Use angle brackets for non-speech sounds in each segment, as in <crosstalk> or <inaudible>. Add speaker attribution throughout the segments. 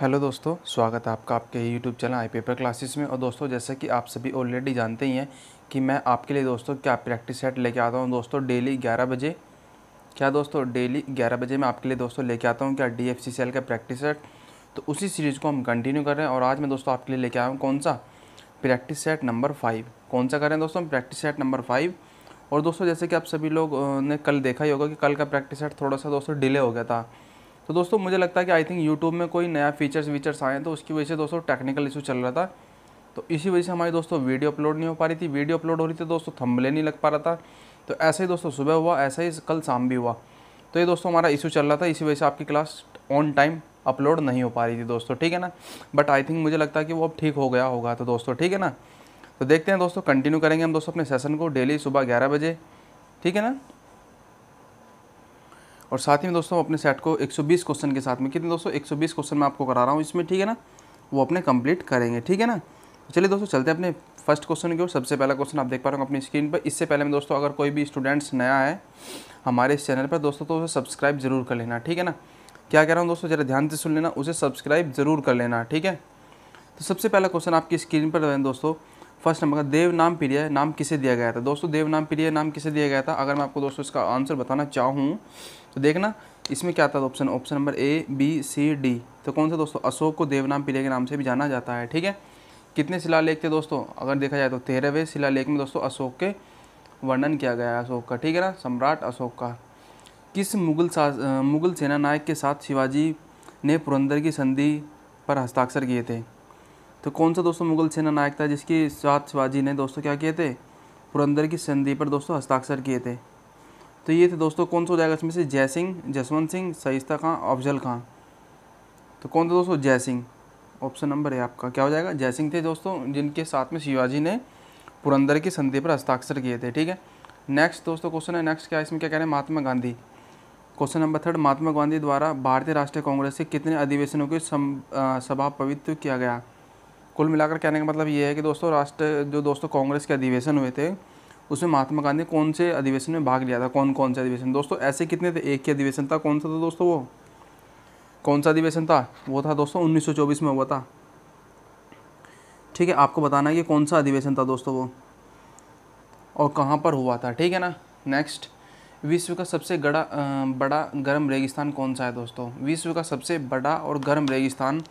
Speaker 1: Hello दोस्तों स्वागत है आपका आपके YouTube channel I paper classes में और दोस्तों जैसा कि आप सभी ऑलरेडी जानते ही हैं कि मैं आपके लिए दोस्तों क्या प्रैक्टिस सेट लेके आता हूँ दोस्तों डेली ग्यारह बजे क्या दोस्तों डेली ग्यारह बजे मैं आपके लिए दोस्तों लेके आता हूँ क्या डी एफ सी सेल का प्रैक्टिस सेट तो उसी सीरीज़ को हम कंटिन्यू कर रहे हैं और आज मैं दोस्तों आपके लिए लेके आया हूँ कौन सा प्रैक्टिस सेट नंबर फाइव कौन सा करें दोस्तों हम प्रैक्टिस सेट नंबर फाइव और दोस्तों जैसे कि आप सभी लोग ने कल देखा ही होगा कि कल का प्रैक्टिस सेट थोड़ा सा दोस्तों डिले हो गया था तो दोस्तों मुझे लगता है कि आई थिंक यूट्यूब में कोई नया फीचर्स वीचर्स आए तो उसकी वजह से दोस्तों टेक्निकल इशू चल रहा था तो इसी वजह से हमारी दोस्तों वीडियो अपलोड नहीं हो पा रही थी वीडियो अपलोड हो रही थी तो दोस्तों थम्बले नहीं लग पा रहा था तो ऐसे ही दोस्तों सुबह हुआ ऐसा ही कल शाम भी हुआ तो ये दोस्तों हमारा इशू चल रहा था इसी वजह से आपकी क्लास ऑन टाइम अपलोड नहीं हो पा रही थी दोस्तों ठीक है ना बट आई थिंक मुझे लगता है कि वो अब ठीक हो गया होगा तो दोस्तों ठीक है ना तो देखते हैं दोस्तों कंटिन्यू करेंगे हम दोस्तों अपने सेशन को डेली सुबह ग्यारह बजे ठीक है ना और साथ ही में दोस्तों अपने सेट को 120 क्वेश्चन के साथ में कितने दोस्तों 120 क्वेश्चन मैं आपको करा रहा हूँ इसमें ठीक है ना वो अपने कंप्लीट करेंगे ठीक है ना चलिए दोस्तों चलते हैं अपने फर्स्ट क्वेश्चन की ओर सबसे पहला क्वेश्चन आप देख पा रहे हो अपनी स्क्रीन पर इससे पहले मैं दोस्तों अगर कोई भी स्टूडेंट्स नया है हमारे इस चैनल पर दोस्तों तो उसे सब्सक्राइब जरूर कर लेना ठीक है ना क्या कह रहा हूँ दोस्तों जरा ध्यान से सुन लेना उसे सब्सक्राइब जरूर कर लेना ठीक है तो सबसे पहला क्वेश्चन आपकी स्क्रीन पर दोस्तों फर्स्ट नंबर का देव नाम प्रिय नाम किसे दिया गया था दोस्तों देव नाम प्रिय नाम किसे दिया गया था अगर मैं आपको दोस्तों इसका आंसर बताना चाहूँ तो देखना इसमें क्या आता है option option number A B C D तो कौन सा दोस्तों अशोक को देवनाम पीले के नाम से भी जाना जाता है ठीक है कितने शिलालेख थे दोस्तों अगर देखा जाए तो तेरहवें शिलालेख में दोस्तों अशोक के वर्णन किया गया है अशोक का ठीक है ना सम्राट अशोक का किस मुगल मुगल सेना नायक के साथ शिवाजी ने पुरंदर की संधि पर हस्ताक्षर किए थे तो कौन सा दोस्तों मुगल सेना नायक था जिसके साथ शिवाजी ने दोस्तों क्या किए थे पुरंदर की संधि पर दोस्तों हस्ताक्षर किए थे तो ये थे दोस्तों कौन सा हो जाएगा इसमें से जय सिंह जसवंत सिंह सईस्ता खां अफजल खां तो कौन था दोस्तों जय सिंह ऑप्शन नंबर है आपका क्या हो जाएगा जय सिंह थे दोस्तों जिनके साथ में शिवाजी ने पुरंदर की संधि पर हस्ताक्षर किए थे ठीक है नेक्स्ट दोस्तों क्वेश्चन है नेक्स्ट क्या इसमें क्या कह रहे हैं Mahatma Gandhi question number third Mahatma Gandhi द्वारा भारतीय राष्ट्रीय कांग्रेस के कितने अधिवेशनों के सभा पवित्र किया गया कुल मिलाकर कहने का मतलब ये है कि दोस्तों राष्ट्र जो दोस्तों कांग्रेस के अधिवेशन हुए थे उसमें महात्मा गांधी कौन से अधिवेशन में भाग लिया था कौन कौन से अधिवेशन दोस्तों ऐसे कितने थे एक ही अधिवेशन था कौन सा था दोस्तों वो कौन सा अधिवेशन था वो था दोस्तों उन्नीस में हुआ था ठीक है आपको बताना है कि कौन सा अधिवेशन था दोस्तों वो और कहाँ पर हुआ था ठीक है ना नेक्स्ट विश्व का सबसे गड़ा बड़ा गर्म रेगिस्तान कौन सा है दोस्तों विश्व का सबसे बड़ा और गर्म रेगिस्तान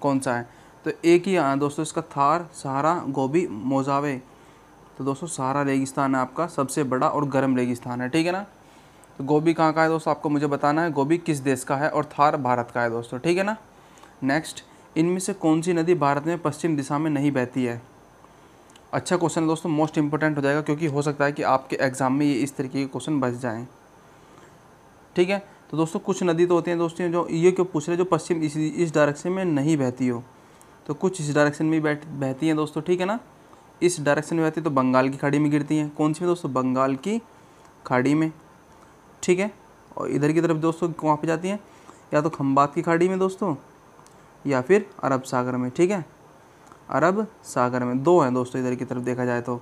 Speaker 1: कौन सा है तो एक ही दोस्तों इसका थार सहारा गोभी मोजावे तो दोस्तों सहारा रेगिस्तान है आपका सबसे बड़ा और गर्म रेगिस्तान है ठीक है ना तो गोभी कहाँ का है दोस्तों आपको मुझे बताना है गोभी किस देश का है और थार भारत का है दोस्तों ठीक है ना नेक्स्ट इनमें से कौन सी नदी भारत में पश्चिम दिशा में नहीं बहती है अच्छा क्वेश्चन है दोस्तों मोस्ट इंपॉर्टेंट हो जाएगा क्योंकि हो सकता है कि आपके एग्ज़ाम में ये इस तरीके के क्वेश्चन बच जाएँ ठीक है तो दोस्तों कुछ नदी तो होती हैं दोस्तों जो ये क्यों पूछ रहे जो पश्चिम इस इस डायरेक्शन में नहीं बहती हो तो कुछ इस डायरेक्शन में बहती हैं दोस्तों ठीक है ना इस डायरेक्शन में आती है तो बंगाल की खाड़ी में गिरती हैं कौन सी में दोस्तों बंगाल की खाड़ी में ठीक है और इधर की तरफ दोस्तों वहाँ पर जाती हैं या तो खम्बात की खाड़ी में दोस्तों या फिर अरब सागर में ठीक है अरब सागर में दो हैं दोस्तों इधर की तरफ देखा जाए तो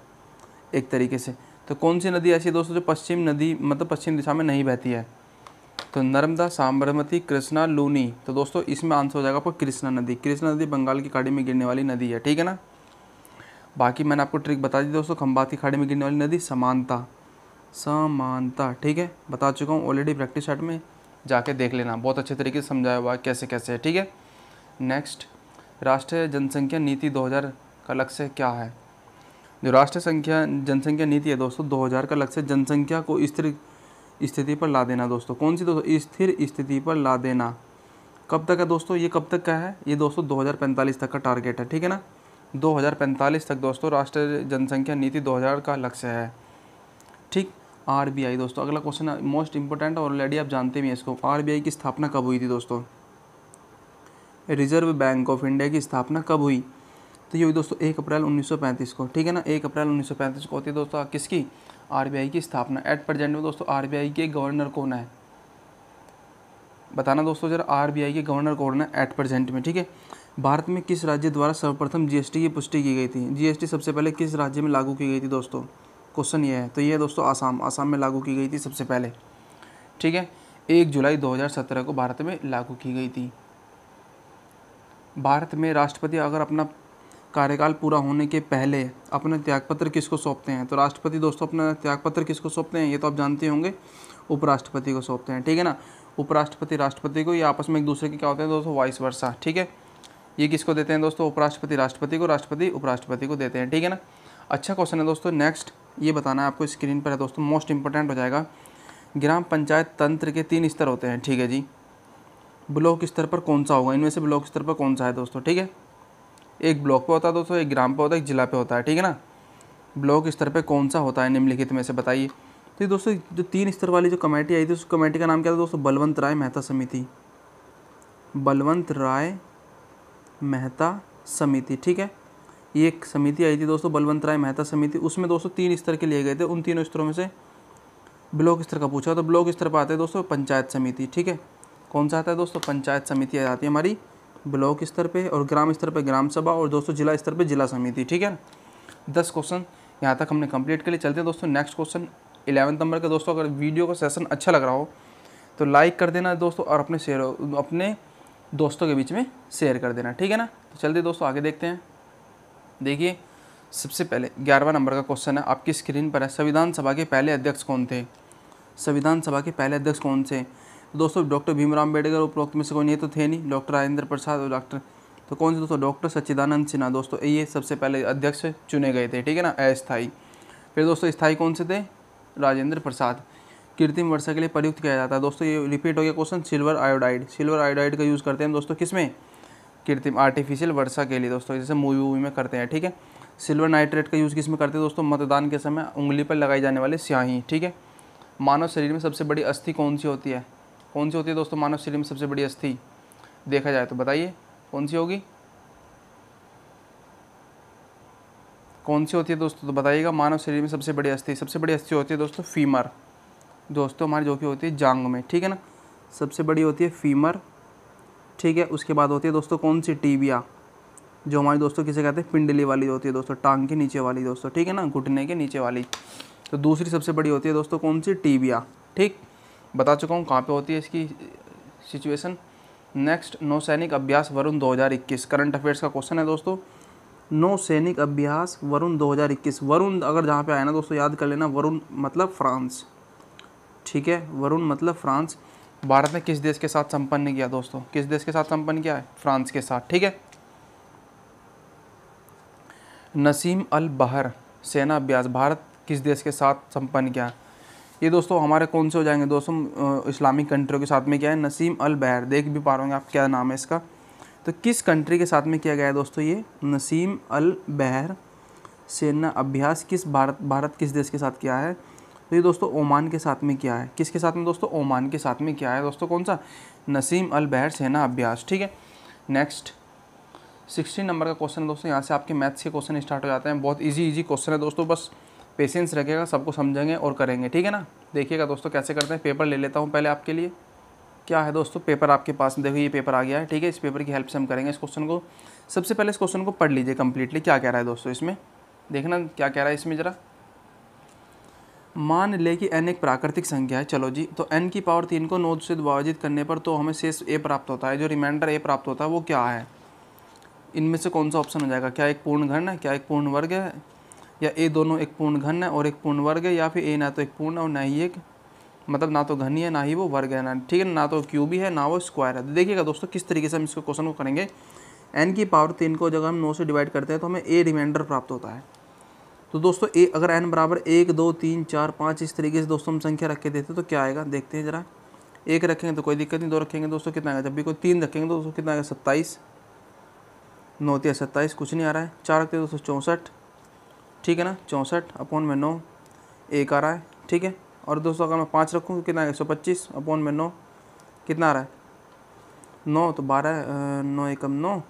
Speaker 1: एक तरीके से तो कौन सी नदी ऐसी दोस्तों जो पश्चिम नदी मतलब पश्चिम दिशा में नहीं बहती है तो नर्मदा साबरमती कृष्णा लूनी तो दोस्तों इसमें आंसर हो जाएगा आपको कृष्णा नदी कृष्णा नदी बंगाल की खाड़ी में गिरने वाली नदी है ठीक है ना बाकी मैंने आपको ट्रिक बता दी दोस्तों खम्बात की खाड़ी में गिरने वाली नदी समानता समानता ठीक है बता चुका हूँ ऑलरेडी प्रैक्टिस शर्ट में जाके देख लेना बहुत अच्छे तरीके से समझाया हुआ है कैसे कैसे है ठीक है नेक्स्ट राष्ट्रीय जनसंख्या नीति 2000 का लक्ष्य क्या है जो राष्ट्रीय संख्या जनसंख्या नीति है दोस्तों 2000 का लक्ष्य जनसंख्या को स्थिर स्थिति पर ला देना दोस्तों कौन सी दोस्तों स्थिर स्थिति पर ला देना कब तक है दोस्तों ये कब तक का है ये दोस्तों 2045 तक का टारगेट है ठीक है ना 2045 तक दोस्तों राष्ट्रीय जनसंख्या नीति 2000 का लक्ष्य है ठीक आरबीआई दोस्तों अगला क्वेश्चन मोस्ट इंपॉर्टेंट और ऑलरेडी आप जानते भी हैं इसको आरबीआई की स्थापना कब हुई थी दोस्तों रिजर्व बैंक ऑफ इंडिया की स्थापना कब हुई तो ये हुई दोस्तों एक अप्रैल 1935 को ठीक है ना एक अप्रैल 1935 को होती है दोस्तों किसकी आर की स्थापना एट प्रजेंट में दोस्तों आर के गवर्नर कौन है बताना दोस्तों जरा आर के गवर्नर कौन है एट प्रजेंट में ठीक है भारत में किस राज्य द्वारा सर्वप्रथम जीएसटी की पुष्टि की गई थी जीएसटी सबसे पहले किस राज्य में लागू की गई थी दोस्तों क्वेश्चन ये है तो ये दोस्तों आसाम आसाम में लागू की गई थी सबसे पहले ठीक है एक जुलाई 2017 को भारत में लागू की गई थी भारत में राष्ट्रपति अगर अपना कार्यकाल पूरा होने के पहले अपना त्यागपत्र किसको सौंपते हैं तो राष्ट्रपति दोस्तों अपना त्यागपत्र किसको सौंपते हैं ये तो आप जानते होंगे उपराष्ट्रपति को सौंपते हैं ठीक है ना उपराष्ट्रपति राष्ट्रपति को ये आपस में एक दूसरे के क्या होते हैं दोस्तों वाइस वर्षा ठीक है ये किसको देते हैं दोस्तों उपराष्ट्रपति राष्ट्रपति को राष्ट्रपति उपराष्ट्रपति को देते हैं ठीक है ना अच्छा क्वेश्चन है दोस्तों नेक्स्ट ये बताना है आपको स्क्रीन पर है दोस्तों मोस्ट इंपॉर्टेंट हो जाएगा ग्राम पंचायत तंत्र के तीन स्तर होते हैं ठीक है जी ब्लॉक स्तर पर कौन सा होगा इनमें से ब्लॉक स्तर पर कौन सा है दोस्तों ठीक है एक ब्लॉक पर होता है दोस्तों एक ग्राम पर होता है एक जिला पे होता है ठीक है ना ब्लॉक स्तर पर कौन सा होता है निम्नलिखित में से बताइए तो दोस्तों जो तीन स्तर वाली जो कमेटी आई थी उस कमेटी का नाम क्या था दोस्तों बलवंत राय मेहता समिति बलवंत राय मेहता समिति ठीक है ये एक समिति आई थी दोस्तों बलवंत राय मेहता समिति उसमें दोस्तों तीन स्तर के लिए गए थे उन तीनों स्तरों में से ब्लॉक स्तर का पूछा तो ब्लॉक स्तर पर आते हैं दोस्तों पंचायत समिति ठीक है कौन सा आता है दोस्तों पंचायत समिति आ जाती है हमारी ब्लॉक स्तर पर और ग्राम स्तर पर ग्राम सभा और दोस्तों जिला स्तर पर जिला समिति ठीक है दस क्वेश्चन यहाँ तक हमने कंप्लीट कर लिए चलते हैं दोस्तों नेक्स्ट क्वेश्चन इलेवन नंबर का दोस्तों अगर वीडियो का सेशन अच्छा लग रहा हो तो लाइक कर देना दोस्तों और अपने शेयर अपने दोस्तों के बीच में शेयर कर देना ठीक है ना तो चलते दोस्तों आगे देखते हैं देखिए सबसे पहले ग्यारहवा नंबर का क्वेश्चन है आपकी स्क्रीन पर है संविधान सभा के पहले अध्यक्ष कौन थे संविधान सभा के पहले अध्यक्ष कौन थे तो दोस्तों डॉक्टर भीमराव अम्बेडकर उपरोक्त में से कोई नहीं तो थे नहीं डॉक्टर राजेंद्र प्रसाद और डॉक्टर तो कौन से दोस्तों डॉक्टर सच्चिदानंद सिन्हा दोस्तों ये सबसे पहले अध्यक्ष चुने गए थे ठीक है ना अस्थाई फिर दोस्तों स्थाई कौन से थे राजेंद्र प्रसाद कृत्रिम वर्षा के लिए प्रयुक्त किया जाता है दोस्तों ये रिपीट हो गया question silver iodide silver iodide का यूज़ करते हैं दोस्तों किस में कृत्रिम आर्टिफिशियल वर्षा के लिए दोस्तों जैसे मूवी वूवी में करते हैं ठीक है सिल्वर नाइट्रेट का यूज़ किस में करते हैं दोस्तों मतदान के समय उंगली पर लगाई जाने वाली स्याही ठीक है मानव शरीर में सबसे बड़ी अस्थि कौन सी होती है कौन सी होती है दोस्तों मानव शरीर में सबसे बड़ी अस्थि देखा जाए तो बताइए कौन सी होगी कौन सी होती है दोस्तों तो बताइएगा मानव शरीर में सबसे बड़ी अस्थि सबसे बड़ी अस्थि होती है दोस्तों फीमर दोस्तों हमारी जो कि होती है जांग में ठीक है ना सबसे बड़ी होती है फीमर ठीक है उसके बाद होती है दोस्तों कौन सी टीबिया जो हमारे दोस्तों किसे कहते हैं पिंडली वाली होती है दोस्तों टांग के नीचे वाली दोस्तों ठीक है ना घुटने के नीचे वाली तो दूसरी सबसे बड़ी होती है दोस्तों कौन सी टीबिया ठीक बता चुका हूँ कहाँ पर होती है इसकी सिचुएसन नेक्स्ट नौसैनिक अभ्यास वरुण दो करंट अफेयर्स का क्वेश्चन है दोस्तों सैनिक अभ्यास वरुण 2021 वरुण अगर जहाँ पे आए ना दोस्तों याद कर लेना वरुण मतलब फ्रांस ठीक है वरुण मतलब फ्रांस भारत ने किस देश के साथ संपन्न किया दोस्तों किस देश के साथ संपन्न किया है फ्रांस के साथ ठीक है नसीम अल बहर सेना अभ्यास भारत किस देश के साथ संपन्न किया ये दोस्तों हमारे कौन से हो जाएंगे दोस्तों इस्लामिक कंट्रियों के साथ में क्या है नसीम अल बहर देख भी पा रहे होंगे आप क्या नाम है इसका तो किस कंट्री के साथ में किया गया है दोस्तों ये नसीम अल बहर सेना अभ्यास किस भारत भारत किस देश के साथ किया है तो ये दोस्तों ओमान के साथ में क्या है किसके साथ में दोस्तों ओमान के साथ में क्या है दोस्तों कौन सा नसीम अल बहर सेना अभ्यास ठीक है नेक्स्ट सिक्सटीन नंबर का क्वेश्चन है दोस्तों यहाँ से आपके मैथ्स के क्वेश्चन स्टार्ट हो जाते हैं बहुत ईजी ईजी क्वेश्चन है दोस्तों बस पेशेंस रखेगा सबको समझेंगे और करेंगे ठीक है ना देखिएगा दोस्तों कैसे करते हैं पेपर ले लेता हूँ पहले आपके लिए क्या है दोस्तों पेपर आपके पास देखो ये पेपर आ गया है ठीक है इस पेपर की हेल्प से हम करेंगे इस क्वेश्चन को सबसे पहले इस क्वेश्चन को पढ़ लीजिए कम्प्लीटली क्या कह रहा है दोस्तों इसमें देखना क्या कह रहा है इसमें ज़रा मान ले कि एन एक प्राकृतिक संख्या है चलो जी तो एन की पावर तीन को नौ से विभाजित करने पर तो हमें शेष ए प्राप्त होता है जो रिमाइंडर ए प्राप्त होता है वो क्या है इनमें से कौन सा ऑप्शन हो जाएगा क्या एक पूर्ण घन है क्या एक पूर्ण वर्ग है या ए दोनों एक पूर्ण घन है और एक पूर्ण वर्ग है या फिर ए ना तो एक पूर्ण और ना ही एक मतलब ना तो घन ही है ना ही वो वर्ग है ना ठीक है ना तो क्यूब ही है ना वो स्क्वायर है तो देखिएगा दोस्तों किस तरीके से हम इसको क्वेश्चन को करेंगे एन की पावर तीन को जब हम नौ से डिवाइड करते हैं तो हमें ए रिमाइंडर प्राप्त होता है तो दोस्तों ए अगर एन बराबर एक दो तीन चार पाँच इस तरीके से दोस्तों हम संख्या रख के देते तो क्या आएगा देखते हैं ज़रा एक रखेंगे तो कोई दिक्कत नहीं दो रखेंगे तो दोस्तों कितना आएगा जब भी कोई तीन रखेंगे तो दोस्तों कितना आएगा सत्ताईस नौ तीस सत्ताईस कुछ नहीं आ रहा है चार रखते दोस्तों चौंसठ ठीक है ना चौंसठ अपौन में नौ एक आ रहा है ठीक है और दोस्तों अगर मैं पाँच रखूँ तो कितना आएगा एक सौ पच्चीस अपौन में नौ कितना आ रहा है नौ तो बारह नौ एकम नौ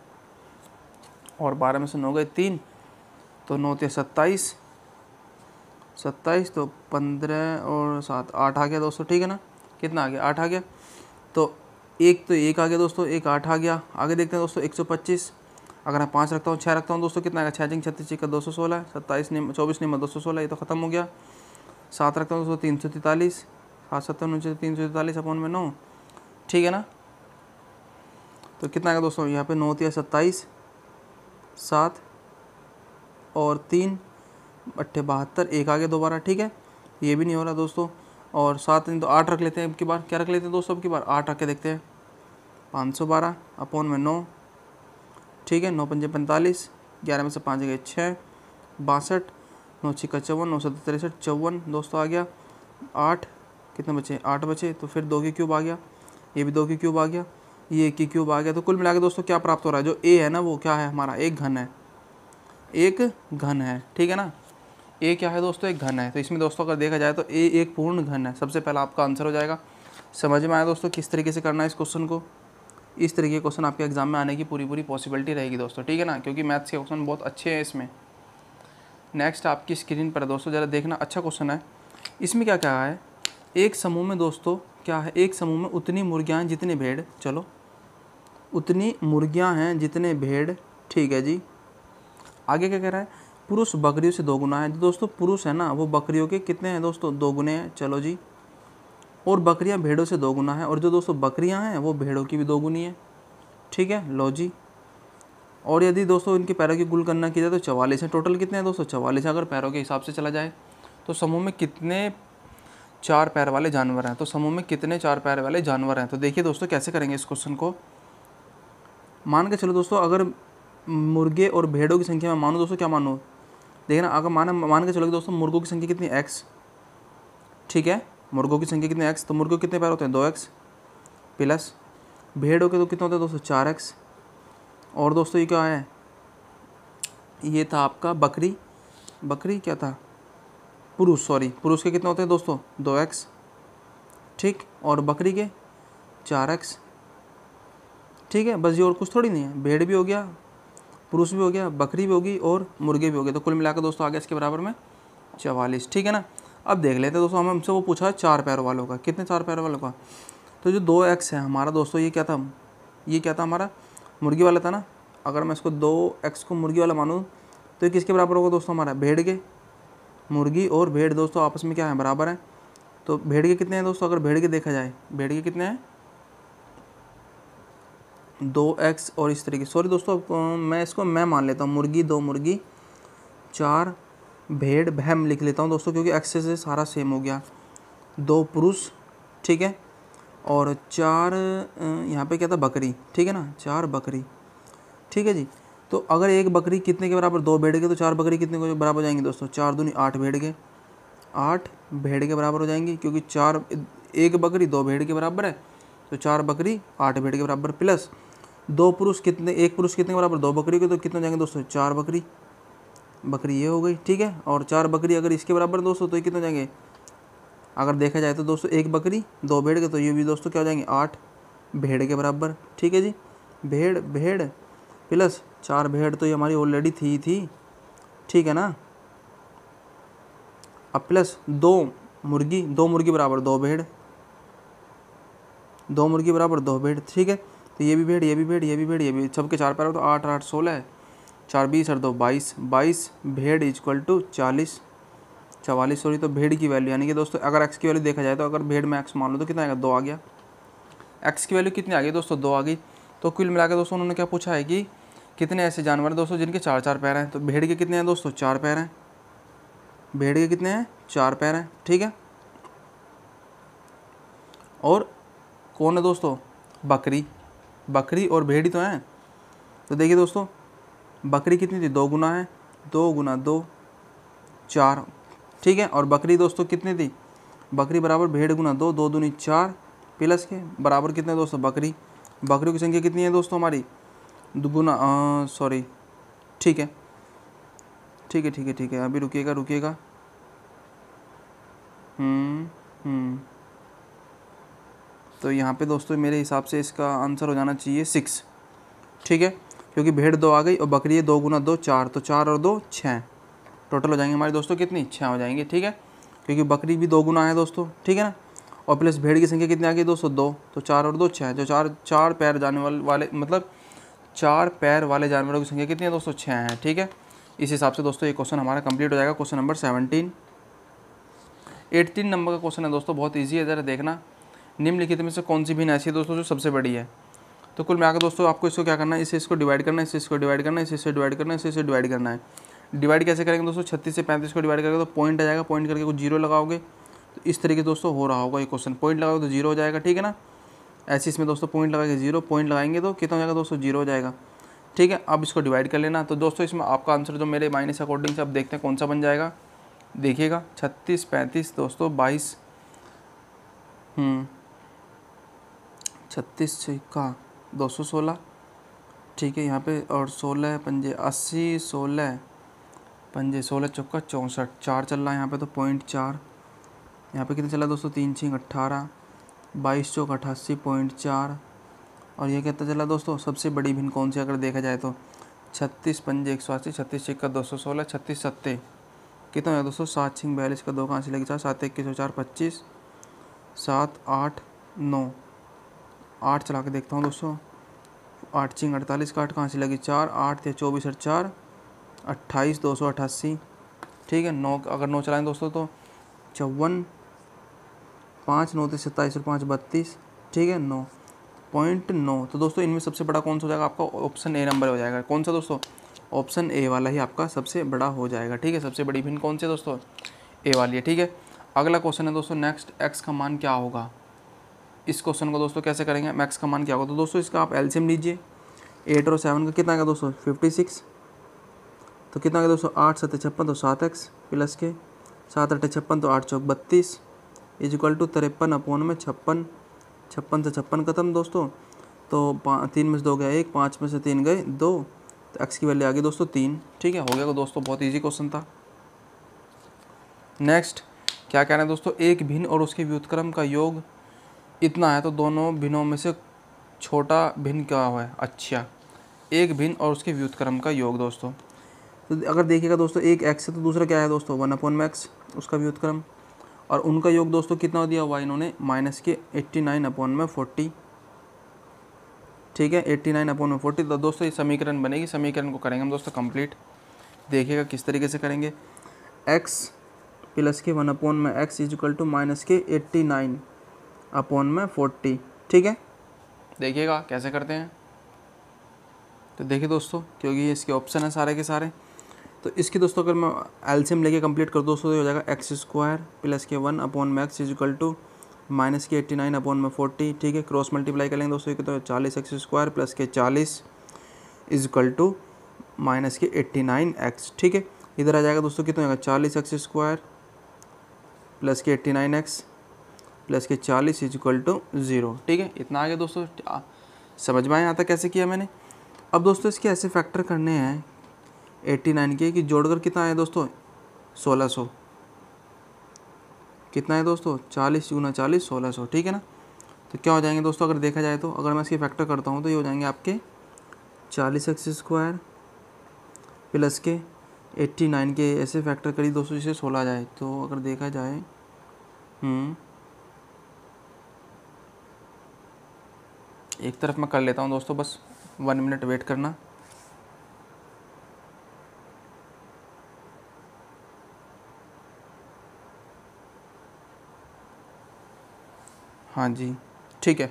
Speaker 1: और बारह में से नौ गए तीन तो नौ ते सत्ताईस सत्ताईस तो पंद्रह और सात आठ आ गया दोस्तों ठीक है ना कितना आ गया आठ आ गया तो एक तो एक आ गया दोस्तों एक आठ आ गया आगे देखते हैं दोस्तों एक सौ पच्चीस अगर मैं पाँच रखता हूँ छः रखता हूँ दोस्तों कितना आएगा छः जिंग छत्तीस का दो सौ सोलह सत्ताईस ने चौबीस ने दो सौ सोलह ये तो खत्म हो गया सात रखता हूँ दोस्तों तीन सौ तैंतालीस सात सत्तर उनसे तीन सौ तैंतालीस अपॉन में नौ ठीक है ना तो कितना आएगा दोस्तों यहाँ पे नौ या सत्ताईस सात और तीन अट्ठे बहत्तर एक आगे दोबारा ठीक है ये भी नहीं हो रहा दोस्तों और सात दिन तो आठ रख लेते हैं अब की बार क्या रख लेते हैं दोस्तों अब की बार आठ रख के देखते हैं पाँच सौ बारह अपोन में नौ ठीक है नौ पंजे पैंतालीस ग्यारह में से पाँच गए छः बासठ नौ छिका चौवन नौ सत्तर तिरसठ चौवन दोस्तों आ गया आठ कितने बचे आठ बचे तो फिर दो के क्यूब आ गया ये भी दो के क्यूब आ गया ये एक के क्यूब आ गया तो कुल मिला के दोस्तों क्या प्राप्त हो रहा है जो ए है ना वो क्या है हमारा एक घन है एक घन है ठीक है ना ए क्या है दोस्तों एक घन है तो इसमें दोस्तों अगर देखा जाए तो ए एक पूर्ण घन है सबसे पहला आपका आंसर हो जाएगा समझ में आया दोस्तों किस तरीके से करना है इस क्वेश्चन को इस तरीके के क्वेश्चन आपके एग्जाम में आने की पूरी पूरी पॉसिबिलिटी रहेगी दोस्तों ठीक है ना क्योंकि मैथ्स के क्वेश्चन बहुत अच्छे हैं इसमें नेक्स्ट आपकी स्क्रीन पर दोस्तों ज़रा देखना अच्छा क्वेश्चन है इसमें क्या क्या है एक समूह में दोस्तों क्या है एक समूह में उतनी मुर्गियाँ जितनी भेड़ चलो उतनी मुर्गियाँ हैं जितने भेड़ ठीक है जी आगे क्या कह रहा है पुरुष बकरियों से दोगुना है तो दोस्तों पुरुष है ना वो बकरियों के कितने हैं दोस्तों दोगुने हैं चलो जी और बकरियां भेड़ों से दोगुना है और जो दोस्तों बकरियां हैं वो भेड़ों की भी दोगुनी है ठीक है लो जी और यदि दोस्तों इनके पैरों की कुल गणना की जाए तो चवालीस हैं टोटल कितने हैं दोस्तों चवालीस अगर पैरों के हिसाब से चला जाए तो समूह में कितने चार पैर वाले जानवर हैं तो समूह में कितने चार पैर वाले जानवर हैं तो देखिए दोस्तों कैसे करेंगे इस क्वेश्चन को मान के चलो दोस्तों अगर मुर्गे और भेड़ों की संख्या में मानो दोस्तों क्या मानो देखना अगर माना मान के चलोगे दोस्तों मुर्गों की संख्या कितनी एक्स ठीक है मुर्गों की संख्या कितनी एक्स तो मुर्गों कितने पैर होते हैं दो एक्स प्लस भेड़ों के तो कितने होते हैं दोस्तों चार एक्स और दोस्तों ये क्या है ये था आपका बकरी बकरी क्या था पुरुष सॉरी पुरुष के कितने होते हैं दोस्तों दो एक्स ठीक और बकरी के चार एक्स ठीक है बस ये और कुछ थोड़ी नहीं है भेड़ भी हो गया पुरुष भी हो गया बकरी भी होगी और मुर्गे भी हो गए तो कुल मिलाकर दोस्तों आ गया इसके बराबर में चवालीस ठीक है ना अब देख लेते हैं दोस्तों हम हमसे वो पूछा है चार पैरों वालों का कितने चार पैरों वालों का तो जो दो एक्स है हमारा दोस्तों ये क्या था ये क्या था हमारा मुर्गी वाला था ना अगर मैं इसको दो एक्स को मुर्गी वाला मानूँ तो ये किसके बराबर होगा दोस्तों हमारा भेड़ के मुर्गी और भेड़ दोस्तों आपस में क्या है बराबर हैं तो भेड़ के कितने हैं दोस्तों अगर भेड़ के देखा जाए भेड़ के कितने हैं दो एक्स और इस तरीके सॉरी दोस्तों मैं इसको मैं मान लेता हूँ मुर्गी दो मुर्गी चार भेड़ भैम लिख लेता हूँ दोस्तों क्योंकि एक्स से सारा सेम हो गया दो पुरुष ठीक है और चार यहाँ पे क्या था बकरी ठीक है ना चार बकरी ठीक है जी तो अगर एक बकरी कितने के बराबर दो भेड़ के तो चार बकरी कितने के बराबर हो जाएंगी दोस्तों चार दूनी आठ भेड़ के आठ भेड़ के बराबर हो जाएंगी क्योंकि चार एक बकरी दो भेड़ के बराबर है तो चार बकरी आठ भेड़ के बराबर प्लस दो पुरुष कितने एक पुरुष कितने के बराबर दो बकरी के तो कितने जाएंगे दोस्तों चार बकरी बकरी ये हो गई ठीक है और चार बकरी अगर इसके बराबर दोस्तों तो ये कितने जाएंगे अगर देखा जाए तो दोस्तों एक बकरी दो भेड़ के तो ये भी दोस्तों क्या हो जाएंगे आठ भेड़ के बराबर ठीक है जी भेड़ भेड़ प्लस चार भेड़ तो ये हमारी ऑलरेडी थी थी ठीक है ना अब प्लस दो मुर्गी दो मुर्गी बराबर दो भेड़ दो मुर्गी बराबर दो भेड़ ठीक है तो ये भी भेड़ ये भी भेड़ ये भी भेड़ ये भी सबके चार पैर हो तो आठ आठ सोलह है चार बीस और दो बाईस बाईस भेड़ इजक्वल टू चालीस चवालीस सॉरी तो भेड़ की वैल्यू यानी कि दोस्तों अगर एक्स की वैल्यू देखा जाए तो अगर भेड़ में एक्स मान लो तो कितना आएगा दो आ गया एक्स की वैल्यू कितनी आ गई दोस्तों दो आ गई तो कुल मिला के दोस्तों उन्होंने क्या पूछा है कि कितने ऐसे जानवर हैं दोस्तों जिनके चार चार पैर हैं तो भेड़ के कितने हैं दोस्तों चार पैर हैं भेड़ के कितने हैं चार पैर हैं ठीक है और कौन है दोस्तों बकरी बकरी और भेड़ी तो हैं तो देखिए दोस्तों बकरी कितनी थी दो गुना है दो गुना दो चार ठीक है और बकरी दोस्तों कितनी थी बकरी बराबर भेड़ गुना दो दो दूनी चार प्लस के बराबर कितने दोस्तों बकरी बकरियों की संख्या कितनी है दोस्तों हमारी दुगुना सॉरी ठीक है ठीक है ठीक है ठीक है अभी रुकिएगा रुकिएगा हम्म हम्म तो यहाँ पे दोस्तों मेरे हिसाब से इसका आंसर हो जाना चाहिए सिक्स ठीक है क्योंकि भेड़ दो आ गई और बकरी है दो गुना दो चार तो चार और दो छः टोटल हो जाएंगे हमारे दोस्तों कितनी छः हो जाएंगे ठीक है क्योंकि बकरी भी दो गुना है दोस्तों ठीक है ना और प्लस भेड़ की संख्या कितनी आ गई दोस्तों दो तो चार और दो छः जो चार चार पैर जाने वाले वाले मतलब चार पैर वाले जानवरों की संख्या कितनी है दोस्तों छः हैं ठीक है इस हिसाब से दोस्तों ये क्वेश्चन हमारा कंप्लीट हो जाएगा क्वेश्चन नंबर सेवनटीन एटीन नंबर का क्वेश्चन है दोस्तों बहुत ईजी है ज़रा देखना निम्नलिखित में से कौन सी भिन्न ऐसी दोस्तों जो सबसे बड़ी है तो कुल मिलाकर दोस्तों आपको इसको क्या करना है इसे इसको डिवाइड करना है इसे इसको डिवाइड करना है इससे इसे डिवाइड करना है इसे इसे डिवाइड करना है डिवाइड कैसे करेंगे दोस्तों छत्तीस से पैंतीस को डिवाइड करेंगे तो पॉइंट आ जाएगा पॉइंट करके कुछ जीरो लगाओगे तो इस तरीके दोस्तों हो रहा होगा ये क्वेश्चन पॉइंट लगाओगे तो जीरो हो जाएगा ठीक है ना ऐसे इसमें दोस्तों पॉइंट लगाएंगे जीरो पॉइंट लगाएंगे तो कितना हो जाएगा दोस्तों जीरो हो जाएगा ठीक है अब इसको डिवाइड कर लेना तो दोस्तों इसमें आपका आंसर जो मेरे माइनस अकॉर्डिंग से आप देखते हैं कौन सा बन जाएगा देखिएगा छत्तीस पैंतीस दोस्तों बाईस हम्म। छत्तीस छिक्का दो सौ सोलह ठीक है यहाँ पे और सोलह पंजे अस्सी सोलह पंजे सोलह चौका चौंसठ चार चल रहा है यहाँ पे तो पॉइंट चार यहाँ पे कितना चला दोस्तों तीन छिंक अट्ठारह बाईस चौक अट्ठासी पॉइंट चार और ये कहता चला दोस्तों सबसे बड़ी भिन्न कौन सी अगर देखा जाए तो छत्तीस पंजे एक सौ अस्सी छत्तीस छिक्का दो सौ सोलह छत्तीस सत्ते कितना है दोस्तों सात छींग बयालीस का दो से लगे चार सात इक्कीस सौ चार पच्चीस सात आठ नौ आठ चला के देखता हूँ दोस्तों आठ चिंग अड़तालीस का आठ कहाँ से लगी चार आठ या चौबीस और चार अट्ठाईस दो सौ अट्ठासी ठीक है नौ अगर नौ चलाएं दोस्तों तो चौवन पाँच नौ तीस सत्ताईस और पाँच बत्तीस ठीक है नौ पॉइंट नौ तो दोस्तों इनमें सबसे बड़ा कौन सा हो जाएगा आपका ऑप्शन ए नंबर हो जाएगा कौन सा दोस्तों ऑप्शन ए वाला ही आपका सबसे बड़ा हो जाएगा ठीक है सबसे बड़ी भिन्न कौन सी दोस्तों ए वाली है ठीक है अगला क्वेश्चन है दोस्तों नेक्स्ट एक्स का मान क्या होगा इस क्वेश्चन को दोस्तों कैसे करेंगे मैक्स का मान क्या होगा तो दोस्तों इसका आप एल्सियम लीजिए एट और सेवन का कितना का दोस्तों फिफ्टी सिक्स तो कितना का दोस्तों आठ सत्य छप्पन तो सात एक्स प्लस के सात अट्ठे छप्पन तो आठ चौक बत्तीस इज इक्वल टू तिरपन अपोन में छप्पन छप्पन से छप्पन खत्म दोस्तों तो तीन में से दो गया एक पाँच में से तीन गए दो तो एक्स की वैल्यू आ गई दोस्तों तीन ठीक है हो गया दोस्तों बहुत ईजी क्वेश्चन था नेक्स्ट क्या कह रहे हैं दोस्तों एक भिन्न और उसके व्युतक्रम का योग इतना है तो दोनों भिन्नों में से छोटा भिन्न क्या हुआ है अच्छा एक भिन्न और उसके व्युतक्रम का योग दोस्तों तो अगर देखिएगा दोस्तों एक एक्स है तो दूसरा क्या है दोस्तों वन अपॉन मैक्स उसका व्युतक्रम और उनका योग दोस्तों कितना दिया हुआ इन्होंने माइनस के एट्टी नाइन अपॉन में फोर्टी ठीक है एट्टी नाइन अपॉन में फोर्टी तो दोस्तों ये समीकरण बनेगी समीकरण को करेंगे हम दोस्तों कंप्लीट देखिएगा किस तरीके से करेंगे एक्स प्लस के वन अपॉन में एक्स इजिकल टू माइनस के एट्टी नाइन अपॉन में फोर्टी ठीक है देखिएगा कैसे करते हैं तो देखिए दोस्तों क्योंकि इसके ऑप्शन हैं सारे के सारे तो इसके दोस्तों अगर मैं एल्सियम लेके कंप्लीट कर दोस्तों तो हो जाएगा एक्स स्क्वायर प्लस के वन अपॉन में एक्स इजिकल टू माइनस के एट्टी नाइन अपॉन में फोर्टी ठीक है क्रॉस मल्टीप्लाई कर लेंगे दोस्तों तो चालीस एक्स स्क्वायर प्लस के चालीस इजिकल टू माइनस के एट्टी नाइन एक्स ठीक है इधर आ जाएगा दोस्तों कितना तो चालीस एक्स स्क्वायर प्लस के एट्टी नाइन एक्स प्लस के चालीस इज इक्वल टू ज़ीरो ठीक है इतना आ गया दोस्तों समझ में आया यहाँ तक कैसे किया मैंने अब दोस्तों इसके ऐसे फैक्टर करने हैं एट्टी नाइन के कि जोड़कर कितना आया दोस्तों सोलह सौ सो। कितना है दोस्तों चालीस गुना चालीस सोलह सौ सो, ठीक है ना तो क्या हो जाएंगे दोस्तों अगर देखा जाए तो अगर मैं इसके फैक्टर करता हूँ तो ये हो जाएंगे आपके चालीस एक्स स्क्वायर प्लस के एट्टी नाइन के ऐसे फैक्टर करिए दोस्तों जिसे सोलह जाए तो अगर देखा जाए हम्म, एक तरफ मैं कर लेता हूँ दोस्तों बस वन मिनट वेट करना हाँ जी ठीक है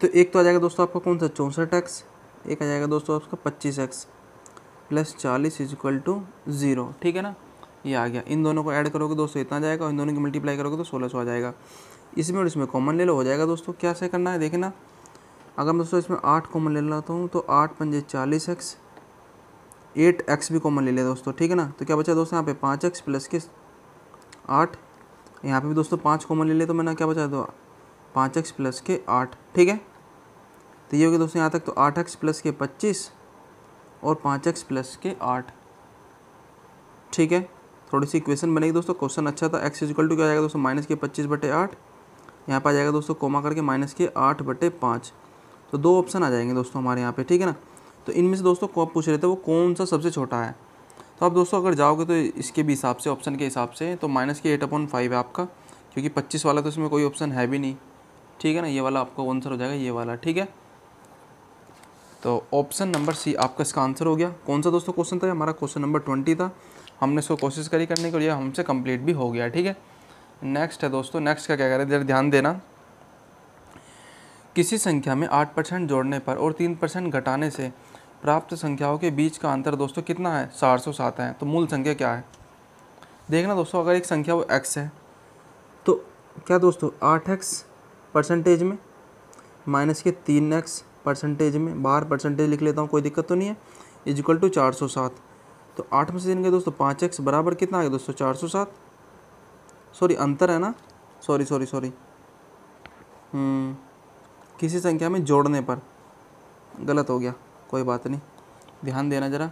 Speaker 1: तो एक तो आ जाएगा दोस्तों आपका कौन सा चौंसठ एक्स एक आ जाएगा दोस्तों आपका पच्चीस एक्स प्लस चालीस इज इक्वल टू ज़ीरो ठीक है ना ये आ गया इन दोनों को ऐड करोगे दोस्तों इतना जाएगा और इन दोनों की मल्टीप्लाई करोगे तो सोलह सौ आ जाएगा इसमें और इसमें कॉमन ले लो हो जाएगा दोस्तों क्या से करना है देखना अगर मैं दोस्तों इसमें आठ कॉमन ले लेता हूँ तो आठ पंजे चालीस एक्स एट एक्स भी कॉमन ले लिया दोस्तों ठीक है ना तो क्या बचा दोस्तों यहाँ पे पाँच एक्स प्लस के आठ यहाँ पे भी दोस्तों पाँच कॉमन ले लिया तो मैंने क्या बचा दो पाँच एक्स प्लस के आठ ठीक है तो ये हो गया दोस्तों यहाँ तक तो आठ एक्स प्लस के पच्चीस और पाँच एक्स प्लस के आठ ठीक है थोड़ी सी इक्वेशन बनेगी दोस्तों क्वेश्चन अच्छा था एक्स इजिकल टू क्या जाएगा दोस्तों माइनस के पच्चीस बटे आठ यहाँ पर आ जाएगा दोस्तों कोमा करके माइनस के आठ बटे पाँच तो दो ऑप्शन आ जाएंगे दोस्तों हमारे यहाँ पे ठीक है ना तो इनमें से दोस्तों को आप पूछ रहे थे वो कौन सा सबसे छोटा है तो आप दोस्तों अगर जाओगे तो इसके भी हिसाब से ऑप्शन के हिसाब से तो माइनस के एट अपॉन फाइव है आपका क्योंकि पच्चीस वाला तो इसमें कोई ऑप्शन है भी नहीं ठीक है ना ये वाला आपका आंसर हो जाएगा ये वाला ठीक है तो ऑप्शन नंबर सी आपका इसका आंसर हो गया कौन सा दोस्तों क्वेश्चन था हमारा क्वेश्चन नंबर ट्वेंटी था हमने इसको कोशिश करी करने के लिए हमसे कंप्लीट भी हो गया ठीक है नेक्स्ट है दोस्तों नेक्स्ट का क्या कह रहे हैं ध्यान देना किसी संख्या में आठ परसेंट जोड़ने पर और तीन परसेंट घटाने से प्राप्त संख्याओं के बीच का अंतर दोस्तों कितना है चार सौ सात है तो मूल संख्या क्या है देखना दोस्तों अगर एक संख्या वो एक्स है तो क्या दोस्तों आठ एक्स परसेंटेज में माइनस के तीन एक्स परसेंटेज में बाहर परसेंटेज लिख लेता हूँ कोई दिक्कत तो नहीं है इज इक्वल टू चार सौ सात तो आठ में से देंगे के दोस्तों पाँच एक्स बराबर कितना है दोस्तों चार सौ सात सॉरी अंतर है ना सॉरी सॉरी सॉरी किसी संख्या में जोड़ने पर गलत हो गया कोई बात नहीं ध्यान देना ज़रा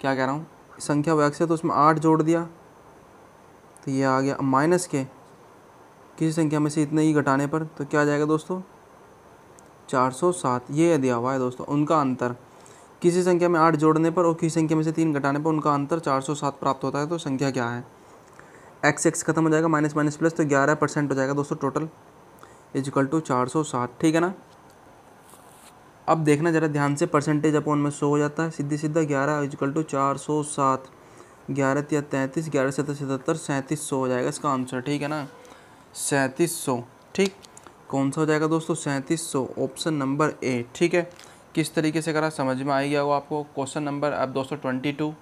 Speaker 1: क्या कह रहा हूँ संख्या वैक्स है तो उसमें आठ जोड़ दिया तो ये आ गया माइनस के किसी संख्या में से इतने ही घटाने पर तो क्या आ जाएगा दोस्तों चार सौ सात ये दिया हुआ है दोस्तों उनका अंतर किसी संख्या में आठ जोड़ने पर और किसी संख्या में से तीन घटाने पर उनका अंतर चार सौ सात प्राप्त होता है तो संख्या क्या है एक्स एक्स खत्म हो जाएगा माइनस माइनस प्लस तो ग्यारह परसेंट हो जाएगा दोस्तों टोटल इजकल टू चार सौ सात ठीक है ना अब देखना ज़रा ध्यान से परसेंटेज अपॉन में सौ हो जाता है सीधे सीधा ग्यारह इजकल टू चार सौ सात ग्यारह या तैंतीस ग्यारह सत्तर सतहत्तर सैंतीस सौ हो जाएगा इसका आंसर ठीक है ना सैंतीस सौ ठीक कौन सा हो जाएगा दोस्तों सैंतीस सौ ऑप्शन नंबर ए ठीक है किस तरीके से करा समझ में आ गया हो आपको क्वेश्चन नंबर अब दोस्तों ट्वेंटी टू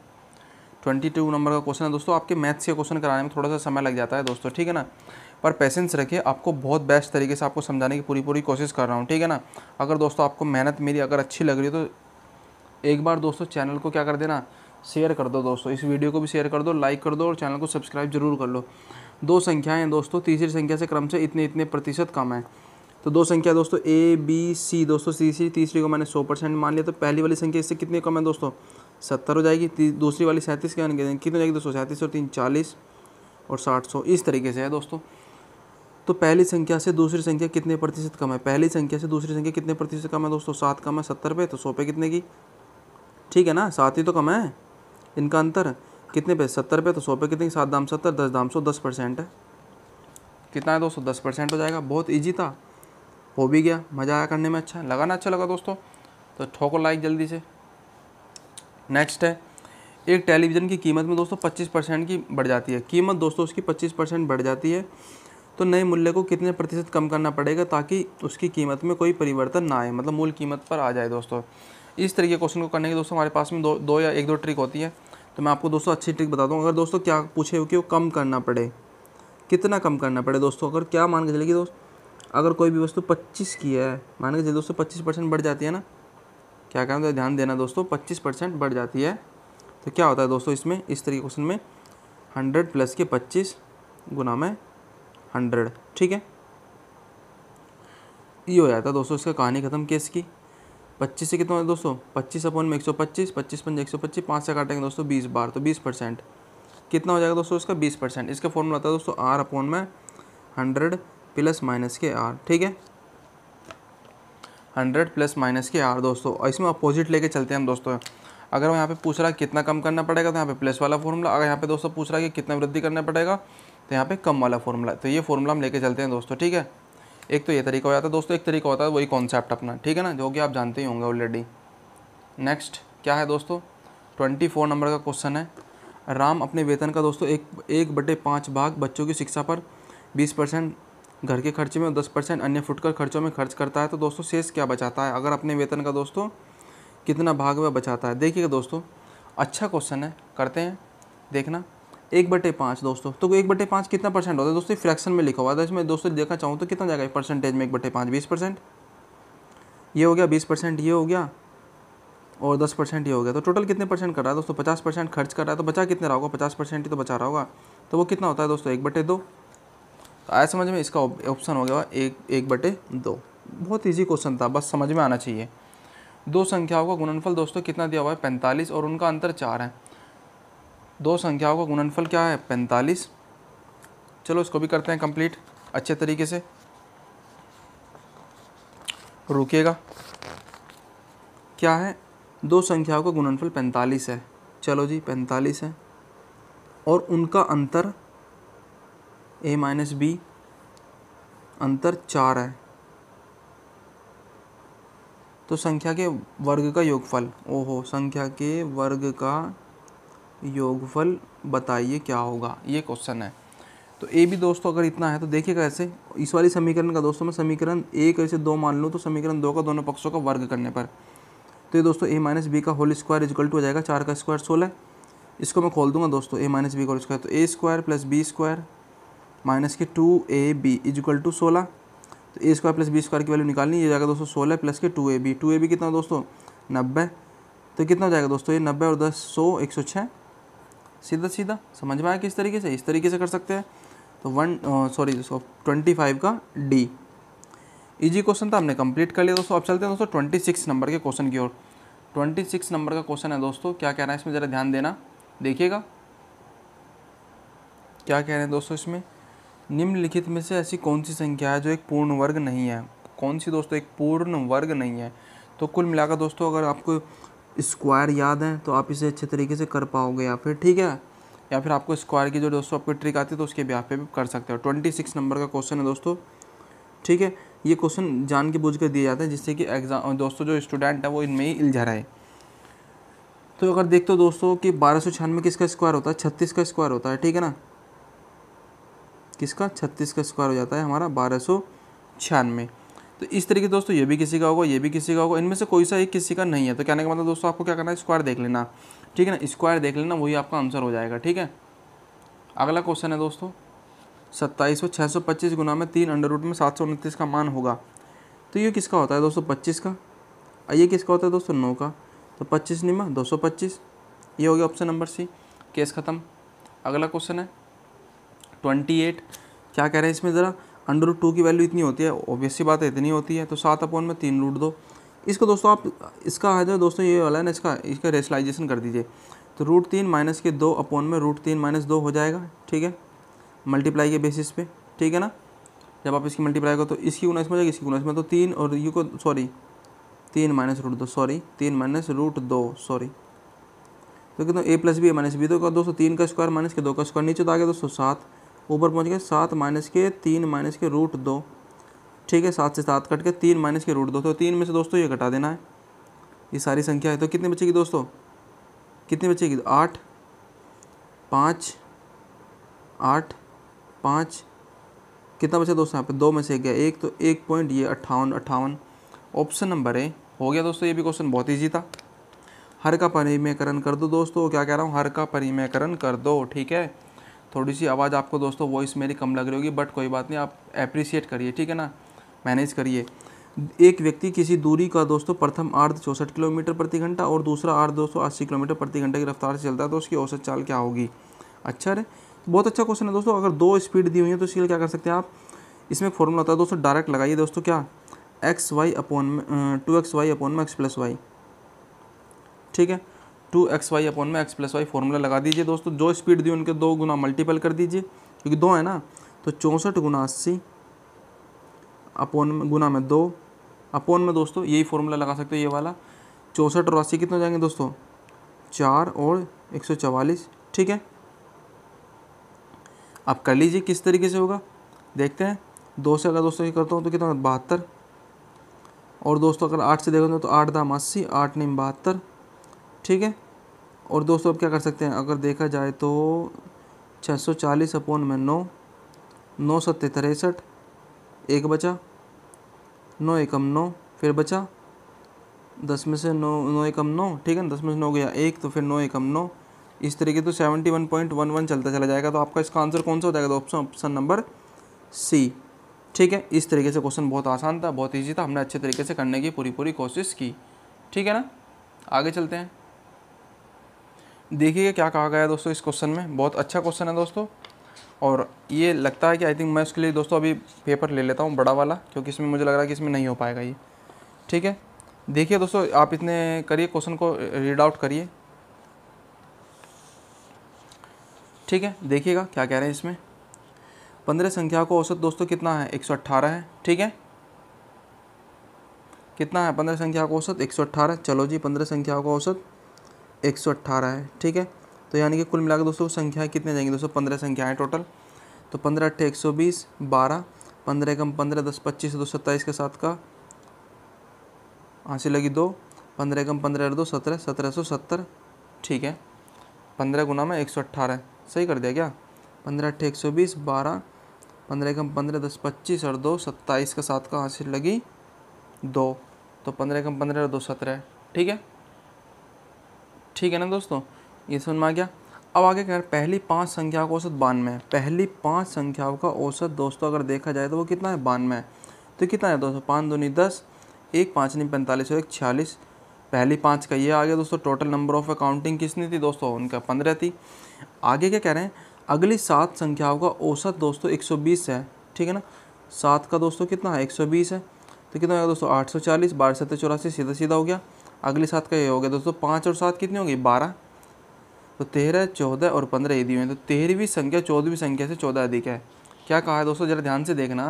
Speaker 1: ट्वेंटी टू नंबर का क्वेश्चन है दोस्तों आपके मैथ्स के क्वेश्चन कराने में थोड़ा सा समय लग जाता है दोस्तों ठीक है ना पर पेशेंस रखिए आपको बहुत बेस्ट तरीके से आपको समझाने की पूरी पूरी कोशिश कर रहा हूँ ठीक है ना अगर दोस्तों आपको मेहनत मेरी अगर अच्छी लग रही है तो एक बार दोस्तों चैनल को क्या कर देना शेयर कर दो दोस्तों इस वीडियो को भी शेयर कर दो लाइक कर दो और चैनल को सब्सक्राइब जरूर कर लो दो हैं दोस्तों तीसरी संख्या से क्रम से इतने इतने प्रतिशत कम है तो दो संख्या दोस्तों ए बी सी दोस्तों तीसरी तीसरी को मैंने सौ परसेंट मान लिया तो पहली वाली संख्या इससे कितनी कम है दोस्तों सत्तर हो जाएगी दूसरी वाली सैंतीस के कितनी हो जाएगी दोस्तों सैंतीस और तीन चालीस और साठ सौ इस तरीके से है दोस्तों तो पहली संख्या से दूसरी संख्या कितने प्रतिशत कम है पहली संख्या से दूसरी संख्या कितने प्रतिशत कम है दोस्तों सात कम है सत्तर पे तो सौ पे कितने की ठीक है ना सात ही तो कम है इनका अंतर कितने पे सत्तर पे तो सौ पे कितने की सात दाम सत्तर दस दाम सौ दस परसेंट है कितना है दोस्तों दस परसेंट हो जाएगा बहुत ईजी था हो भी गया मज़ा आया करने में अच्छा लगाना अच्छा लगा दोस्तों तो ठोको लाइक जल्दी से नेक्स्ट है एक टेलीविज़न की कीमत में दोस्तों पच्चीस परसेंट की बढ़ जाती है कीमत दोस्तों उसकी पच्चीस परसेंट बढ़ जाती है तो नए मूल्य को कितने प्रतिशत कम करना पड़ेगा ताकि उसकी कीमत में कोई परिवर्तन ना आए मतलब मूल कीमत पर आ जाए दोस्तों इस तरीके क्वेश्चन को करने के दोस्तों हमारे पास में दो दो या एक दो ट्रिक होती है तो मैं आपको दोस्तों अच्छी ट्रिक बता दूँ अगर दोस्तों क्या पूछे हो कि वो कम करना पड़े कितना कम करना पड़े दोस्तों अगर क्या मान के चले कि दोस्त अगर कोई भी वस्तु पच्चीस की है मान के चलिए दोस्तों पच्चीस परसेंट बढ़ जाती है ना क्या कहना तो ध्यान देना दोस्तों पच्चीस परसेंट बढ़ जाती है तो क्या होता है दोस्तों इसमें इस तरीके क्वेश्चन में हंड्रेड प्लस के पच्चीस गुना में हंड्रेड ठीक है ये हो जाता है दोस्तों इसका कहानी ख़त्म केस की पच्चीस से कितना है दोस्तों पच्चीस अपन में एक सौ पच्चीस पच्चीस पंजे एक सौ पच्चीस पाँच से काटेंगे दोस्तों बीस बार तो बीस परसेंट कितना हो जाएगा दोस्तों इसका बीस परसेंट इसका फॉर्मूला आता है दोस्तों आर अपोन में हंड्रेड प्लस माइनस के आर ठीक है हंड्रेड प्लस माइनस के आर दोस्तों और इसमें अपोजिट लेके चलते हैं हम दोस्तों अगर हम यहाँ पे पूछ रहा है कितना कम करना पड़ेगा तो यहाँ पे प्लस वाला फॉर्मूला अगर यहाँ पे दोस्तों पूछ रहा है कि कितना वृद्धि करना पड़ेगा तो यहाँ पे कम वाला फॉर्मूला तो ये फॉर्मूला हम लेके चलते हैं दोस्तों ठीक है एक तो ये तरीका हो जाता है दोस्तों एक तरीका होता है वही कॉन्सेप्ट अपना ठीक है ना जो कि आप जानते ही होंगे ऑलरेडी नेक्स्ट क्या है दोस्तों ट्वेंटी फोर नंबर का क्वेश्चन है राम अपने वेतन का दोस्तों एक एक बटे पाँच भाग बच्चों की शिक्षा पर बीस परसेंट घर के खर्चे में और दस परसेंट अन्य फुटकर खर्चों में खर्च करता है तो दोस्तों शेष क्या बचाता है अगर अपने वेतन का दोस्तों कितना भाग वह बचाता है देखिएगा दोस्तों अच्छा क्वेश्चन है करते हैं देखना एक बटे पाँच दोस्तों तो एक बटे पाँच कितना परसेंट होता है दोस्तों फ्रैक्शन में लिखा हुआ था तो इसमें दोस्तों देखना चाहूँ तो कितना जाएगा परसेंटेज में एक बटे पाँच बीस परसेंट ये हो गया बीस परसेंट ये हो गया और दस परसेंट ये हो गया तो टोटल कितने परसेंट कर रहा है दोस्तों पचास परसेंट खर्च कर रहा है तो बचा कितना रहा होगा पचास परसेंट ही तो बचा रहा होगा तो वो कितना होता है दोस्तों एक बटे दो तो आया समझ में इसका ऑप्शन हो गया एक एक बटे दो बहुत ईजी क्वेश्चन था बस समझ में आना चाहिए दो संख्याओं का गुणनफल दोस्तों कितना दिया हुआ है पैंतालीस और उनका अंतर चार है दो संख्याओं का गुणनफल क्या है पैंतालीस चलो इसको भी करते हैं कंप्लीट अच्छे तरीके से रुकेगा क्या है दो संख्याओं का गुणनफल पैंतालीस है चलो जी पैंतालीस है और उनका अंतर ए माइनस बी अंतर चार है तो संख्या के वर्ग का योगफल ओहो संख्या के वर्ग का योगफल बताइए क्या होगा ये क्वेश्चन है तो ए भी दोस्तों अगर इतना है तो देखिए कैसे इस वाली समीकरण का दोस्तों मैं समीकरण एक ऐसे दो मान लूँ तो समीकरण दो का दोनों पक्षों का वर्ग करने पर तो ये दोस्तों ए माइनस बी का होल स्क्वायर इजकल टू हो जाएगा चार का स्क्वायर सोलह इसको मैं खोल दूंगा दोस्तों ए माइनस बी का होल स्क्वायर तो a square plus b square minus के two a b is equal to सोलह तो a square plus b square की वैल्यू निकालनी ये जाएगा दोस्तों सोलह प्लस के two a b two a b कितना दोस्तों नब्बे तो कितना हो जाएगा दोस्तों ये नब्बे और दस सौ एक सौ छः सीधा सीधा समझ में आया किस तरीके से इस तरीके से कर सकते हैं तो वन सॉरी दोस्तों ट्वेंटी फाइव का डी इजी क्वेश्चन था हमने कंप्लीट कर लिया दोस्तों अब चलते हैं दोस्तों ट्वेंटी सिक्स नंबर के क्वेश्चन की ओर ट्वेंटी सिक्स नंबर का क्वेश्चन है दोस्तों क्या कह रहा है इसमें ज़रा ध्यान देना देखिएगा क्या कह रहे हैं दोस्तों इसमें निम्नलिखित में से ऐसी कौन सी संख्या है जो एक पूर्ण वर्ग नहीं है कौन सी दोस्तों एक पूर्ण वर्ग नहीं है तो कुल मिलाकर दोस्तों अगर आपको स्क्वायर याद हैं तो आप इसे अच्छे तरीके से कर पाओगे या फिर ठीक है या फिर आपको स्क्वायर की जो दोस्तों आपकी ट्रिक आती है तो उसके ब्याह पे भी कर सकते हो ट्वेंटी सिक्स नंबर का क्वेश्चन है दोस्तों ठीक है ये क्वेश्चन जान के बूझ कर दिए जाते हैं जिससे कि एग्जाम दोस्तों जो स्टूडेंट है वो इनमें ही इलझा रहा है तो अगर देखते हो दोस्तों कि बारह सौ छियानवे किसका स्क्वायर होता है छत्तीस का स्क्वायर होता है ठीक है ना किसका छत्तीस का स्क्वायर हो जाता है हमारा बारह सौ छियानवे तो इस तरीके दोस्तों ये भी किसी का होगा ये भी किसी का होगा इनमें से कोई सा एक किसी का नहीं है तो कहने का मतलब दोस्तों आपको क्या करना है स्क्वायर देख लेना ठीक है ना स्क्वायर देख लेना वही आपका आंसर हो जाएगा ठीक है अगला क्वेश्चन है दोस्तों सत्ताईस सौ छः सौ पच्चीस गुना में तीन अंडर रूट में सात सौ उनतीस का मान होगा तो ये किसका होता है दोस्तों पच्चीस का ये किसका होता है दोस्तों नौ का तो पच्चीस निमा दो सौ पच्चीस ये हो गया ऑप्शन नंबर सी केस ख़त्म अगला क्वेश्चन है ट्वेंटी एट क्या कह रहे हैं इसमें ज़रा अंडर रूट टू की वैल्यू इतनी होती है ऑब्वियसली बात है इतनी होती है तो सात अपॉन में तीन रूट दो इसको दोस्तों आप इसका है दोस्तों ये वाला है ना इसका इसका रेशलाइजेशन कर दीजिए तो रूट तीन माइनस के दो अपॉन में रूट तीन माइनस दो हो जाएगा ठीक है मल्टीप्लाई के बेसिस पे ठीक है ना जब आप इसकी मल्टीप्लाई करो तो इसकी उन्नीस में जाएगी इसकी उन्नीस में तो तीन और यू को सॉरी तीन माइनस रूट दो सॉरी तीन माइनस रूट दो सॉरी तो कहते हैं a plus b a minus b तो दोस्तों तीन का स्क्वायर माइनस के दो का स्क्वायर नीचे तो आ गया दोस्तों सात ऊपर पहुँच गए सात माइनस के तीन माइनस के रूट दो ठीक है सात से सात कट के तीन माइनस के रूट दो तो तीन में से दोस्तों ये घटा देना है ये सारी संख्या है तो कितने बचेगी दोस्तों कितनी बचेगी आठ पाँच आठ पाँच कितना बचा दोस्तों यहाँ पे दो में से एक गया एक तो एक पॉइंट ये अट्ठावन अट्ठावन ऑप्शन नंबर ए हो गया दोस्तों ये भी क्वेश्चन बहुत ईजी था हर का परिमयकरण कर दो दोस्तों क्या कह रहा हूँ हर का परिमयकरण कर दो ठीक है थोड़ी सी आवाज़ आपको दोस्तों वॉइस मेरी कम लग रही होगी बट कोई बात नहीं आप अप्रिसिएट करिए ठीक है ना मैनेज करिए एक व्यक्ति किसी दूरी का दोस्तों प्रथम आर्ध चौंसठ किलोमीटर प्रति घंटा और दूसरा आर्ध दोस्तों अस्सी किलोमीटर प्रति घंटे की रफ्तार से चलता है तो उसकी औसत चाल क्या होगी अच्छा अरे बहुत अच्छा क्वेश्चन है दोस्तों अगर दो स्पीड दी हुई है तो इसके लिए क्या कर सकते हैं आप इसमें फॉर्मूला होता है दोस्तों डायरेक्ट लगाइए दोस्तों क्या एक्स वाई अपॉन में टू एक्स वाई अपॉन में एक्स प्लस वाई ठीक है टू एक्स वाई अपॉन में एक्स प्लस वाई फॉर्मूला लगा दीजिए दोस्तों जो स्पीड दी उनके दो गुना मल्टीपल कर दीजिए क्योंकि दो है ना तो चौंसठ गुना अस्सी अपोन में गुना में दो अपोन में दोस्तों यही फॉर्मूला लगा सकते हो ये वाला चौंसठ और अस्सी कितने जाएंगे दोस्तों चार और एक सौ चवालीस ठीक है आप कर लीजिए किस तरीके से होगा देखते हैं दो से अगर दोस्तों ये करता हूँ तो कितना बहत्तर और दोस्तों अगर आठ से देखो तो आठ दाम अस्सी आठ नीम बहत्तर ठीक है और दोस्तों अब क्या कर सकते हैं अगर देखा जाए तो 640 अपॉन में नौ नौ सत्ते तिरसठ एक बचा नौ एकम नौ फिर बचा दस में से नौ नौ एकम नौ ठीक है ना दस में से नौ गया एक तो फिर नौ एकम नौ इस तरीके तो seventy one point one one चलता चला जाएगा तो आपका इसका आंसर कौन सा हो जाएगा ऑप्शन ऑप्शन नंबर सी ठीक है इस तरीके से क्वेश्चन बहुत आसान था बहुत ईजी था हमने अच्छे तरीके से करने की पूरी पूरी कोशिश की ठीक है ना आगे चलते हैं देखिएगा क्या कहा गया है दोस्तों इस क्वेश्चन में बहुत अच्छा क्वेश्चन है दोस्तों और ये लगता है कि आई थिंक मैं उसके लिए दोस्तों अभी पेपर ले लेता हूँ बड़ा वाला क्योंकि इसमें मुझे लग रहा है कि इसमें नहीं हो पाएगा ये ठीक है देखिए दोस्तों आप इतने करिए क्वेश्चन को रीड आउट करिए ठीक है देखिएगा क्या कह रहे हैं इसमें पंद्रह संख्या को औसत दोस्तों कितना है एक सौ अट्ठारह है ठीक है कितना है पंद्रह संख्या को औसत एक सौ अट्ठारह चलो जी पंद्रह संख्या को औसत एक सौ अट्ठारह है ठीक है तो यानी कि कुल मिलाकर दोस्तों संख्याएँ कितने जाएंगी दोस्तों पंद्रह संख्याएँ टोटल तो पंद्रह अट्ठे एक सौ बीस बारह पंद्रह कम पंद्रह दस पच्चीस दो सत्ताईस के साथ का हाँसी लगी दो पंद्रह कम पंद्रह दो सत्रह सत्रह सौ सत्तर ठीक है पंद्रह गुना में एक सौ अट्ठारह सही कर दिया क्या पंद्रह अट्ठे एक सौ बीस बारह पंद्रह कम पंद्रह दस पच्चीस और दो सत्ताईस के साथ का हाँसी लगी दो तो पंद्रह कम पंद्रह और दो सत्रह ठीक है ठीक है ना दोस्तों ये समझ में आ गया अब आगे कह रहे पहली पांच संख्याओं का औसत बानवे है पहली पांच संख्याओं का औसत दोस्तों अगर देखा जाए तो वो कितना है बानवे है तो कितना है दोस्तों पाँच दूनी दस एक पाँच नहीं पैंतालीस और एक छियालीस पहली पाँच का ये आ गया दोस्तों टोटल नंबर ऑफ अकाउंटिंग किसने थी दोस्तों उनका पंद्रह थी आगे क्या कह रहे हैं अगली सात संख्याओं का औसत दोस्तों एक सौ बीस है ठीक है ना सात का दोस्तों कितना है एक सौ बीस है तो कितना होगा दोस्तों आठ सौ चालीस बारह सत्तर चौरासी सीधा सीधा हो गया अगले सात का ये हो गया दोस्तों पाँच और सात कितनी होगी बारह तो तेरह चौदह और पंद्रह ये हुए तो तेरहवीं संख्या चौदहवीं संख्या से चौदह अधिक है क्या कहा है दोस्तों ज़रा ध्यान से देखना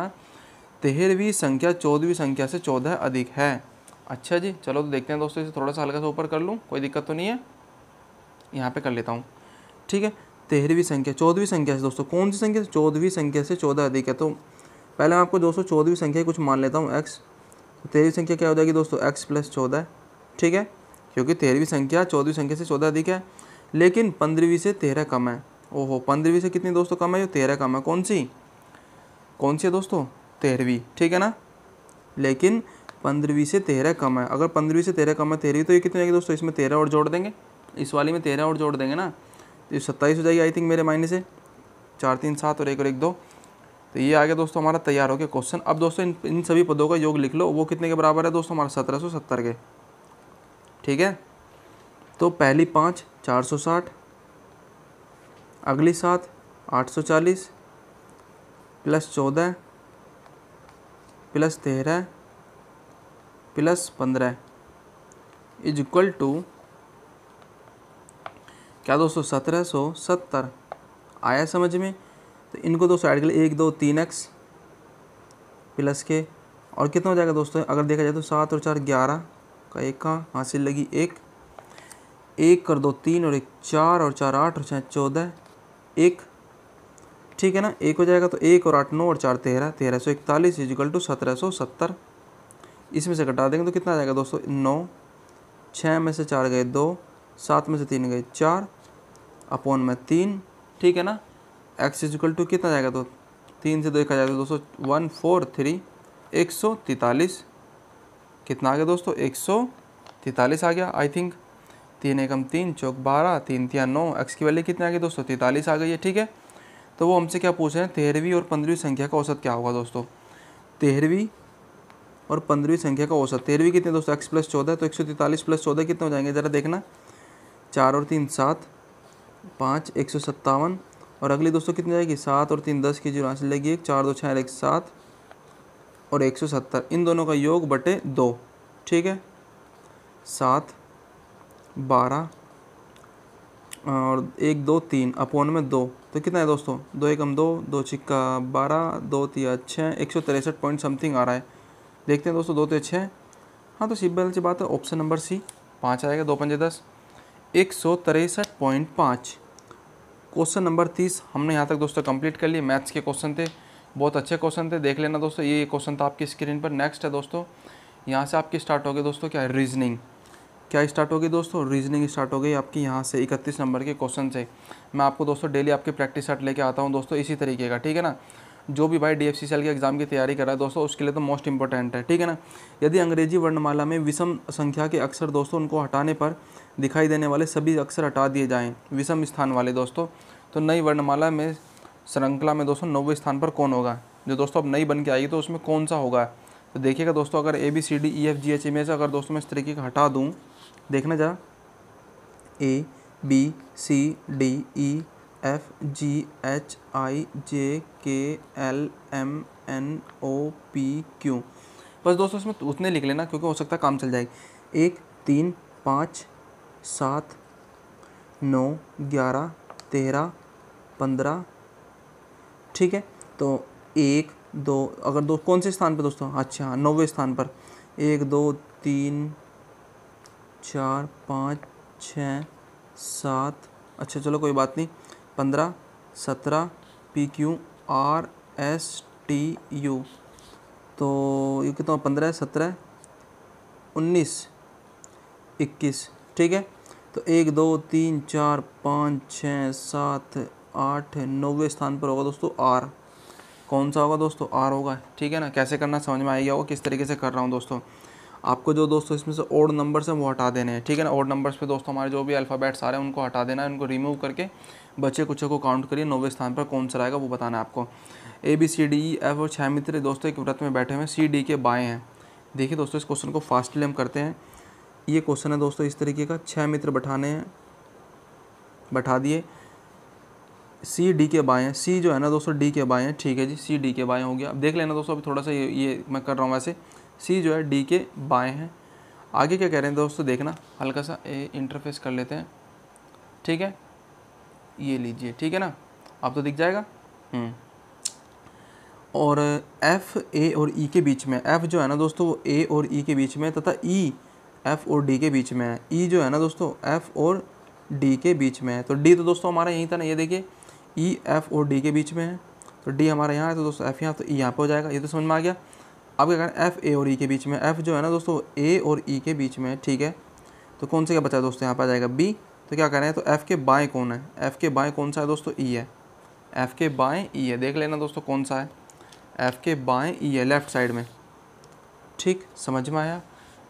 Speaker 1: तेरहवीं संख्या चौदहवीं संख्या से चौदह अधिक है अच्छा जी चलो तो देखते हैं दोस्तों इसे थोड़ा सा हल्का सा ऊपर कर लूँ कोई दिक्कत तो नहीं है यहाँ पे कर लेता हूँ ठीक है तेरहवीं संख्या चौदहवीं संख्या से दोस्तों कौन सी संख्या चौदहवीं संख्या से चौदह अधिक है तो पहले मैं आपको दोस्तों चौदहवीं संख्या कुछ मान लेता हूँ एक्स तो तेरहवीं संख्या क्या हो जाएगी दोस्तों एक्स प्लस चौदह ठीक है क्योंकि तेरहवीं संख्या चौदहवीं संख्या से चौदह अधिक है लेकिन पंद्रहवीं से तेरह कम है ओहो पंद्रहवीं से कितनी दोस्तों कम है ये तेरह कम है कौन सी कौन सी है दोस्तों तेरहवीं ठीक है ना लेकिन पंद्रहवीं से तेरह कम है अगर पंद्रहवीं से तेरह कम है तेरहवीं तो ये कितनी आएगी दोस्तों इसमें तेरह और जोड़ देंगे इस वाली में तेरह और जोड़ देंगे ना तो ये सत्ताईस हो जाएगी आई थिंक मेरे मायने से चार तीन सात और एक और एक दो तो ये आ गया दोस्तों हमारा तैयार हो गया क्वेश्चन अब दोस्तों इन इन सभी पदों का योग लिख लो वो कितने के बराबर है दोस्तों हमारा सत्रह सौ सत्तर के ठीक है तो पहली पाँच चार सौ साठ अगली सात आठ सौ चालीस प्लस चौदह प्लस तेरह प्लस पंद्रह इज इक्वल टू क्या दोस्तों सत्रह सौ सत्तर आया समझ में तो इनको दो साइड के लिए एक दो तीन एक्स प्लस के और कितना हो जाएगा दोस्तों अगर देखा जाए तो सात और चार ग्यारह का एक कहाँ हासिल लगी एक एक कर दो तीन और एक चार और चार आठ और चार चौदह एक ठीक है ना एक हो जाएगा तो एक और आठ नौ और चार तेरह तेरह सौ इकतालीस इजिकल टू सत्रह सौ सत्तर इसमें से घटा देंगे तो कितना आ जाएगा दोस्तों नौ छः में से चार गए दो सात में से तीन गए चार अपोन में तीन ठीक है ना एक्स इजिकल टू कितना जाएगा तो तीन से दो एक आ जाएगा तो दोस्तों वन फोर थ्री एक सौ तैंतालीस कितना आ गया दोस्तों एक सौ तैंतालीस आ गया आई थिंक तीन एकम तीन चौक बारह तीन तिया नौ एक्स की वैल्यू कितनी आ गई दोस्तों तैंतालीस आ गई है ठीक है तो वो हमसे क्या पूछ रहे हैं तेरहवीं और पंद्रहवीं संख्या का औसत क्या होगा दोस्तों तेरहवीं और पंद्रहवीं संख्या का औसत तेरहवीं कितने दोस्तों एक्स प्लस चौदह तो एक सौ तैंतालीस प्लस चौदह कितने हो जाएंगे ज़रा देखना चार और तीन सात पाँच एक सौ सत्तावन और अगली दोस्तों कितनी जाएगी सात और तीन दस की जो आंसर लगी एक चार दो छः एक सात और एक सौ सत्तर इन दोनों का योग बटे दो ठीक है सात बारह और एक दो तीन अपोन में दो तो कितना है दोस्तों दो हम दो दो छिक्का बारह दो तीन छः एक सौ तिरसठ पॉइंट समथिंग आ रहा है देखते हैं दोस्तों दो तीन छः हाँ तो सिंपल सी बात है ऑप्शन नंबर सी पाँच आएगा दो पंजे दस एक सौ तिरसठ पॉइंट पाँच क्वेश्चन नंबर तीस हमने यहाँ तक दोस्तों कंप्लीट कर लिए मैथ्स के क्वेश्चन थे बहुत अच्छे क्वेश्चन थे देख लेना दोस्तों ये क्वेश्चन था आपकी स्क्रीन पर नेक्स्ट है दोस्तों यहाँ से आपकी स्टार्ट होगी दोस्तों क्या है रीजनिंग क्या स्टार्ट होगी दोस्तों रीजनिंग स्टार्ट हो गई आपकी यहाँ से इकतीस नंबर के क्वेश्चन से मैं आपको दोस्तों डेली आपकी प्रैक्टिस सेट लेके आता हूँ दोस्तों इसी तरीके का ठीक है ना जो भी भाई डी एफ के एग्ज़ाम की तैयारी कर रहा है दोस्तों उसके लिए तो मोस्ट इंपॉर्टेंट है ठीक है ना यदि अंग्रेजी वर्णमाला में विषम संख्या के अक्सर दोस्तों उनको हटाने पर दिखाई देने वाले सभी अक्सर हटा दिए जाएँ विषम स्थान वाले दोस्तों तो नई वर्णमाला में श्रृंखला में दोस्तों नौवे स्थान पर कौन होगा जो दोस्तों अब नई बन के आएगी तो उसमें कौन सा होगा तो देखिएगा दोस्तों अगर A B C D E F G H में से अगर दोस्तों मैं इस तरीके का हटा दूँ देखना जरा A B C D E F G H I J K L M N O P Q बस दोस्तों इसमें उतने लिख लेना क्योंकि हो सकता है काम चल जाएगी एक तीन पाँच सात नौ ग्यारह तेरह पंद्रह ठीक है तो एक दो अगर दो कौन से स्थान पर दोस्तों अच्छा हाँ नौवे स्थान पर एक दो तीन चार पाँच छ सात अच्छा चलो कोई बात नहीं पंद्रह सत्रह P Q R S T U तो ये कितना पंद्रह सत्रह उन्नीस इक्कीस ठीक है तो एक दो तीन चार पाँच छः सात आठ नौवे स्थान पर होगा दोस्तों आर कौन सा होगा दोस्तों आर होगा ठीक है ना कैसे करना समझ में आएगा वो होगा किस तरीके से कर रहा हूँ दोस्तों आपको जो दोस्तों इसमें से ओड नंबर्स हैं वो हटा देने हैं ठीक है ना ओड नंबर्स पे दोस्तों हमारे जो भी अल्फ़ाबेट्स आ रहे हैं उनको हटा देना है उनको रिमूव करके बचे कुछ को काउंट करिए नौवे स्थान पर कौन सा रहेगा वो बताना है आपको A B C D F और छः मित्र दोस्तों एक व्रत में बैठे हुए सी डी के बाएँ हैं देखिए दोस्तों इस क्वेश्चन को फास्टली हम करते हैं ये क्वेश्चन है दोस्तों इस तरीके का छः मित्र बैठाने हैं बैठा दिए सी डी के बाएँ सी जो है ना दोस्तों डी के बाएँ ठीक है जी सी डी के बाएँ हो गया अब देख लेना दोस्तों अभी थोड़ा सा ये, ये मैं कर रहा हूँ वैसे सी जो है डी के बाएँ हैं आगे क्या कह रहे हैं दोस्तों देखना हल्का सा ए इंटरफेस कर लेते हैं ठीक है ये लीजिए ठीक है ना आप तो दिख जाएगा हम्म। और एफ़ ए और ई e के बीच में एफ़ जो है ना दोस्तों वो ए और ई e के बीच में तथा ई e, एफ़ और डी के बीच में है ई e जो है ना दोस्तों एफ़ और डी के बीच में है तो डी तो दोस्तों हमारा यहीं था ना ये देखिए ई एफ और डी के बीच में है तो डी हमारा यहाँ है तो दोस्तों एफ़ यहाँ तो ई यहाँ पर हो जाएगा ये तो समझ में आ गया अब क्या करें एफ़ ए और ई के बीच में एफ़ जो है ना दोस्तों ए और ई के बीच में ठीक है तो कौन से क्या बचा दोस्तों यहाँ पर आ जाएगा बी तो क्या करें तो एफ़ के बाएँ कौन है एफ़ के बाएँ कौन सा है दोस्तों ई है एफ़ के बाएँ ई है देख लेना दोस्तों कौन सा है एफ़ के बाएँ ई है लेफ़्ट साइड में ठीक समझ में आया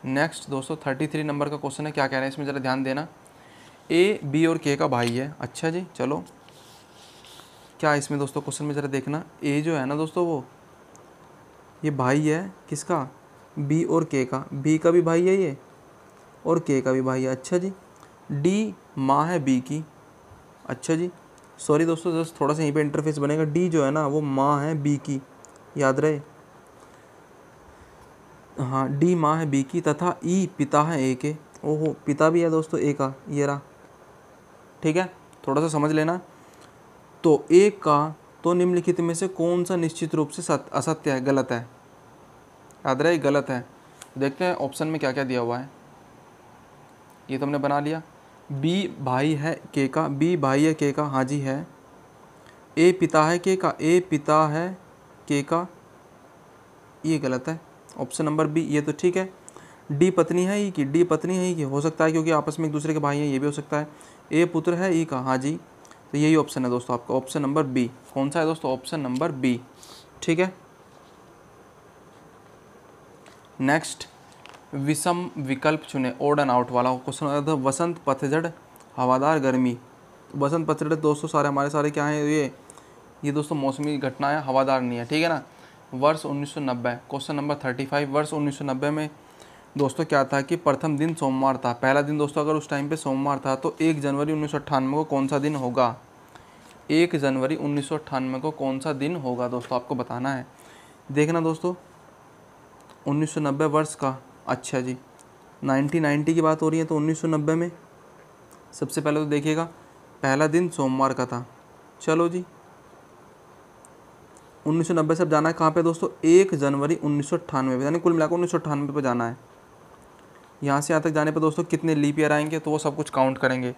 Speaker 1: नेक्स्ट दोस्तों थर्टी थ्री नंबर का क्वेश्चन है क्या कह रहे हैं इसमें ज़रा ध्यान देना ए बी और के का भाई है अच्छा जी चलो क्या इसमें दोस्तों क्वेश्चन में ज़रा देखना ए जो है ना दोस्तों वो ये भाई है किसका बी और के का बी का भी भाई है ये और के का भी भाई है अच्छा जी डी माँ है बी की अच्छा जी सॉरी दोस्तों जस्ट थोड़ा सा यहीं पे इंटरफेस बनेगा डी जो है ना वो माँ है बी की याद रहे हाँ डी माँ है बी की तथा ई e पिता है ए के ओहो पिता भी है दोस्तों ए का ये रहा ठीक है थोड़ा सा समझ लेना तो एक का तो निम्नलिखित में से कौन सा निश्चित रूप से सत्य असत्य है गलत है याद रहे गलत है देखते हैं ऑप्शन में क्या क्या दिया हुआ है ये तो हमने बना लिया बी भाई है के का बी भाई है के का हाँ जी है ए पिता है के का ए पिता है के का ये गलत है ऑप्शन नंबर बी ये तो ठीक है डी पत्नी है ई e की डी पत्नी है ई e की हो सकता है क्योंकि आपस में एक दूसरे के भाई हैं ये भी हो सकता है ए पुत्र है ई e का हाँ जी तो यही ऑप्शन है दोस्तों आपका ऑप्शन नंबर बी कौन सा है दोस्तों ऑप्शन नंबर बी ठीक है नेक्स्ट विषम विकल्प चुने ओड एंड आउट वाला क्वेश्चन आया था वसंत पथझड़ हवादार गर्मी तो वसंत पथझड़ दोस्तों सारे हमारे सारे क्या हैं ये ये दोस्तों मौसमी घटना है हवादार नहीं है ठीक है ना वर्ष 1990 क्वेश्चन नंबर 35 वर्ष 1990 में दोस्तों क्या था कि प्रथम दिन सोमवार था पहला दिन दोस्तों अगर उस टाइम पे सोमवार था तो एक जनवरी उन्नीस को कौन सा दिन होगा एक जनवरी उन्नीस को कौन सा दिन होगा दोस्तों आपको बताना है देखना दोस्तों उन्नीस वर्ष का अच्छा जी 1990 की बात हो रही है तो उन्नीस में सबसे पहले तो देखिएगा पहला दिन सोमवार का था चलो जी नब्बे से अब जाना है कहाँ पे दोस्तों एक जनवरी उन्नीस सौ यानी कुल मिलाकर उन्नीस सौ पर जाना है यहाँ से यहाँ तक जाने पर दोस्तों कितने लीप ईयर आएंगे तो वो सब कुछ काउंट करेंगे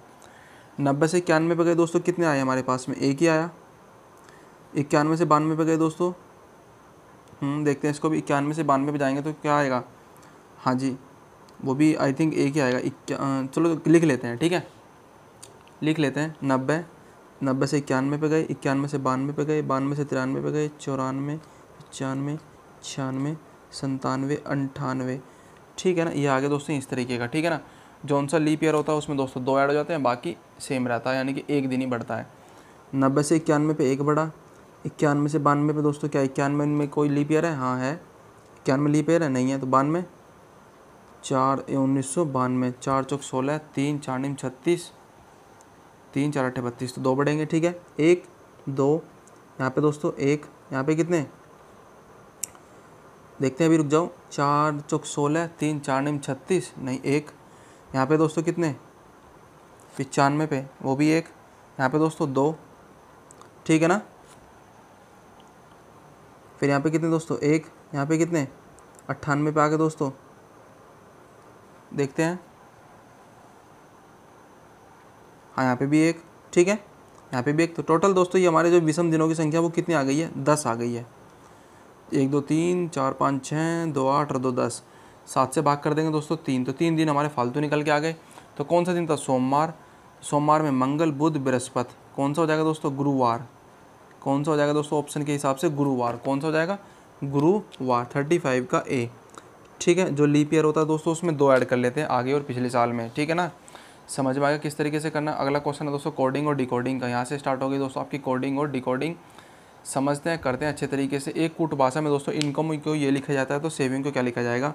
Speaker 1: नब्बे से इक्यानवे पे गए दोस्तों कितने आए हमारे पास में एक ही आया इक्यानवे से बानवे पे गए दोस्तों हम्म, देखते हैं इसको भी इक्यानवे से बानवे पे जाएंगे तो क्या आएगा हाँ जी वो भी आई थिंक एक ही आएगा इक्या चलो लिख लेते हैं ठीक है लिख लेते हैं नब्बे नब्बे से इक्यानवे पे गए इक्यानवे से बानवे पे गए बानवे से तिरानवे पे गए चौरानवे पचानवे छियानवे संतानवे अंठानवे ठीक है ना ये आगे दोस्तों इस तरीके का ठीक है ना जौन सा लीप ईयर होता है उसमें दोस्तों दो ऐड हो जाते हैं बाकी सेम रहता है यानी कि एक दिन ही बढ़ता है नब्बे से इक्यानवे पे एक बढ़ा इक्यानवे से बानवे पे दोस्तों क्या इक्यानवे में कोई लीप ईयर है हाँ है इक्यानवे लीप ईयर है नहीं है तो बानवे चार उन्नीस सौ बानवे चार चौक सोलह तीन चार निम छत्तीस तीन चार अट्ठे बत्तीस तो दो बढ़ेंगे ठीक है एक दो यहाँ पे दोस्तों एक यहाँ पे कितने देखते हैं अभी रुक जाओ चार चौक सोलह तीन चार निम छत्तीस नहीं एक यहाँ पे दोस्तों कितने पचानवे पे वो भी एक यहाँ पे दोस्तों दो ठीक है ना फिर यहाँ पे कितने दोस्तों एक यहाँ पे कितने अट्ठानवे पे आ गए दोस्तों देखते हैं हाँ यहाँ पे भी एक ठीक है यहाँ पे भी एक तो टोटल दोस्तों ये हमारे जो विषम दिनों की संख्या वो कितनी आ गई है दस आ गई है एक दो तीन चार पाँच छः दो आठ और दो दस सात से भाग कर देंगे दोस्तों तीन तो तीन दिन हमारे फालतू निकल के आ गए तो कौन सा दिन था सोमवार सोमवार में मंगल बुध बृहस्पति कौन सा हो जाएगा दोस्तों गुरुवार कौन सा हो जाएगा दोस्तों ऑप्शन के हिसाब से गुरुवार कौन सा हो जाएगा गुरुवार थर्टी फाइव का ए ठीक है जो लीप ईयर होता है दोस्तों उसमें दो ऐड कर लेते हैं आगे और पिछले साल में ठीक है ना समझ में आएगा किस तरीके से करना अगला क्वेश्चन है दोस्तों कोडिंग और डिकोडिंग का यहाँ से स्टार्ट होगी दोस्तों आपकी कोडिंग और डिकोडिंग समझते हैं करते हैं अच्छे तरीके से एक कूट भाषा में दोस्तों इनकम को ये लिखा जाता है तो सेविंग को क्या लिखा जाएगा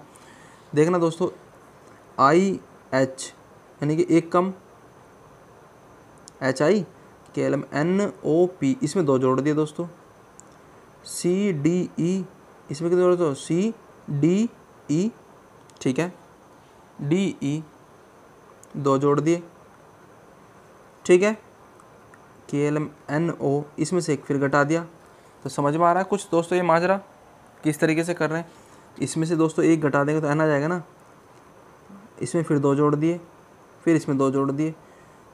Speaker 1: देखना दोस्तों आई एच यानी कि एक कम H I K L M N O P इसमें दो जोड़ दिए दोस्तों सी डी ई इसमें कितने जोड़ दो सी डी ई ठीक है डी ई e, दो जोड़ दिए ठीक है के एल एम एन ओ इसमें से एक फिर घटा दिया तो समझ में आ रहा है कुछ दोस्तों ये माजरा किस तरीके से कर रहे हैं इसमें से दोस्तों एक घटा देंगे तो एन आ जाएगा ना इसमें फिर दो जोड़ दिए फिर इसमें दो जोड़ दिए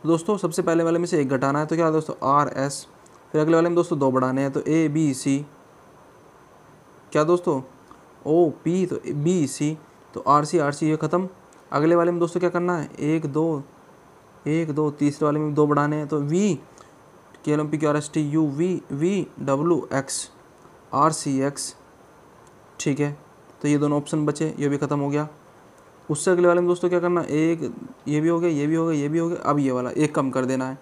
Speaker 1: तो दोस्तों सबसे पहले वाले में से एक घटाना है तो क्या दोस्तों आर एस फिर अगले वाले में दोस्तों दो बढ़ाने हैं तो ए बी सी क्या दोस्तों ओ पी तो बी सी तो आर सी आर सी ये ख़त्म अगले वाले में दोस्तों क्या करना है एक दो एक दो तीसरे वाले में दो बढ़ाने हैं तो V K L M P Q R S T U V V W X R C X ठीक है तो ये दोनों ऑप्शन बचे ये भी ख़त्म हो गया उससे अगले वाले में दोस्तों क्या करना एक ये भी हो गया ये भी हो गया ये भी हो गया अब ये वाला एक कम कर देना है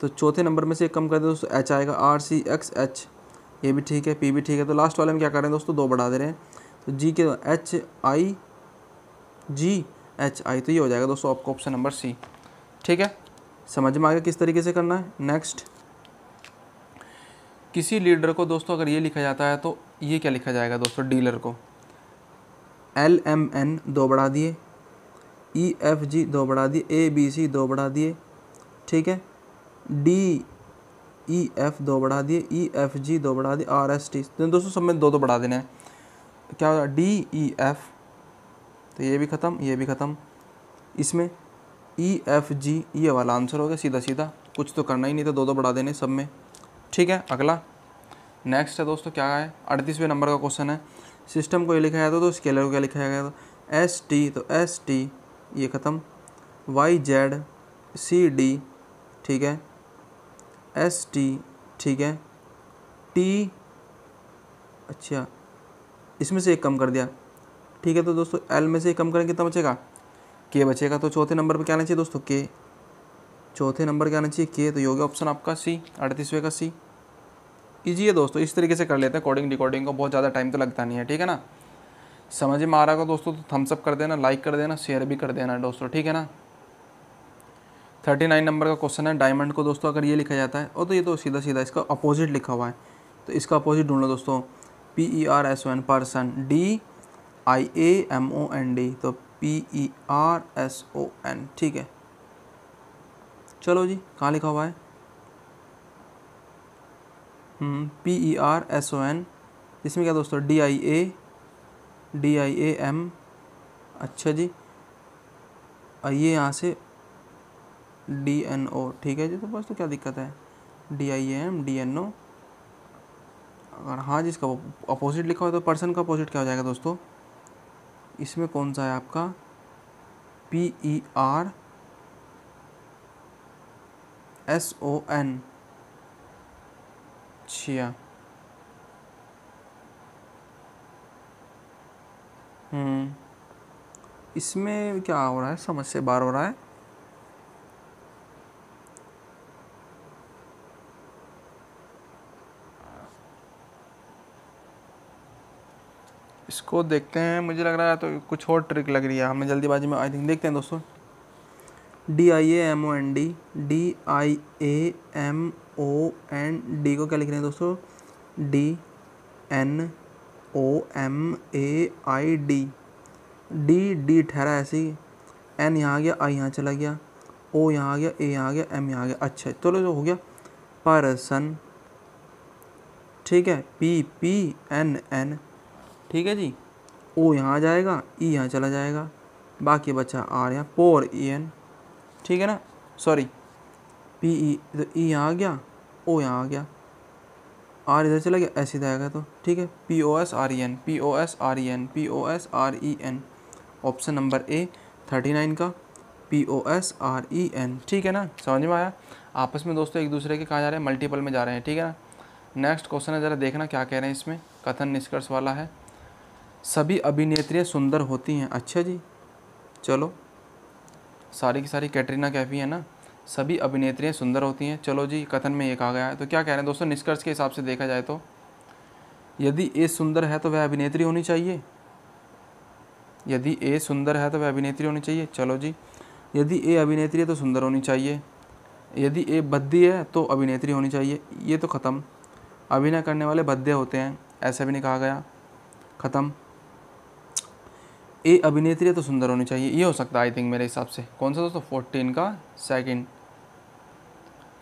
Speaker 1: तो चौथे नंबर में से एक कम कर दे दोस्तों एच आएगा आर सी एक्स एच ये भी ठीक है पी भी ठीक है तो लास्ट वाले में क्या कर रहे हैं दोस्तों दो बढ़ा दे रहे हैं तो जी के एच आई जी एच आई तो ये हो जाएगा दोस्तों आपका ऑप्शन नंबर सी ठीक है समझ में आ गया किस तरीके से करना है नेक्स्ट किसी लीडर को दोस्तों अगर ये लिखा जाता है तो ये क्या लिखा जाएगा दोस्तों डीलर को एल एम एन दो बढ़ा दिए ई एफ जी दो बढ़ा दिए ए बी सी दो बढ़ा दिए ठीक है डी ई एफ दो बढ़ा दिए ई एफ जी दो बढ़ा दिए आर एस टी तो दोस्तों सब में दो दो बढ़ा देना है क्या होगा डी ई एफ तो ये भी ख़त्म ये भी ख़त्म इसमें ई एफ जी ये वाला आंसर हो गया सीधा सीधा कुछ तो करना ही नहीं था दो दो बढ़ा देने सब में ठीक है अगला नेक्स्ट है दोस्तों क्या है अड़तीसवें नंबर का क्वेश्चन है सिस्टम को ये लिखा गया था तो स्केलर को क्या लिखा गया था एस टी तो एस टी ये ख़त्म वाई जेड सी डी ठीक है एस टी ठीक है टी अच्छा इसमें से एक कम कर दिया ठीक है तो दोस्तों एल में से एक कम करें कितना बचेगा के बचेगा तो चौथे नंबर पर क्या आना चाहिए दोस्तों के चौथे नंबर के आना चाहिए के तो योग्य ऑप्शन आपका सी अड़तीसवें का सी ईजी है दोस्तों इस तरीके से कर लेते हैं कोडिंग रिकॉर्डिंग को बहुत ज़्यादा टाइम तो लगता नहीं है ठीक है ना समझ में आ रहा होगा दोस्तों तो थम्सअप कर देना लाइक कर देना शेयर भी कर देना दोस्तों ठीक है ना थर्टी नाइन नंबर का क्वेश्चन है डायमंड को दोस्तों अगर ये लिखा जाता है और तो ये तो सीधा सीधा इसका अपोजिट लिखा हुआ है तो इसका अपोजिट ढूंढ लो दोस्तों P E R S O N person D I A M O N D तो P E R S O N ठीक है चलो जी कहाँ लिखा हुआ है P E R S O N इसमें क्या दोस्तों D I A D I A M अच्छा जी आइए यहाँ से डी एन ओ ठीक है जी तो बस तो क्या दिक्कत है D I A M D N O अगर हाँ जिसका अपोजिट लिखा है तो पर्सन का अपोजिट क्या हो जाएगा दोस्तों इसमें कौन सा है आपका P E R S O N छिया इसमें क्या हो रहा है समझ से बाहर हो रहा है इसको देखते हैं मुझे लग रहा है तो कुछ और ट्रिक लग रही है हमें जल्दीबाजी में आई थिंक देखते हैं दोस्तों D I A M O N D D I A M O N D को क्या लिख रहे हैं दोस्तों D N O M A I D D D ठहरा ऐसे ही एन यहाँ आ गया आई यहाँ चला गया ओ यहाँ आ गया ए यहाँ आ गया एम यहाँ आ गया अच्छा चलो तो जो हो गया पर्सन ठीक है पी पी एन एन ठीक है जी ओ यहाँ आ जाएगा ई e यहाँ चला जाएगा बाकी बचा आर यहाँ पोर ई एन ठीक है ना सॉरी पी ई इधर ई e यहाँ आ गया ओ यहाँ आ गया आर इधर चला गया ऐसे इधर आएगा तो ठीक है P O S R E N P O S R E N P O S R E N option number A thirty nine का P O S R E N ठीक है ना समझ में आया आपस में दोस्तों एक दूसरे के कहाँ जा रहे हैं मल्टीपल में जा रहे हैं ठीक है ना नेक्स्ट क्वेश्चन है ज़रा देखना क्या कह रहे हैं इसमें कथन निष्कर्ष वाला है सभी अभिनेत्रियाँ सुंदर होती हैं अच्छा जी चलो सारी की सारी कैटरीना कैफी है ना सभी अभिनेत्रियाँ सुंदर होती हैं चलो जी कथन में एक आ गया है तो क्या कह रहे हैं दोस्तों निष्कर्ष के हिसाब से देखा जाए तो यदि ए सुंदर है तो वह अभिनेत्री होनी चाहिए यदि ए सुंदर है तो वह अभिनेत्री होनी चाहिए चलो जी यदि ए अभिनेत्री है तो सुंदर होनी चाहिए यदि ए बद्दी है तो अभिनेत्री होनी चाहिए ये तो ख़त्म अभिनय करने वाले बद्दे होते हैं ऐसा भी नहीं कहा गया ख़त्म ए अभिनेत्री तो सुंदर होनी चाहिए ये हो सकता है आई थिंक मेरे हिसाब से कौन सा दोस्तों फोर्टीन का सेकंड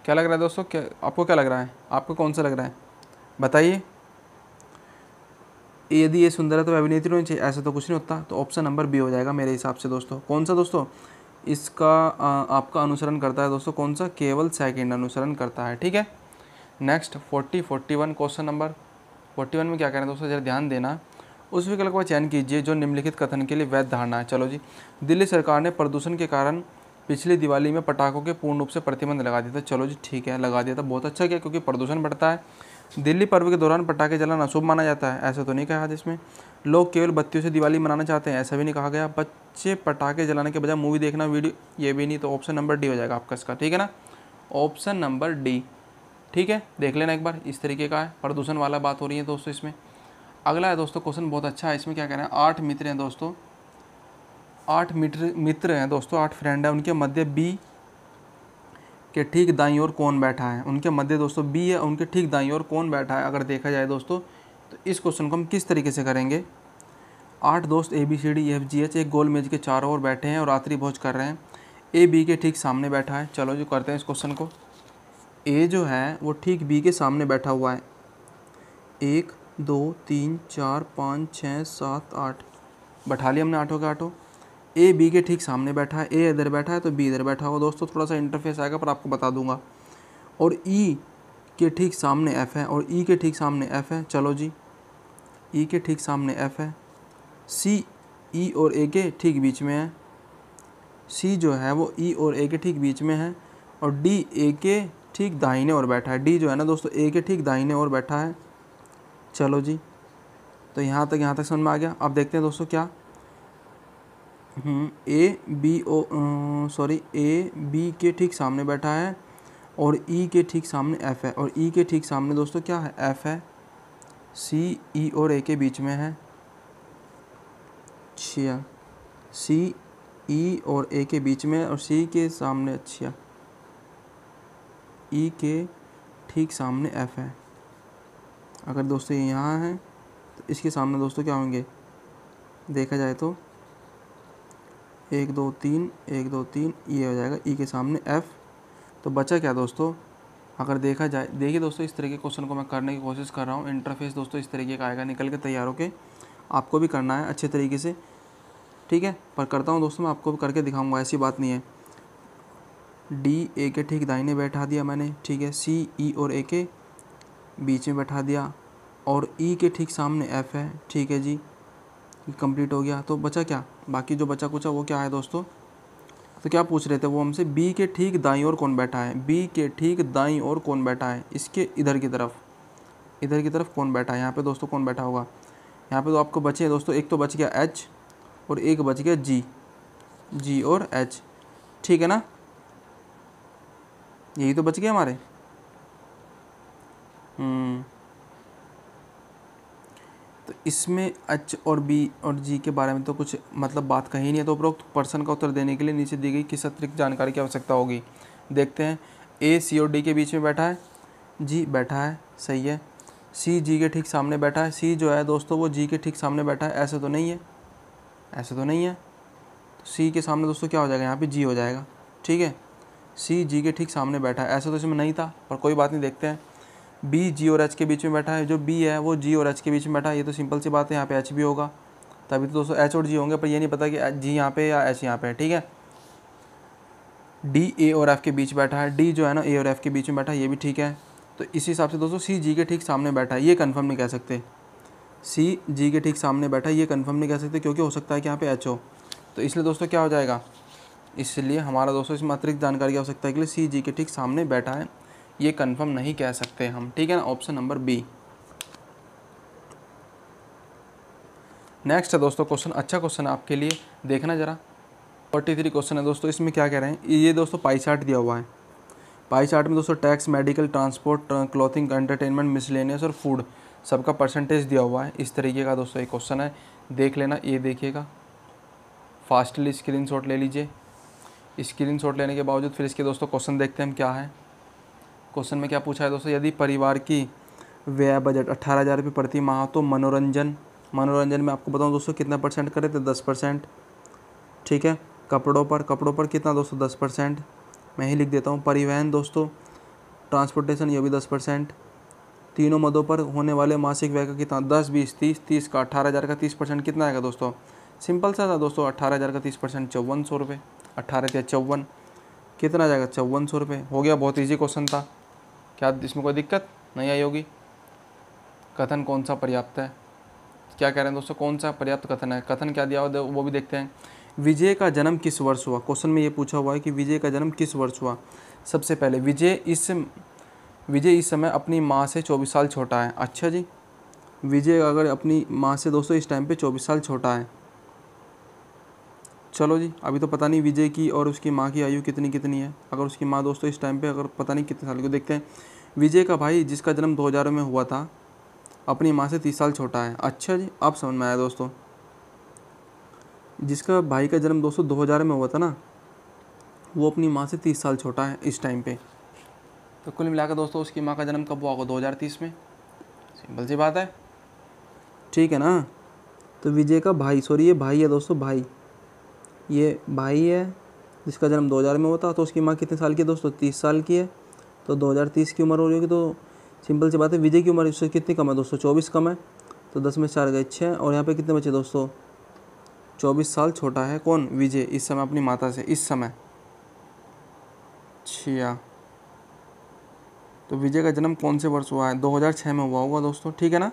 Speaker 1: क्या लग रहा है दोस्तों क्या आपको क्या लग रहा है आपको कौन सा लग रहा है बताइए यदि ये सुंदर है तो अभिनेत्री होनी चाहिए ऐसा तो कुछ नहीं होता तो ऑप्शन नंबर बी हो जाएगा मेरे हिसाब से दोस्तों कौन सा दोस्तों इसका आ, आपका अनुसरण करता है दोस्तों कौन सा केवल सेकेंड अनुसरण करता है ठीक है next forty forty one question number forty one में क्या कह रहे हैं दोस्तों जरा ध्यान देना उस विकल्प का चयन कीजिए जो निम्नलिखित कथन के लिए वैध धारणा है चलो जी दिल्ली सरकार ने प्रदूषण के कारण पिछली दिवाली में पटाखों के पूर्ण रूप से प्रतिबंध लगा दिया था चलो जी ठीक है लगा दिया था बहुत अच्छा किया क्योंकि प्रदूषण बढ़ता है दिल्ली पर्व के दौरान पटाखे जलाना अशुभ माना जाता है ऐसा तो नहीं कहा जिसमें लोग केवल बत्तियों से दिवाली मनाना चाहते हैं ऐसा भी नहीं कहा गया बच्चे पटाखे जलाने के बजाय मूवी देखना वीडियो ये भी नहीं तो ऑप्शन नंबर डी हो जाएगा आपका इसका ठीक है ना ऑप्शन नंबर डी ठीक है देख लेना एक बार इस तरीके का है प्रदूषण वाला बात हो रही है दोस्तों इसमें अगला है दोस्तों क्वेश्चन बहुत अच्छा है इसमें क्या कह रहे हैं आठ मित्र हैं दोस्तों आठ मित्र मित्र हैं दोस्तों आठ फ्रेंड हैं उनके मध्य बी के ठीक दाई ओर कौन बैठा है उनके मध्य दोस्तों बी है उनके ठीक दाई ओर कौन बैठा है अगर देखा जाए दोस्तों तो इस क्वेश्चन को हम किस तरीके से करेंगे आठ दोस्त A B C D F G H एक गोल मेज के चारों ओर बैठे हैं और रात्रि भोज कर रहे हैं ए बी के ठीक सामने बैठा है चलो जो करते हैं इस क्वेश्चन को ए जो है वो ठीक बी के सामने बैठा हुआ है एक दो तीन चार पाँच छः सात आठ बैठा लिया हमने आठों के आठों ए बी के ठीक सामने बैठा है ए इधर बैठा है तो बी इधर बैठा होगा दोस्तों थोड़ा सा इंटरफेस आएगा पर आपको बता दूंगा और ई e के ठीक सामने एफ़ है और ई e के ठीक सामने एफ़ है चलो जी ई e के ठीक सामने एफ़ है सी ई e और ए के ठीक बीच में है सी जो है वो ई e और ए के ठीक बीच में है और डी ए के ठीक दाहिने और बैठा है डी जो है ना दोस्तों ए के ठीक दाहिने और बैठा है चलो जी तो यहाँ तक यहाँ तक समझ में आ गया अब देखते हैं दोस्तों क्या A B O sorry A B के ठीक सामने बैठा है और ई e के ठीक सामने एफ़ है और ई e के ठीक सामने दोस्तों क्या है एफ़ है सी ई e और ए के बीच में है अच्छा सी ई e और ए के बीच में और सी के सामने अच्छा ई e के ठीक सामने एफ़ है अगर दोस्तों ये यहाँ हैं तो इसके सामने दोस्तों क्या होंगे देखा जाए तो एक दो तीन एक दो तीन ये हो जाएगा ई के सामने एफ़ तो बचा क्या दोस्तों अगर देखा जाए देखिए दोस्तों इस तरह के क्वेश्चन को मैं करने की कोशिश कर रहा हूँ इंटरफेस दोस्तों इस तरीके का आएगा निकल के तैयार होके आपको भी करना है अच्छे तरीके से ठीक है पर करता हूँ दोस्तों मैं आपको भी करके दिखाऊंगा ऐसी बात नहीं है डी ए के ठीक दाहिने बैठा दिया मैंने ठीक है सी ई और ए के बीच में बैठा दिया और ई e के ठीक सामने एफ़ है ठीक है जी कंप्लीट हो गया तो बचा क्या बाकी जो बचा है वो क्या है दोस्तों तो क्या पूछ रहे थे वो हमसे बी के ठीक दाई और कौन बैठा है बी के ठीक दाई और कौन बैठा है इसके इधर की तरफ इधर की तरफ कौन बैठा है यहाँ पे दोस्तों कौन बैठा होगा यहाँ पे तो आपको बचे दोस्तों एक तो बच गया एच और एक बच गया जी जी और एच ठीक है ना यही तो बच गया हमारे तो इसमें एच और बी और जी के बारे में तो कुछ मतलब बात कही नहीं है तो उपरोक्त पर्सन का उत्तर देने के लिए नीचे दी गई किस अतिरिक्त जानकारी की आवश्यकता होगी देखते हैं ए सी और डी के बीच में बैठा है जी बैठा है सही है सी जी के ठीक सामने बैठा है सी जो है दोस्तों वो जी के ठीक सामने बैठा है ऐसे तो नहीं है ऐसे तो नहीं है तो सी के सामने दोस्तों क्या हो जाएगा यहाँ पे जी हो जाएगा ठीक है सी जी के ठीक सामने बैठा है ऐसे तो इसमें नहीं था पर कोई बात नहीं देखते हैं बी जी और एच के बीच में बैठा है जो बी है वो जी और एच के बीच में बैठा है ये तो सिंपल सी बात है यहाँ पे एच भी होगा तभी तो दोस्तों एच और जी होंगे पर ये नहीं पता कि जी यहाँ पे या एच यहाँ पे है ठीक है डी ए और एफ़ के बीच बैठा है डी जो है ना ए और एफ़ के बीच में बैठा है ये भी ठीक है तो इसी हिसाब से दोस्तों सी जी के ठीक सामने बैठा है ये कन्फर्म नहीं कह सकते सी जी के ठीक सामने बैठा है ये कन्फर्म नहीं कह सकते क्योंकि हो सकता है कि यहाँ पे एच हो तो इसलिए दोस्तों क्या हो जाएगा इसलिए हमारा दोस्तों इसमें अतिरिक्त जानकारी की आवश्यकता है कि सी जी के ठीक सामने बैठा है ये कंफर्म नहीं कह सकते हम ठीक है ना ऑप्शन नंबर बी नेक्स्ट है दोस्तों क्वेश्चन अच्छा क्वेश्चन है आपके लिए देखना ज़रा फोर्टी थ्री क्वेश्चन है दोस्तों इसमें क्या कह रहे हैं ये दोस्तों पाई चार्ट दिया हुआ है पाई चार्ट में दोस्तों tax medical transport clothing entertainment miscellaneous और फूड सबका परसेंटेज दिया हुआ है इस तरीके का दोस्तों एक क्वेश्चन है देख लेना ये देखिएगा फास्टली स्क्रीन ले लीजिए स्क्रीन लेने के बावजूद फिर इसके दोस्तों क्वेश्चन देखते हैं हम क्या है क्वेश्चन में क्या पूछा है दोस्तों यदि परिवार की व्यय बजट अट्ठारह हज़ार रुपये प्रति माह तो मनोरंजन मनोरंजन में आपको बताऊँ दोस्तों कितना परसेंट करें तो दस परसेंट ठीक है कपड़ों पर कपड़ों पर कितना दोस्तों दस परसेंट मैं ही लिख देता हूँ परिवहन दोस्तों ट्रांसपोर्टेशन ये भी दस परसेंट तीनों मदों पर होने वाले मासिक व्यय का कितना दस बीस तीस तीस का अट्ठारह हज़ार का तीस परसेंट कितना आएगा दोस्तों सिंपल सा था दोस्तों अट्ठारह हज़ार का तीस परसेंट चौवन सौ रुपये अट्ठारह या चौवन कितना आ जाएगा चौवन सौ रुपये हो गया बहुत ईजी क्वेश्चन था क्या इसमें कोई दिक्कत नहीं आई होगी कथन कौन सा पर्याप्त है क्या कह रहे हैं दोस्तों कौन सा पर्याप्त कथन है कथन क्या दिया हुआ वो भी देखते हैं विजय का जन्म किस वर्ष हुआ क्वेश्चन में ये पूछा हुआ है कि विजय का जन्म किस वर्ष हुआ सबसे पहले विजय इस विजय इस समय अपनी माँ से चौबीस साल छोटा है अच्छा जी विजय अगर अपनी माँ से दोस्तों इस टाइम पे चौबीस साल छोटा है चलो जी अभी तो पता नहीं विजय की और उसकी माँ की आयु कितनी कितनी है अगर उसकी माँ दोस्तों इस टाइम पे अगर पता नहीं कितने साल को देखते हैं विजय का भाई जिसका जन्म 2000 में हुआ था अपनी माँ से तीस साल छोटा है अच्छा जी अब समझ में आया दोस्तों जिसका भाई का जन्म दोस्तों दो में हुआ था ना वो अपनी माँ से तीस साल छोटा है इस टाइम पर तो कुल मिलाकर दोस्तों उसकी माँ का जन्म कब हुआ होगा दो में सिंपल सी बात है ठीक है ना तो विजय का भाई सॉरी ये भाई है दोस्तों भाई ये भाई है जिसका जन्म 2000 में होता तो उसकी माँ कितने साल की है दोस्तों तीस साल की है तो 2030 की उम्र हो रही होगी तो सिंपल सी बात है विजय की उम्र उससे कितनी कम है दोस्तों चौबीस कम है तो दस में चार गए छः और यहाँ पर कितने बचे दोस्तों चौबीस साल छोटा है कौन विजय इस समय अपनी माता से इस समय छिया तो विजय का जन्म कौन से वर्ष हुआ है 2006 में हुआ होगा दोस्तों ठीक है ना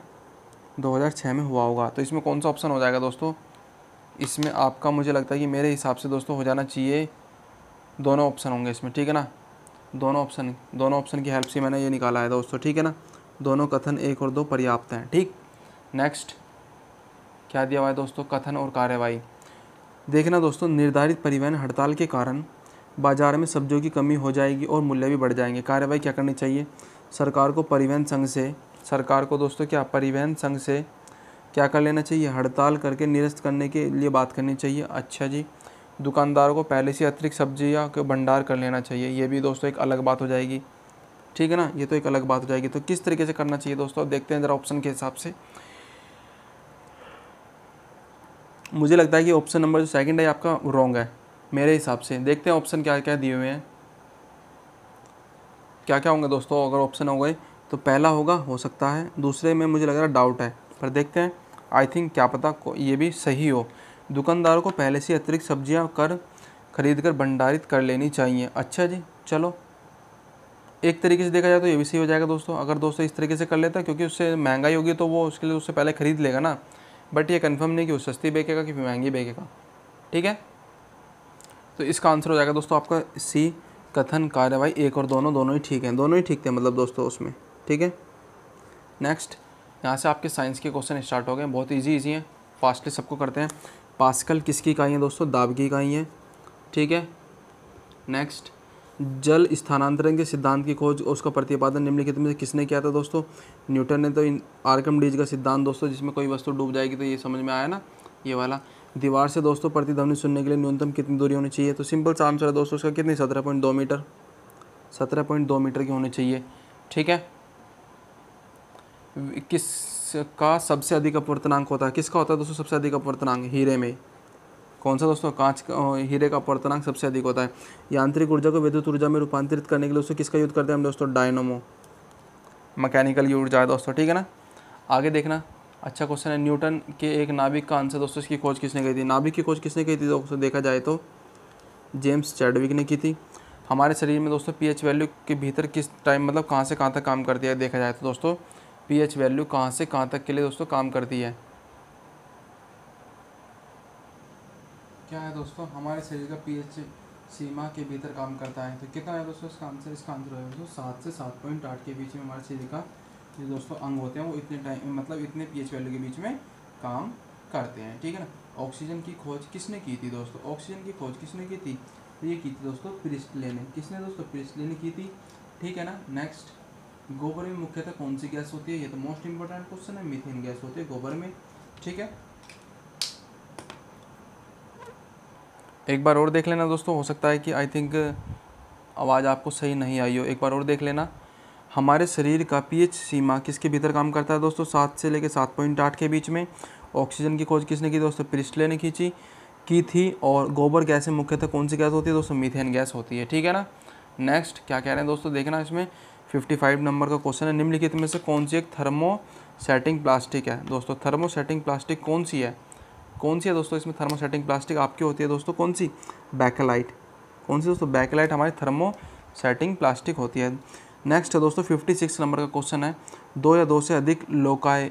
Speaker 1: 2006 में हुआ होगा तो इसमें कौन सा ऑप्शन हो जाएगा दोस्तों इसमें आपका मुझे लगता है कि मेरे हिसाब से दोस्तों हो जाना चाहिए दोनों ऑप्शन होंगे इसमें ठीक है ना दोनों ऑप्शन दोनों ऑप्शन की हेल्प से मैंने ये निकाला है दोस्तों ठीक है ना दोनों कथन एक और दो पर्याप्त हैं ठीक नेक्स्ट क्या दिया हुआ है दोस्तों कथन और कार्यवाही देखना दोस्तों निर्धारित परिवहन हड़ताल के कारण बाजार में सब्जियों की कमी हो जाएगी और मूल्य भी बढ़ जाएंगे कार्यवाही क्या करनी चाहिए सरकार को परिवहन संघ से सरकार को दोस्तों क्या परिवहन संघ से क्या कर लेना चाहिए हड़ताल करके निरस्त करने के लिए बात करनी चाहिए अच्छा जी दुकानदारों को पहले से अतिरिक्त सब्जियाँ के भंडार कर लेना चाहिए ये भी दोस्तों एक अलग बात हो जाएगी ठीक है ना ये तो एक अलग बात हो जाएगी तो किस तरीके से करना चाहिए दोस्तों देखते हैं ज़रा ऑप्शन के हिसाब से मुझे लगता है कि ऑप्शन नंबर जो सेकंड है आपका रॉन्ग है मेरे हिसाब से देखते हैं ऑप्शन क्या क्या दिए हुए हैं क्या क्या होंगे दोस्तों अगर ऑप्शन हो गए तो पहला होगा हो सकता है दूसरे में मुझे लग रहा है डाउट है पर देखते हैं आई थिंक क्या पता ये भी सही हो दुकानदारों को पहले से अतिरिक्त सब्जियां कर खरीद कर भंडारित कर लेनी चाहिए अच्छा जी चलो एक तरीके से देखा जाए तो ये भी सही हो जाएगा दोस्तों अगर दोस्तों इस तरीके से कर लेता है क्योंकि उससे महंगाई होगी तो वो उसके लिए उससे पहले ख़रीद लेगा ना बट ये कन्फर्म नहीं कि वो सस्ती बेचेगा कि महंगी बेचेगा ठीक है तो इसका आंसर हो जाएगा दोस्तों आपका सी कथन कार्यवाही एक और दोनों दोनों ही ठीक हैं दोनों ही ठीक थे मतलब दोस्तों उसमें ठीक है नेक्स्ट यहाँ से आपके साइंस के क्वेश्चन स्टार्ट हो गए बहुत ईजी ईजी हैं फास्टली सबको करते हैं पास्कल किसकी इकाई है दोस्तों दाब की इकाई है ठीक है नेक्स्ट जल स्थानांतरण के सिद्धांत की खोज और उसका प्रतिपादन निम्नलिखित में से किसने किया था दोस्तों न्यूटन ने तो इन आर्कम डीज का सिद्धांत दोस्तों जिसमें कोई वस्तु डूब जाएगी तो ये समझ में आया ना ये वाला दीवार से दोस्तों प्रतिध्वनि सुनने के लिए न्यूनतम कितनी दूरी होनी चाहिए तो सिंपल सा आंसर है दोस्तों उसका कितनी सत्रह पॉइंट दो मीटर सत्रह पॉइंट दो मीटर की होनी चाहिए ठीक है किस का सबसे अधिक अपवर्तनांक होता है किसका होता है दोस्तों सबसे अधिक अपवर्तनांक हीरे में कौन सा दोस्तों कांच का हीरे का अपवर्तनांक सबसे अधिक होता है यांत्रिक ऊर्जा को विद्युत ऊर्जा में रूपांतरित करने के लिए दोस्तों किसका यूज़ करते हैं हम दोस्तों डायनोमो मैकेनिकल ऊर्जा है दोस्तों ठीक है ना आगे देखना अच्छा क्वेश्चन है न्यूटन के एक नाभिक का आंसर दोस्तों इसकी खोज किसने की थी नाभिक की खोज किसने की थी दोस्तों देखा जाए तो जेम्स चैडविक ने की थी हमारे शरीर में दोस्तों पीएच वैल्यू के भीतर किस टाइम मतलब कहाँ से कहाँ तक काम करती है देखा जाए तो दोस्तों पीएच वैल्यू कहाँ से कहाँ तक के लिए दोस्तों काम करती है क्या है दोस्तों हमारे शरीर का पीएच सीमा के भीतर काम करता है तो कितना है दोस्तों इसका आंसर इसका आंसर होगा दोस्तों सात से सात पॉइंट आठ के बीच में हमारे शरीर का जो दोस्तों अंग होते हैं वो इतने टाइम मतलब इतने पीएच वैल्यू के बीच में काम करते हैं ठीक है ना ऑक्सीजन की खोज किसने की थी दोस्तों ऑक्सीजन की खोज किसने की थी ये की थी दोस्तों प्रिस्टले ने किसने दोस्तों प्रिस्टले ने की थी ठीक है ना नेक्स्ट गोबर में मुख्यतः कौन सी गैस होती है ये तो मोस्ट इंपॉर्टेंट क्वेश्चन है मिथेन गैस होती है गोबर में ठीक है एक बार और देख लेना दोस्तों हो सकता है कि आई थिंक आवाज़ आपको सही नहीं आई हो एक बार और देख लेना हमारे शरीर का पीएच सीमा किसके भीतर काम करता है दोस्तों सात से लेकर सात पॉइंट आठ के बीच में ऑक्सीजन की खोज किसने की दोस्तों पिस्टले ने खींची की थी और गोबर गैस में मुख्यतः कौन सी गैस होती है दोस्तों मीथेन गैस होती है ठीक है ना नेक्स्ट क्या कह रहे हैं दोस्तों देखना इसमें 55 नंबर का क्वेश्चन है निम्नलिखित में से कौन सी एक थर्मो सेटिंग प्लास्टिक है दोस्तों थर्मो सेटिंग प्लास्टिक कौन सी है कौन सी है दोस्तों इसमें थर्मो सेटिंग प्लास्टिक आपकी होती है दोस्तों कौन सी बैकलाइट कौन सी दोस्तों बैकलाइट हमारी थर्मो सेटिंग प्लास्टिक होती है नेक्स्ट है दोस्तों सिक्स नंबर का क्वेश्चन है दो या दो से अधिक लोकाय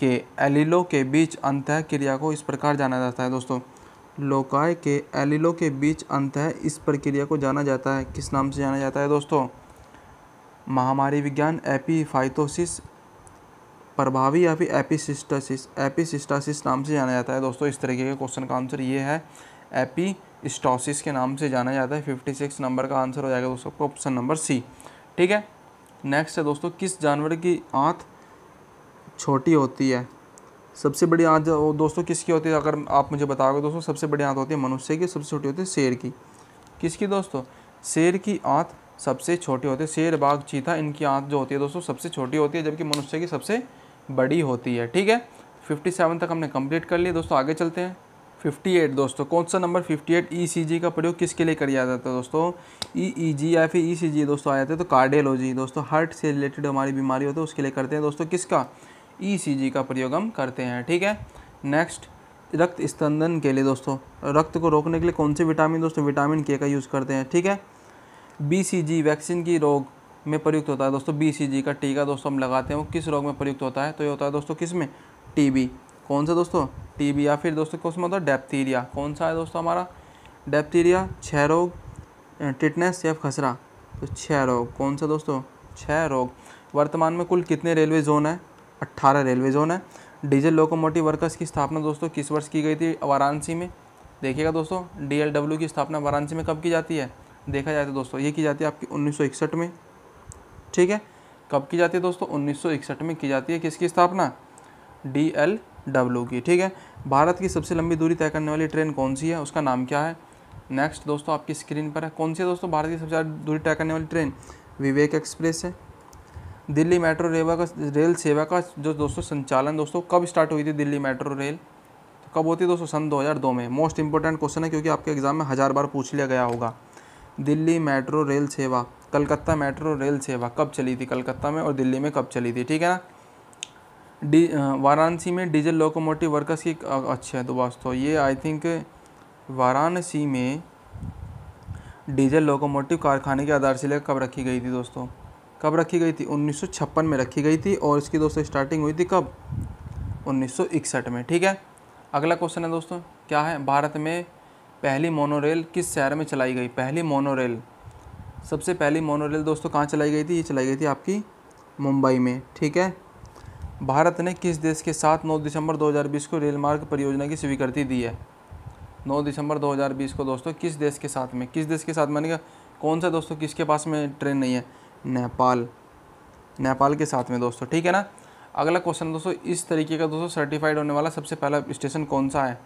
Speaker 1: के एलिलो के बीच अंत क्रिया को इस प्रकार जाना जाता है दोस्तों लोकाय के एलिलो के बीच अंत इस प्रक्रिया को जाना जाता है किस नाम से जाना जाता है दोस्तों महामारी विज्ञान एपीफाइटोसिस प्रभावी या फिर एपीसिस्टासिस एपीसिस्टासिस नाम से जाना जाता है दोस्तों इस तरीके के क्वेश्चन का आंसर ये है एपी के नाम से जाना जाता है फिफ्टी सिक्स नंबर का आंसर हो जाएगा दोस्तों ऑप्शन नंबर सी ठीक है नेक्स्ट है दोस्तों किस जानवर की आँख छोटी होती है सबसे बड़ी जो दोस्तों किसकी होती है अगर आप मुझे बताओगे दोस्तों सबसे बड़ी आँत होती है मनुष्य की सबसे छोटी होती है शेर की किसकी दोस्तों शेर की आँख सबसे छोटे होते हैं शेर बाघ चीता इनकी आँख जो होती है दोस्तों सबसे छोटी होती है जबकि मनुष्य की सबसे बड़ी होती है ठीक है 57 तक हमने कंप्लीट कर लिया दोस्तों आगे चलते हैं 58 दोस्तों कौन सा नंबर 58 जी का प्रयोग किसके लिए किया जाता है दोस्तों जी e e या फिर जी e दोस्तों आ जाते हैं तो कार्डियोलॉजी दोस्तों हार्ट से रिलेटेड हमारी बीमारी होती है उसके लिए करते हैं दोस्तों किसका जी का प्रयोग हम करते हैं ठीक है नेक्स्ट रक्त स्तंदन के लिए दोस्तों रक्त को रोकने के लिए कौन से विटामिन दोस्तों विटामिन के का यूज़ करते हैं ठीक है बी वैक्सीन की रोग में प्रयुक्त होता है दोस्तों बी का टीका दोस्तों हम लगाते हैं वो किस रोग में प्रयुक्त होता है तो ये होता है दोस्तों किस में टी कौन सा दोस्तों टी या फिर दोस्तों कौन सा मतलब होता है डेप्थीरिया कौन सा है दोस्तों हमारा डेप्थीरिया छः रोग टिटनेस या खसरा तो छः रोग कौन सा दोस्तों छः रोग वर्तमान में कुल कितने रेलवे जोन है अट्ठारह रेलवे जोन है डीजल लोकोमोटिव वर्कर्स की स्थापना दोस्तों किस वर्ष की गई थी वाराणसी में देखिएगा दोस्तों डीएलडब्ल्यू की स्थापना वाराणसी में कब की जाती है देखा जाए तो दोस्तों ये की जाती है आपकी उन्नीस में ठीक है कब की जाती है दोस्तों उन्नीस में की जाती है किसकी स्थापना डी एल डब्ल्यू की ठीक है भारत की सबसे लंबी दूरी तय करने वाली ट्रेन कौन सी है उसका नाम क्या है नेक्स्ट दोस्तों आपकी स्क्रीन पर है कौन सी है दोस्तों भारत की सबसे ज़्यादा दूरी तय करने वाली ट्रेन विवेक एक्सप्रेस है दिल्ली मेट्रो रेवा का रेल सेवा का जो दोस्तों संचालन दोस्तों कब स्टार्ट हुई थी दिल्ली मेट्रो रेल तो कब होती है दोस्तों सन 2002 में मोस्ट इंपॉर्टेंट क्वेश्चन है क्योंकि आपके एग्जाम में हज़ार बार पूछ लिया गया होगा दिल्ली मेट्रो रेल सेवा कलकत्ता मेट्रो रेल सेवा कब चली थी कलकत्ता में और दिल्ली में कब चली थी ठीक है ना डी वाराणसी में डीजल लोकोमोटिव वर्कर्स की अच्छा तो वास्तव तो ये आई थिंक वाराणसी में डीजल लोकोमोटिव कारखाने की आधारशिला कब रखी गई थी दोस्तों कब रखी गई थी 1956 में रखी गई थी और इसकी दोस्तों स्टार्टिंग हुई थी कब 1961 में ठीक है अगला क्वेश्चन है दोस्तों क्या है भारत में पहली मोनोरेल किस शहर में चलाई गई पहली मोनोरेल सबसे पहली मोनोरेल दोस्तों कहाँ चलाई गई थी ये चलाई गई थी आपकी मुंबई में ठीक है भारत ने किस देश के साथ 9 दिसंबर 2020 को रेल मार्ग परियोजना की स्वीकृति दी है 9 दिसंबर 2020 को दोस्तों किस देश के साथ में किस देश के साथ मैंने कहा कौन सा दोस्तों किसके पास में ट्रेन नहीं है नेपाल नेपाल के साथ में दोस्तों ठीक है ना अगला क्वेश्चन दोस्तों इस तरीके का दोस्तों सर्टिफाइड होने वाला सबसे पहला स्टेशन कौन सा है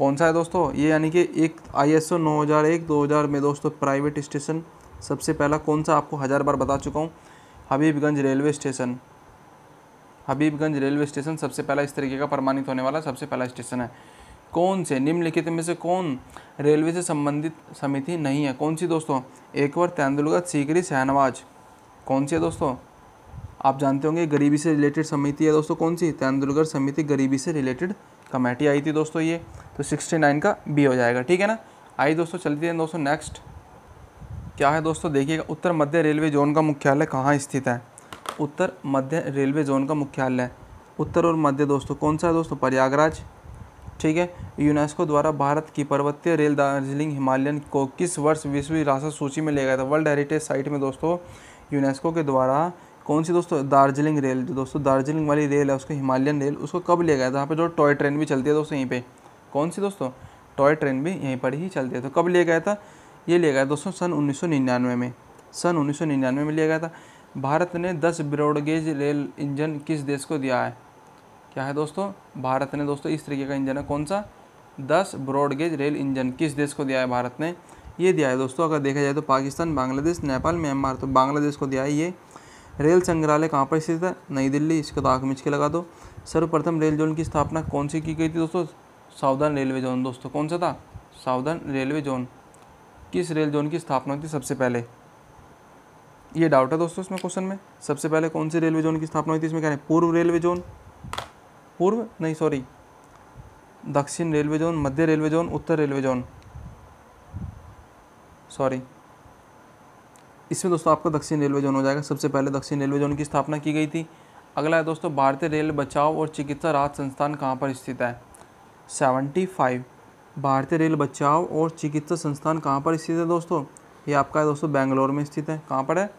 Speaker 1: कौन सा है दोस्तों ये यानी कि एक आई एस ओ नौ हज़ार एक दो हज़ार में दोस्तों प्राइवेट स्टेशन सबसे पहला कौन सा आपको हज़ार बार बता चुका हूँ Habibganj railway station Habibganj railway station सबसे पहला इस तरीके का प्रमाणित होने वाला सबसे पहला स्टेशन है कौन से निम्नलिखित में से कौन रेलवे से संबंधित समिति नहीं है कौन सी दोस्तों एक बार तेंदुलगत सीकरी शहनवाज कौन सी है दोस्तों आप जानते होंगे गरीबी से रिलेटेड समिति है दोस्तों कौन सी तेंदुलगढ़ समिति गरीबी से रिलेटेड कमेटी आई थी दोस्तों ये तो सिक्सटी नाइन का बी हो जाएगा ठीक है ना आई दोस्तों चलती है दोस्तों नेक्स्ट क्या है दोस्तों देखिएगा उत्तर मध्य रेलवे जोन का मुख्यालय कहाँ स्थित है उत्तर मध्य रेलवे जोन का मुख्यालय उत्तर और मध्य दोस्तों कौन सा है दोस्तों प्रयागराज ठीक है यूनेस्को द्वारा भारत की पर्वतीय रेल दार्जिलिंग हिमालयन को किस वर्ष विश्व विरासत सूची में ले गया था वर्ल्ड हेरिटेज साइट में दोस्तों यूनेस्को के द्वारा कौन सी दोस्तों दार्जिलिंग रेल जो दोस्तों दार्जिलिंग वाली रेल है उसको हिमालयन रेल उसको कब लिया गया था यहाँ पर जो टॉय ट्रेन भी चलती है दोस्तों यहीं पर कौन सी दोस्तों टॉय ट्रेन भी यहीं पर ही चलती है तो कब लिया गया था ये लिया गया दोस्तों सन उन्नीस में सन उन्नीस में लिया गया था भारत ने दस ब्रॉडगेज रेल इंजन किस देश को दिया है क्या है दोस्तों भारत ने दोस्तों इस तरीके का इंजन है कौन सा दस ब्रॉडगेज रेल इंजन किस देश को दिया है भारत ने ये दिया है दोस्तों अगर देखा जाए तो पाकिस्तान बांग्लादेश नेपाल म्यांमार तो बांग्लादेश को दिया है ये रेल संग्रहालय कहाँ पर स्थित है नई दिल्ली इसका दाग तो मिच के लगा दो सर्वप्रथम रेल जोन की स्थापना कौन सी की गई थी दोस्तों सावधान रेलवे जोन दोस्तों कौन सा था सावधान रेलवे जोन किस रेल जोन की स्थापना थी सबसे पहले ये डाउट है दोस्तों इसमें क्वेश्चन में सबसे पहले कौन सी रेलवे जोन की स्थापना हुई थी इसमें क्या हैं पूर्व रेलवे जोन पूर्व नहीं सॉरी दक्षिण रेलवे जोन मध्य रेलवे जोन उत्तर रेलवे जोन सॉरी इसमें दोस्तों आपका दक्षिण रेलवे जोन हो जाएगा सबसे पहले दक्षिण रेलवे जोन की स्थापना की गई थी अगला है दोस्तों भारतीय रेल बचाव और चिकित्सा राहत संस्थान कहाँ पर स्थित है सेवेंटी फाइव भारतीय रेल बचाव और चिकित्सा संस्थान कहाँ पर स्थित है दोस्तों ये आपका है दोस्तों बेंगलोर में स्थित है कहाँ पर है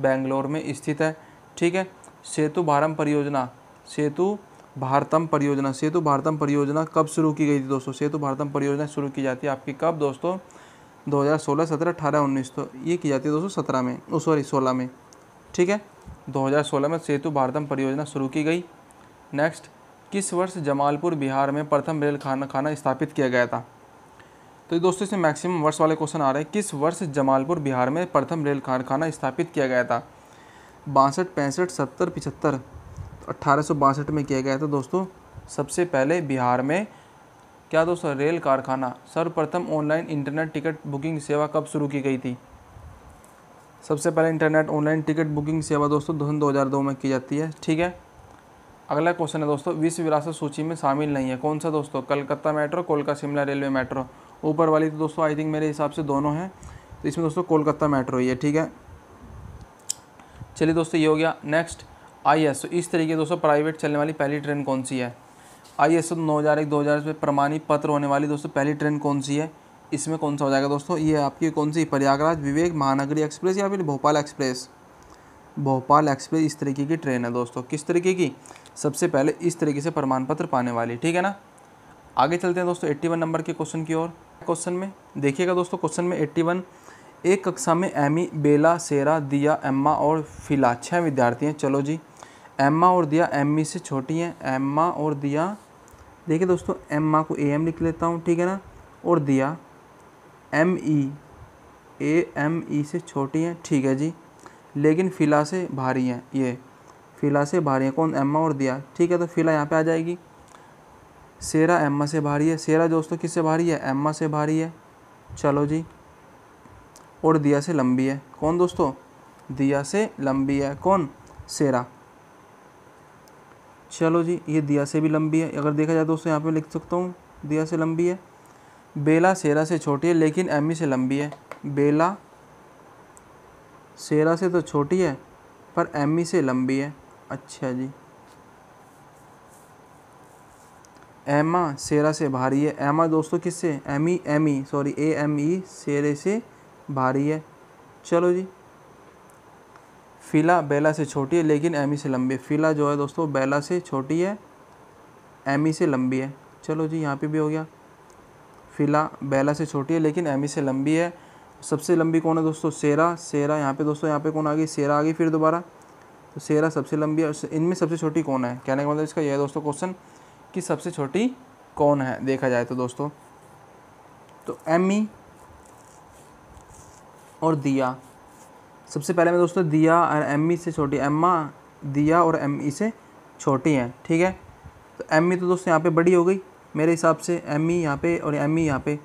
Speaker 1: बेंगलोर में स्थित है ठीक है सेतु भारम परियोजना सेतु भारतम परियोजना सेतु भारतम परियोजना कब शुरू की गई थी दोस्तों सेतु भारतम परियोजना शुरू की जाती है आपकी कब दोस्तों दो हज़ार सोलह सत्रह अठारह उन्नीस तो ये की जाती है दोस्तों सत्रह में ओ सॉरी सोलह में ठीक है दो हज़ार सोलह में सेतु भारतम परियोजना शुरू की गई नेक्स्ट किस वर्ष जमालपुर बिहार में प्रथम रेल खाना खाना स्थापित किया गया था तो दोस्तों इसमें मैक्सिमम वर्ष वाले क्वेश्चन आ रहे हैं किस वर्ष जमालपुर बिहार में प्रथम रेल कारखाना स्थापित किया गया था बासठ पैंसठ सत्तर पिछहत्तर अट्ठारह में किया गया था दोस्तों सबसे पहले बिहार में क्या दोस्तों रेल कारखाना सर्वप्रथम ऑनलाइन इंटरनेट टिकट बुकिंग सेवा कब शुरू की गई थी सबसे पहले इंटरनेट ऑनलाइन टिकट बुकिंग सेवा दोस्तों सन दो में की जाती है ठीक है अगला क्वेश्चन है दोस्तों विश्व विरासत सूची में शामिल नहीं है कौन सा दोस्तों कलकत्ता मेट्रो कोलका शिमला रेलवे मेट्रो ऊपर वाली तो दोस्तों आई थिंक मेरे हिसाब से दोनों हैं तो इसमें दोस्तों कोलकाता मेट्रो ही है ठीक है चलिए दोस्तों ये हो गया नेक्स्ट आई एस तो इस तरीके दोस्तों प्राइवेट चलने वाली पहली ट्रेन कौन सी है आई एस नौ हज़ार एक दो हज़ार इसमें प्रमाणित पत्र होने वाली दोस्तों पहली ट्रेन कौन सी है इसमें कौन सा हो जाएगा दोस्तों ये आपकी कौन सी प्रयागराज विवेक महानगरी एक्सप्रेस या फिर भोपाल एक्सप्रेस भोपाल एक्सप्रेस इस तरीके की ट्रेन है दोस्तों किस तरीके की सबसे पहले इस तरीके से प्रमाण पत्र पाने वाली ठीक है ना आगे चलते हैं दोस्तों एट्टी नंबर के क्वेश्चन की ओर क्वेश्चन में देखिएगा दोस्तों क्वेश्चन में एट्टी एक कक्षा में एमी बेला सेरा दिया एम्मा और फिला छः विद्यार्थी हैं चलो जी एम्मा और दिया एम्मी e से छोटी हैं एम्मा और दिया देखिए दोस्तों एम्मा को ए एम लिख लेता हूँ ठीक है ना और दिया एम ई ए एम ई से छोटी हैं ठीक है जी लेकिन फ़िला से भारी हैं ये फ़िला से भारी हैं कौन एम्मा और दिया ठीक है तो फ़िला यहाँ पे आ जाएगी सेरा एम्मा से भारी है सेरा दोस्तों किससे भारी है एम्मा से भारी है चलो जी और दिया से लंबी है कौन दोस्तों दिया से लंबी है कौन सेरा चलो जी ये दिया से भी लंबी है अगर देखा जाए दोस्तों यहाँ पे लिख सकता हूँ दिया से लंबी है बेला सेरा से छोटी है लेकिन एमी से लंबी है बेला सेरा से तो छोटी है पर एमी से लंबी है अच्छा जी एमा सेरा से भारी है एमा दोस्तों किससे एमी एमी सॉरी ए एम ई सेरे से भारी है चलो जी फिला बेला से छोटी है लेकिन एमी से लंबी है फिला जो है दोस्तों बेला से छोटी है एमी से लंबी है चलो जी यहाँ पे भी हो गया फ़िला बेला से छोटी है लेकिन एमी से लंबी है सबसे लंबी कौन है दोस्तों सेरा सेरा यहाँ पे दोस्तों यहाँ पे कौन आ गई सेरा आ गई फिर दोबारा तो सेरा सबसे लंबी और इनमें सबसे छोटी कौन है कहने का मतलब इसका यह है दोस्तों क्वेश्चन कि सबसे छोटी कौन है देखा जाए तो दोस्तों तो एमी और दिया सबसे पहले मैं दोस्तों दिया और ई से छोटी एम्मा दिया और ई से छोटी हैं ठीक है तो ई तो दोस्तों यहाँ पे बड़ी हो गई मेरे हिसाब से एम ई यहाँ पे और एम ई यहाँ पे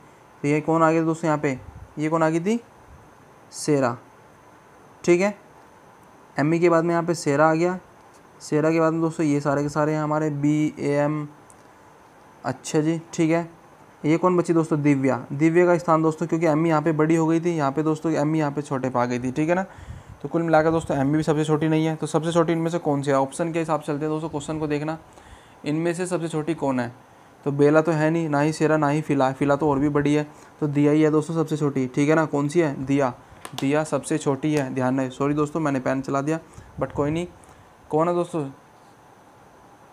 Speaker 1: तो ये कौन आ गया दोस्तों यहाँ पे ये कौन आ गई थी सेरा ठीक है एम ई के बाद में यहाँ पे सेरा आ गया सेरा के बाद में दोस्तों ये सारे के सारे हैं हमारे बी ए एम अच्छा जी ठीक है ये कौन बची दोस्तों दिव्या दिव्या का स्थान दोस्तों क्योंकि एम e यहाँ पे बड़ी हो गई थी यहाँ पे दोस्तों एमी e यहाँ पे छोटे पा गई थी ठीक है ना तो कुल मिलाकर दोस्तों एम e भी सबसे छोटी नहीं है तो सबसे छोटी इनमें से कौन सी है ऑप्शन के हिसाब से चलते हैं दोस्तों क्वेश्चन को देखना इनमें से सबसे छोटी कौन है तो बेला तो है नहीं ना ही सेरा ना ही फिला फिला तो और भी बड़ी है तो दिया ही है दोस्तों सबसे छोटी ठीक है ना कौन सी है दिया दिया सबसे छोटी है ध्यान रहे सॉरी दोस्तों मैंने पेन चला दिया बट कोई नहीं कौन है दोस्तों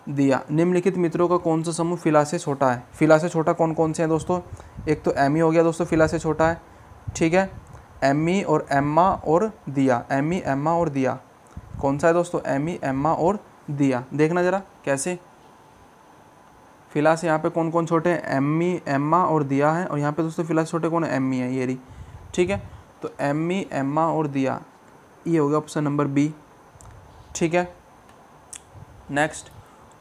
Speaker 1: दिया निम्नलिखित मित्रों का कौन सा समूह फिला से छोटा है फिला से छोटा कौन कौन से हैं दोस्तों एक तो एम e हो गया दोस्तों फिला से छोटा है ठीक है एम e और एम्मा और दिया एम एम्मा और दिया कौन सा है दोस्तों एम एम्मा e, और दिया देखना ज़रा कैसे फिलहाल से यहाँ पे कौन कौन छोटे हैं एम एम्मा और दिया है और यहाँ पे दोस्तों फिलहाल छोटे कौन है ई है ये रही ठीक है तो एम एम्मा और दिया ये हो गया ऑप्शन नंबर बी ठीक है नेक्स्ट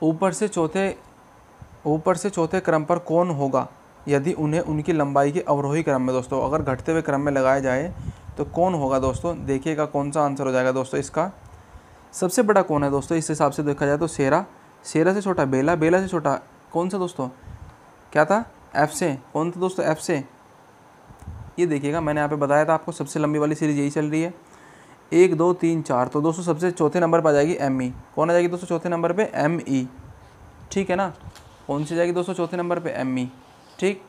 Speaker 1: ऊपर से चौथे ऊपर से चौथे क्रम पर कौन होगा यदि उन्हें उनकी लंबाई के अवरोही क्रम में दोस्तों अगर घटते हुए क्रम में लगाया जाए तो कौन होगा दोस्तों देखिएगा कौन सा आंसर हो जाएगा दोस्तों इसका सबसे बड़ा कौन है दोस्तों इस हिसाब से देखा जाए तो सेरा सेरा से छोटा बेला बेला से छोटा कौन सा दोस्तों क्या था एफ से कौन था दोस्तों एफ से ये देखिएगा मैंने यहाँ पे बताया था आपको सबसे लंबी वाली सीरीज यही चल रही है एक दो तीन चार तो दोस्तों सबसे चौथे नंबर पर आ जाएगी एम ई e। कौन आ जाएगी दोस्तों चौथे नंबर पे एम ई e। ठीक है ना कौन सी जाएगी दोस्तों चौथे नंबर पे एम ई e। ठीक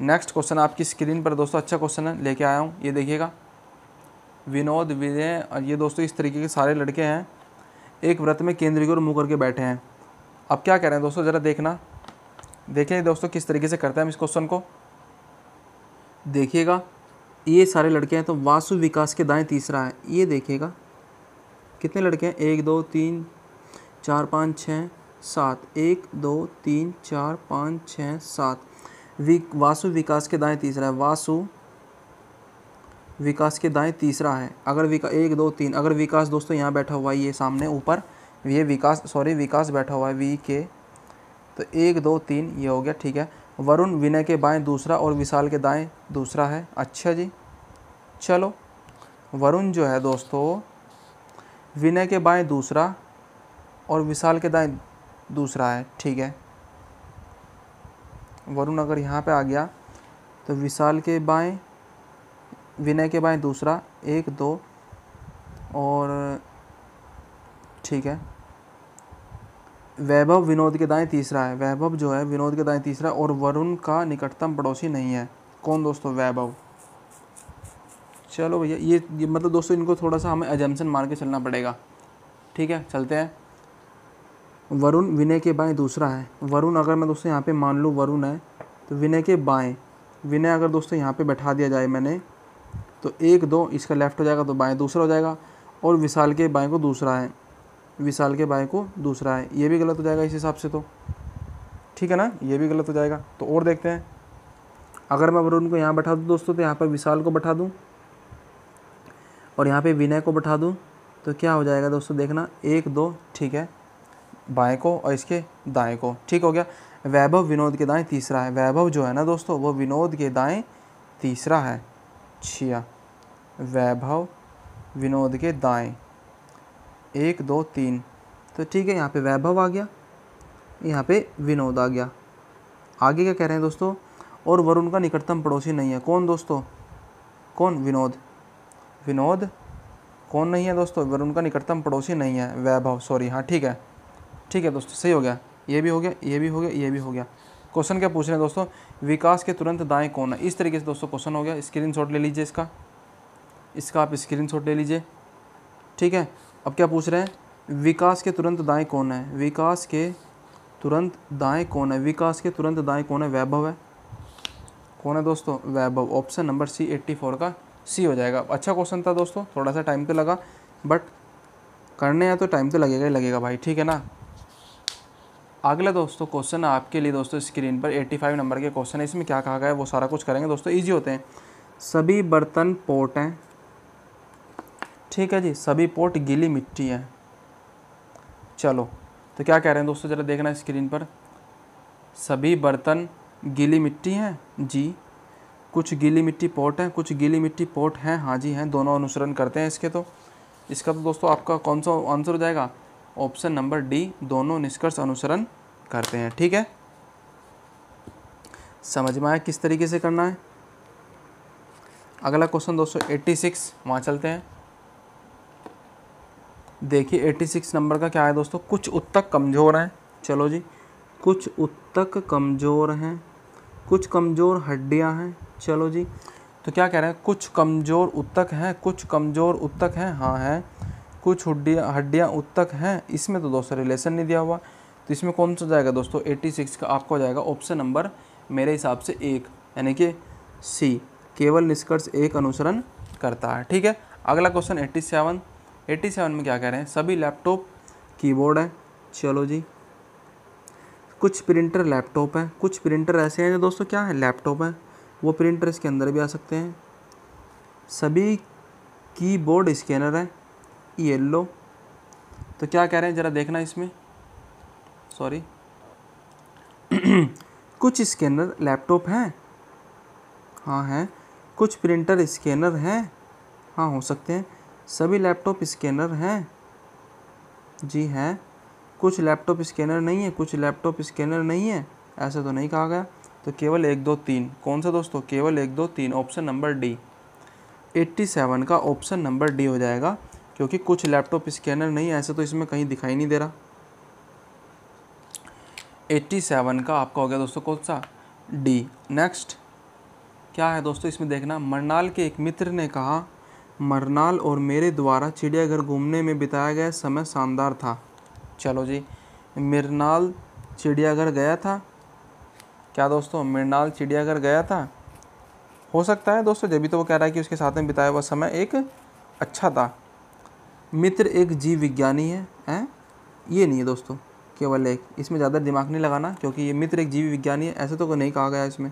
Speaker 1: नेक्स्ट क्वेश्चन आपकी स्क्रीन पर दोस्तों अच्छा क्वेश्चन है लेके आया हूँ ये देखिएगा विनोद विजय और ये दोस्तों इस तरीके के सारे लड़के हैं एक व्रत में केंद्रीय की ओर मुँह करके बैठे हैं अब क्या कह रहे हैं दोस्तों ज़रा देखना देखें दोस्तों किस तरीके से करते हैं हम इस क्वेश्चन को देखिएगा ये सारे लड़के हैं तो वासु विकास के दाएं तीसरा है ये देखिएगा कितने लड़के हैं एक दो तीन चार पाँच छः सात एक दो तीन चार पाँच छः सात वी वासु विकास के दाएं तीसरा है वासु विकास के दाएं तीसरा है अगर विका एक दो तीन अगर विकास दोस्तों यहाँ बैठा हुआ है ये सामने ऊपर ये विकास सॉरी विकास बैठा हुआ है वी के तो एक दो तीन ये हो गया ठीक है वरुण विनय के बाएं दूसरा और विशाल के दाएं दूसरा है अच्छा जी चलो वरुण जो है दोस्तों विनय के बाएं दूसरा और विशाल के दाएं दूसरा है ठीक है वरुण अगर यहाँ पे आ गया तो विशाल के बाएं विनय के बाएं दूसरा एक दो और ठीक है वैभव विनोद के दाएं तीसरा है वैभव जो है विनोद के दाएं तीसरा और वरुण का निकटतम पड़ोसी नहीं है कौन दोस्तों वैभव चलो भैया ये, ये मतलब दोस्तों इनको थोड़ा सा हमें एजम्सन मार के चलना पड़ेगा ठीक है चलते हैं वरुण विनय के बाएं दूसरा है वरुण अगर मैं दोस्तों यहाँ पे मान लूँ वरुण है तो विनय के बाएं विनय अगर दोस्तों यहाँ पे बैठा दिया जाए मैंने तो एक दो इसका लेफ़्ट हो जाएगा तो बाएं दूसरा हो जाएगा और विशाल के बाएं को दूसरा है विशाल के भाई को दूसरा है ये भी गलत हो जाएगा इस हिसाब से तो ठीक है ना ये भी गलत हो जाएगा तो और देखते हैं अगर मैं वरुण को यहाँ बैठा दूँ दोस्तों तो यहाँ पर विशाल को बैठा दूँ और यहाँ पर विनय को बैठा दूँ तो क्या हो जाएगा दोस्तों देखना एक दो ठीक है बाएँ को और इसके दाएँ को ठीक हो गया वैभव विनोद के दाएँ तीसरा है वैभव जो है ना दोस्तों वो विनोद के दाएँ तीसरा है छिया वैभव विनोद के दाएँ एक दो तीन तो ठीक है यहाँ पे वैभव आ गया यहाँ पे विनोद आ गया आगे क्या कह रहे हैं दोस्तों और वरुण का निकटतम पड़ोसी नहीं है कौन दोस्तों कौन विनोद विनोद कौन नहीं है दोस्तों वरुण का निकटतम पड़ोसी नहीं है वैभव सॉरी हाँ ठीक है ठीक है दोस्तों सही हो गया ये भी हो गया ये भी हो गया ये भी हो गया क्वेश्चन क्या पूछ रहे हैं दोस्तों विकास के तुरंत दाएं कौन है इस तरीके से दोस्तों क्वेश्चन हो गया स्क्रीनशॉट ले लीजिए इसका इसका आप स्क्रीनशॉट ले लीजिए ठीक है अब क्या पूछ रहे हैं विकास के तुरंत दाएं कौन है विकास के तुरंत दाएं कौन है विकास के तुरंत दाएं कौन है वैभव है कौन है दोस्तों Vaibhav option number C eighty four का सी हो जाएगा अच्छा क्वेश्चन था दोस्तों थोड़ा सा टाइम तो लगा बट करने हैं तो टाइम तो लगेगा ही लगेगा भाई ठीक है ना अगला दोस्तों क्वेश्चन आपके लिए दोस्तों स्क्रीन पर 85 नंबर के क्वेश्चन है इसमें क्या कहा गया है वो सारा कुछ करेंगे दोस्तों ईजी होते हैं सभी बर्तन पोर्ट हैं ठीक है जी सभी पोर्ट गीली मिट्टी हैं चलो तो क्या कह रहे हैं दोस्तों ज़रा देखना स्क्रीन पर सभी बर्तन गीली मिट्टी हैं जी कुछ गीली मिट्टी पोर्ट हैं कुछ गीली मिट्टी पोर्ट हैं हाँ जी हैं दोनों अनुसरण करते हैं इसके तो इसका तो दोस्तों आपका कौन सा आंसर हो जाएगा ऑप्शन नंबर डी दोनों निष्कर्ष अनुसरण करते हैं ठीक है समझ में आया किस तरीके से करना है अगला क्वेश्चन दोस्तों 86 सिक्स वहाँ चलते हैं देखिए 86 नंबर का क्या है दोस्तों कुछ उत्तक कमज़ोर हैं चलो जी कुछ उत्तक कमज़ोर हैं कुछ कमज़ोर हड्डियां हैं चलो जी तो क्या कह रहे हैं कुछ कमज़ोर उत्तक हैं कुछ कमज़ोर उत्तक हैं हाँ हैं कुछ हड्डियाँ हड्डियाँ उत्तक हैं इसमें तो दोस्तों रिलेशन नहीं दिया हुआ तो इसमें कौन सा जाएगा दोस्तों सिक्स का आपको जाएगा ऑप्शन नंबर मेरे हिसाब से एक यानी कि सी केवल निष्कर्ष एक अनुसरण करता है ठीक है अगला क्वेश्चन सेवन एट्टी सेवन में क्या कह रहे हैं सभी लैपटॉप कीबोर्ड है चलो जी कुछ प्रिंटर लैपटॉप हैं कुछ प्रिंटर ऐसे हैं जो दोस्तों क्या है लैपटॉप हैं वो प्रिंटर इसके अंदर भी आ सकते हैं सभी कीबोर्ड स्कैनर हैं येल्लो तो क्या कह रहे हैं ज़रा देखना इसमें सॉरी <clears throat> कुछ स्कैनर लैपटॉप हैं हाँ हैं कुछ प्रिंटर स्कैनर हैं हाँ हो सकते हैं सभी लैपटॉप स्कैनर हैं जी हाँ, हैं कुछ लैपटॉप स्कैनर नहीं है कुछ लैपटॉप स्कैनर नहीं है ऐसा तो नहीं कहा गया तो केवल एक दो तीन कौन सा दोस्तों केवल एक दो तीन ऑप्शन नंबर डी 87 का ऑप्शन नंबर डी हो जाएगा क्योंकि कुछ लैपटॉप स्कैनर नहीं है ऐसे तो इसमें कहीं दिखाई नहीं दे रहा 87 का आपका हो गया दोस्तों कौन सा डी नेक्स्ट क्या है दोस्तों इसमें देखना मरनाल के एक मित्र ने कहा मरनाल और मेरे द्वारा चिड़ियाघर घूमने में बिताया गया समय शानदार था चलो जी मरनाल चिड़ियाघर गया था क्या दोस्तों मरनाल चिड़ियाघर गया था हो सकता है दोस्तों जब भी तो वो कह रहा है कि उसके साथ में बिताया हुआ समय एक अच्छा था मित्र एक जीव विज्ञानी है हैं ये नहीं है दोस्तों केवल एक इसमें ज़्यादा दिमाग नहीं लगाना क्योंकि ये मित्र एक जीव विज्ञानी है ऐसे तो कोई नहीं कहा गया इसमें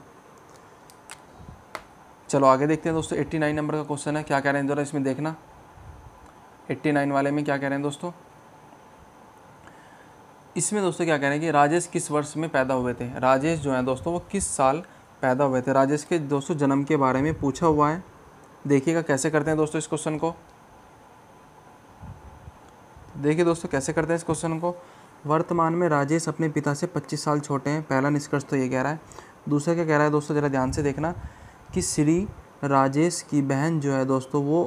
Speaker 1: चलो आगे देखते हैं दोस्तों एट्टी नाइन नंबर का क्वेश्चन है क्या कह रहे हैं ज़रा इसमें देखना नाइन वाले में क्या कह रहे हैं दोस्तों इसमें दोस्तों क्या कह रहे हैं कि राजेश किस वर्ष में पैदा हुए थे राजेश जो है दोस्तों वो किस साल पैदा हुए थे राजेश के दोस्तों जन्म के बारे में पूछा हुआ है देखिएगा कैसे करते हैं दोस्तों इस क्वेश्चन को देखिए दोस्तों कैसे करते हैं इस क्वेश्चन को वर्तमान में राजेश अपने पिता से 25 साल छोटे हैं पहला निष्कर्ष तो ये कह रहा है दूसरा क्या कह रहा है दोस्तों ज़रा ध्यान से देखना कि श्री राजेश की बहन जो है दोस्तों वो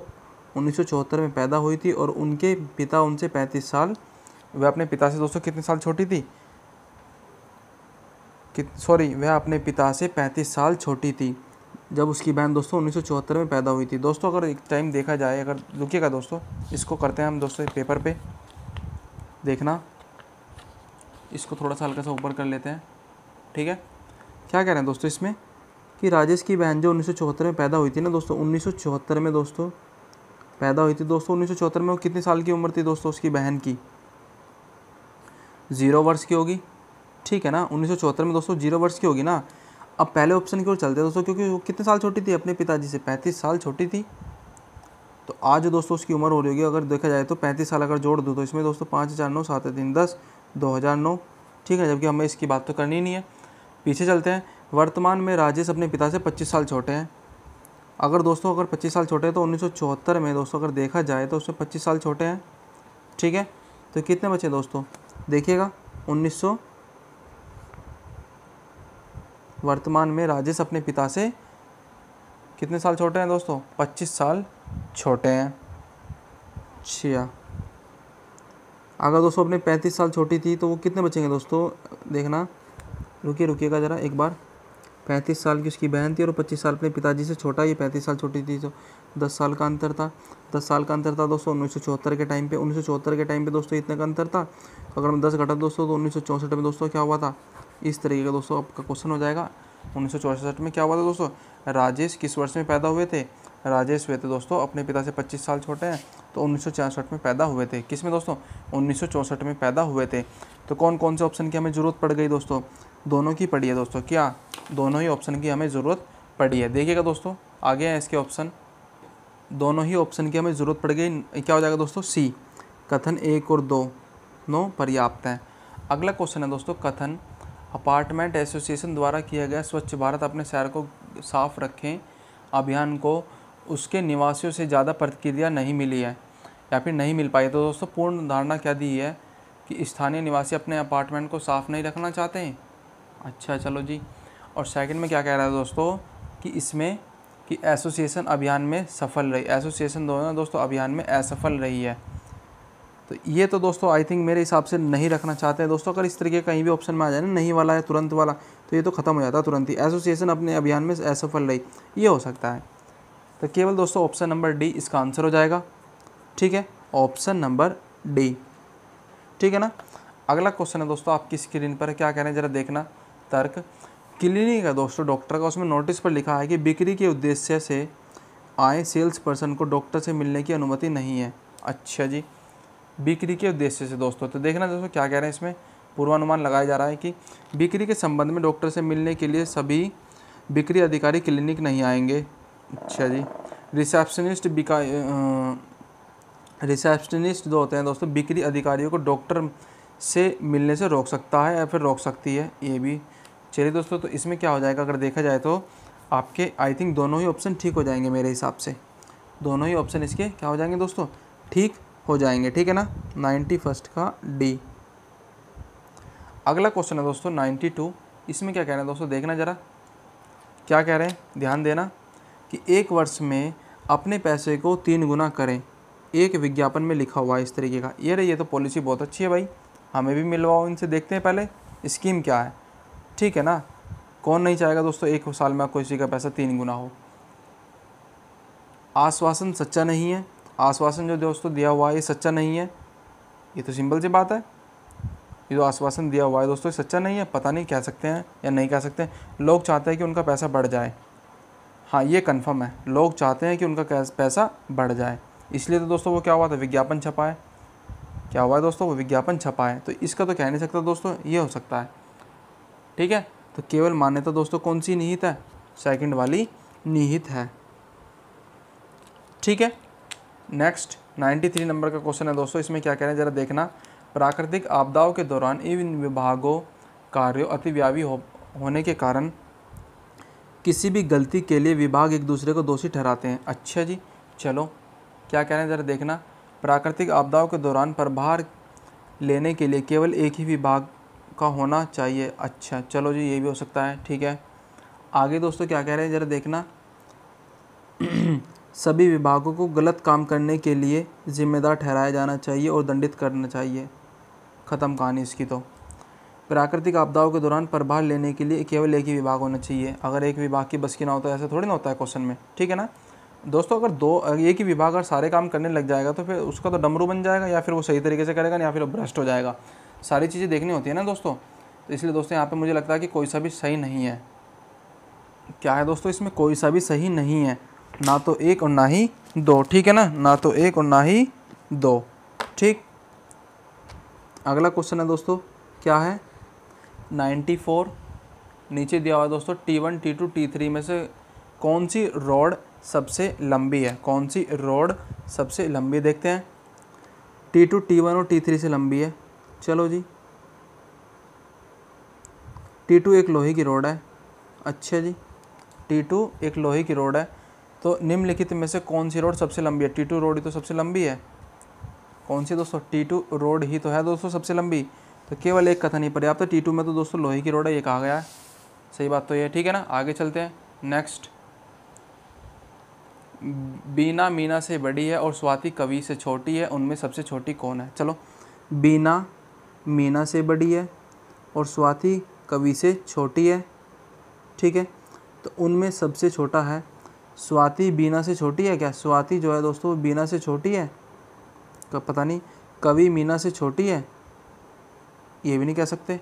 Speaker 1: उन्नीस में पैदा हुई थी और उनके पिता उनसे पैंतीस साल वह अपने पिता से दोस्तों कितने साल छोटी थी सॉरी वह अपने पिता से पैंतीस साल छोटी थी जब उसकी बहन दोस्तों उन्नीस में पैदा हुई थी दोस्तों अगर एक टाइम देखा जाए अगर रुकिएगा दोस्तों इसको करते हैं हम दोस्तों पेपर पे देखना इसको थोड़ा सा हल्का सा ऊपर कर लेते हैं ठीक है क्या कह रहे हैं दोस्तों इसमें कि राजेश की बहन जो उन्नीस में पैदा हुई थी ना दोस्तों उन्नीस में दोस्तों पैदा हुई थी दोस्तों उन्नीस में वो कितने साल की उम्र थी दोस्तों उसकी बहन की ज़ीरो वर्ष की होगी ठीक है ना उन्नीस में दोस्तों जीरो वर्ष की होगी ना अब पहले ऑप्शन की ओर चलते हैं दोस्तों क्योंकि वो कितने साल छोटी थी अपने पिताजी से पैंतीस साल छोटी थी तो आज दोस्तों उसकी उम्र हो रही होगी अगर देखा जाए तो पैंतीस साल अगर जोड़ दूँ तो इसमें दोस्तों पाँच हज़ार नौ सात तीन दस दो हज़ार नौ ठीक है जबकि हमें इसकी बात तो करनी नहीं है पीछे चलते हैं वर्तमान में राजेश अपने पिता से 25 साल छोटे हैं अगर दोस्तों अगर 25 साल छोटे हैं तो उन्नीस में दोस्तों अगर देखा जाए तो उससे 25 साल छोटे हैं ठीक है तो कितने बचे दोस्तों देखिएगा 1900 वर्तमान में राजेश अपने पिता से कितने साल छोटे हैं दोस्तों 25 साल छोटे हैं छिया अगर दोस्तों अपने 35 साल छोटी थी तो वो कितने बचेंगे दोस्तों देखना रुकिए रुकिएगा ज़रा एक बार पैंतीस साल की उसकी बहन थी और पच्चीस साल अपने पिताजी से छोटा ये पैंतीस साल छोटी थी तो दस साल का अंतर था दस साल का अंतर था दोस्तों उन्नीस सौ चौहत्तर के टाइम पे उन्नीस सौ चौहत्तर के टाइम पे दोस्तों इतने का अंतर था तो अगर हम दस घटा दोस्तों तो उन्नीस सौ में दोस्तों क्या हुआ था इस तरीके का दोस्तों आपका क्वेश्चन हो जाएगा उन्नीस सौ चौंसठ में क्या हुआ था दोस्तों राजेश किस वर्ष में पैदा हुए थे राजेश हुए थे दोस्तों अपने पिता से पच्चीस साल छोटे हैं तो उन्नीस सौ में पैदा हुए थे किस में दोस्तों उन्नीस सौ चौंसठ में पैदा हुए थे तो कौन कौन से ऑप्शन की हमें ज़रूरत पड़ गई दोस्तों दोनों की पड़ी है दोस्तों क्या दोनों ही ऑप्शन की हमें ज़रूरत पड़ी है देखिएगा दोस्तों आगे हैं इसके ऑप्शन दोनों ही ऑप्शन की हमें ज़रूरत पड़ गई क्या हो जाएगा दोस्तों सी कथन एक और दो नो पर्याप्त हैं अगला क्वेश्चन है दोस्तों कथन अपार्टमेंट एसोसिएशन द्वारा किया गया स्वच्छ भारत अपने शहर को साफ रखें अभियान को उसके निवासियों से ज़्यादा प्रतिक्रिया नहीं मिली है या फिर नहीं मिल पाई तो दोस्तों पूर्ण धारणा क्या दी है कि स्थानीय निवासी अपने अपार्टमेंट को साफ़ नहीं रखना चाहते हैं अच्छा चलो जी और सेकंड में क्या कह रहा है दोस्तों कि इसमें कि एसोसिएशन अभियान में सफल रही एसोसिएशन दोनों दोस्तों अभियान में असफल रही है तो ये तो दोस्तों आई थिंक मेरे हिसाब से नहीं रखना चाहते हैं दोस्तों अगर इस तरीके कहीं भी ऑप्शन में आ जाए ना नहीं वाला है तुरंत वाला तो ये तो ख़त्म हो जाता है तुरंत ही एसोसिएशन अपने अभियान में असफल रही ये हो सकता है तो केवल दोस्तों ऑप्शन नंबर डी इसका आंसर हो जाएगा ठीक है ऑप्शन नंबर डी ठीक है ना अगला क्वेश्चन है दोस्तों आपकी स्क्रीन पर क्या कह रहे हैं ज़रा देखना तर्क क्लिनिक है दोस्तों डॉक्टर का उसमें नोटिस पर लिखा है कि बिक्री के उद्देश्य से आए सेल्स पर्सन को डॉक्टर से मिलने की अनुमति नहीं है अच्छा जी बिक्री के उद्देश्य से दोस्तों तो देखना दोस्तों क्या कह रहे हैं इसमें पूर्वानुमान लगाया जा रहा है कि बिक्री के संबंध में डॉक्टर से मिलने के लिए सभी बिक्री अधिकारी क्लिनिक नहीं आएंगे अच्छा जी रिसेप्शनिस्ट बिका रिसेप्शनिस्ट जो होते हैं दोस्तों बिक्री अधिकारियों को डॉक्टर से मिलने से रोक सकता है या फिर रोक सकती है ये भी चलिए दोस्तों तो इसमें क्या हो जाएगा अगर देखा जाए तो आपके आई थिंक दोनों ही ऑप्शन ठीक हो जाएंगे मेरे हिसाब से दोनों ही ऑप्शन इसके क्या हो जाएंगे दोस्तों ठीक हो जाएंगे ठीक है ना नाइन्टी फर्स्ट का डी अगला क्वेश्चन है दोस्तों नाइन्टी टू इसमें क्या कह रहे हैं दोस्तों देखना ज़रा क्या कह रहे हैं ध्यान देना कि एक वर्ष में अपने पैसे को तीन गुना करें एक विज्ञापन में लिखा हुआ है इस तरीके का ये रही ये तो पॉलिसी बहुत अच्छी है भाई हमें भी मिलवाओ इनसे देखते हैं पहले स्कीम क्या है ठीक है ना कौन नहीं चाहेगा दोस्तों एक साल में किसी का पैसा तीन गुना हो आश्वासन सच्चा नहीं है आश्वासन जो दोस्तों दिया हुआ है ये सच्चा नहीं है ये तो सिंपल सी बात है ये जो आश्वासन दिया हुआ है दोस्तों ये सच्चा नहीं है पता नहीं कह सकते हैं या नहीं कह सकते लोग चाहते हैं कि उनका पैसा बढ़ जाए हाँ ये कन्फर्म है लोग चाहते हैं कि उनका पैसा बढ़ जाए इसलिए तो दोस्तों वो क्या हुआ था विज्ञापन छपाए क्या हुआ है दोस्तों वो विज्ञापन छपाए तो इसका तो कह नहीं सकता दोस्तों ये हो सकता है ठीक है तो केवल मान्यता दोस्तों कौन सी निहित है सेकंड वाली निहित है ठीक है नेक्स्ट 93 नंबर का क्वेश्चन है दोस्तों इसमें क्या कह रहे हैं ज़रा देखना प्राकृतिक आपदाओं के दौरान इन विभागों कार्यों अतिव्यापी हो, होने के कारण किसी भी गलती के लिए विभाग एक दूसरे को दोषी ठहराते हैं अच्छा जी चलो क्या कह रहे हैं ज़रा देखना प्राकृतिक आपदाओं के दौरान प्रभार लेने के लिए केवल एक ही विभाग का होना चाहिए अच्छा चलो जी ये भी हो सकता है ठीक है आगे दोस्तों क्या कह रहे हैं ज़रा देखना <clears throat> सभी विभागों को गलत काम करने के लिए ज़िम्मेदार ठहराया जाना चाहिए और दंडित करना चाहिए ख़त्म कहानी इसकी तो प्राकृतिक आपदाओं के दौरान प्रभार लेने के लिए केवल एक ही विभाग होना चाहिए अगर एक विभाग की बस की ना होता तो है ऐसा थोड़ी ना होता है क्वेश्चन में ठीक है ना दोस्तों अगर दो एक ही विभाग अगर सारे काम करने लग जाएगा तो फिर उसका तो डमरू बन जाएगा या फिर वो सही तरीके से करेगा या फिर वो भ्रष्ट हो जाएगा सारी चीज़ें देखनी होती है ना दोस्तों तो इसलिए दोस्तों यहाँ पे मुझे लगता है कि कोई सा भी सही नहीं है क्या है दोस्तों इसमें कोई सा भी सही नहीं है ना तो एक और ना ही दो ठीक है ना ना तो एक और ना ही दो ठीक अगला क्वेश्चन है दोस्तों क्या है नाइन्टी फोर नीचे दिया हुआ है दोस्तों T one T two T three में से कौन सी रोड सबसे लंबी है कौन सी रोड सबसे लंबी देखते हैं टी टू टी वन और टी थ्री से लंबी है चलो जी टी टू एक लोहे की रोड है अच्छा जी टी टू एक लोहे की रोड है तो निम्नलिखित में से कौन सी रोड सबसे लंबी है टी टू रोड ही तो सबसे लंबी है कौन सी दोस्तों टी टू रोड ही तो है दोस्तों सबसे लंबी तो केवल एक कथन ही पर्याप्त टी टू में तो दोस्तों लोहे की रोड है एक आ गया है सही बात तो ये ठीक है ना आगे चलते हैं नेक्स्ट बीना मीना से बड़ी है और स्वाति कवि से छोटी है उनमें सबसे छोटी कौन है चलो बीना मीना से बड़ी है और स्वाति कवि से छोटी है ठीक है तो उनमें सबसे छोटा है स्वाति बीना से छोटी है क्या स्वाति जो है दोस्तों बीना से छोटी है पता नहीं कवि मीना से छोटी है ये भी नहीं कह सकते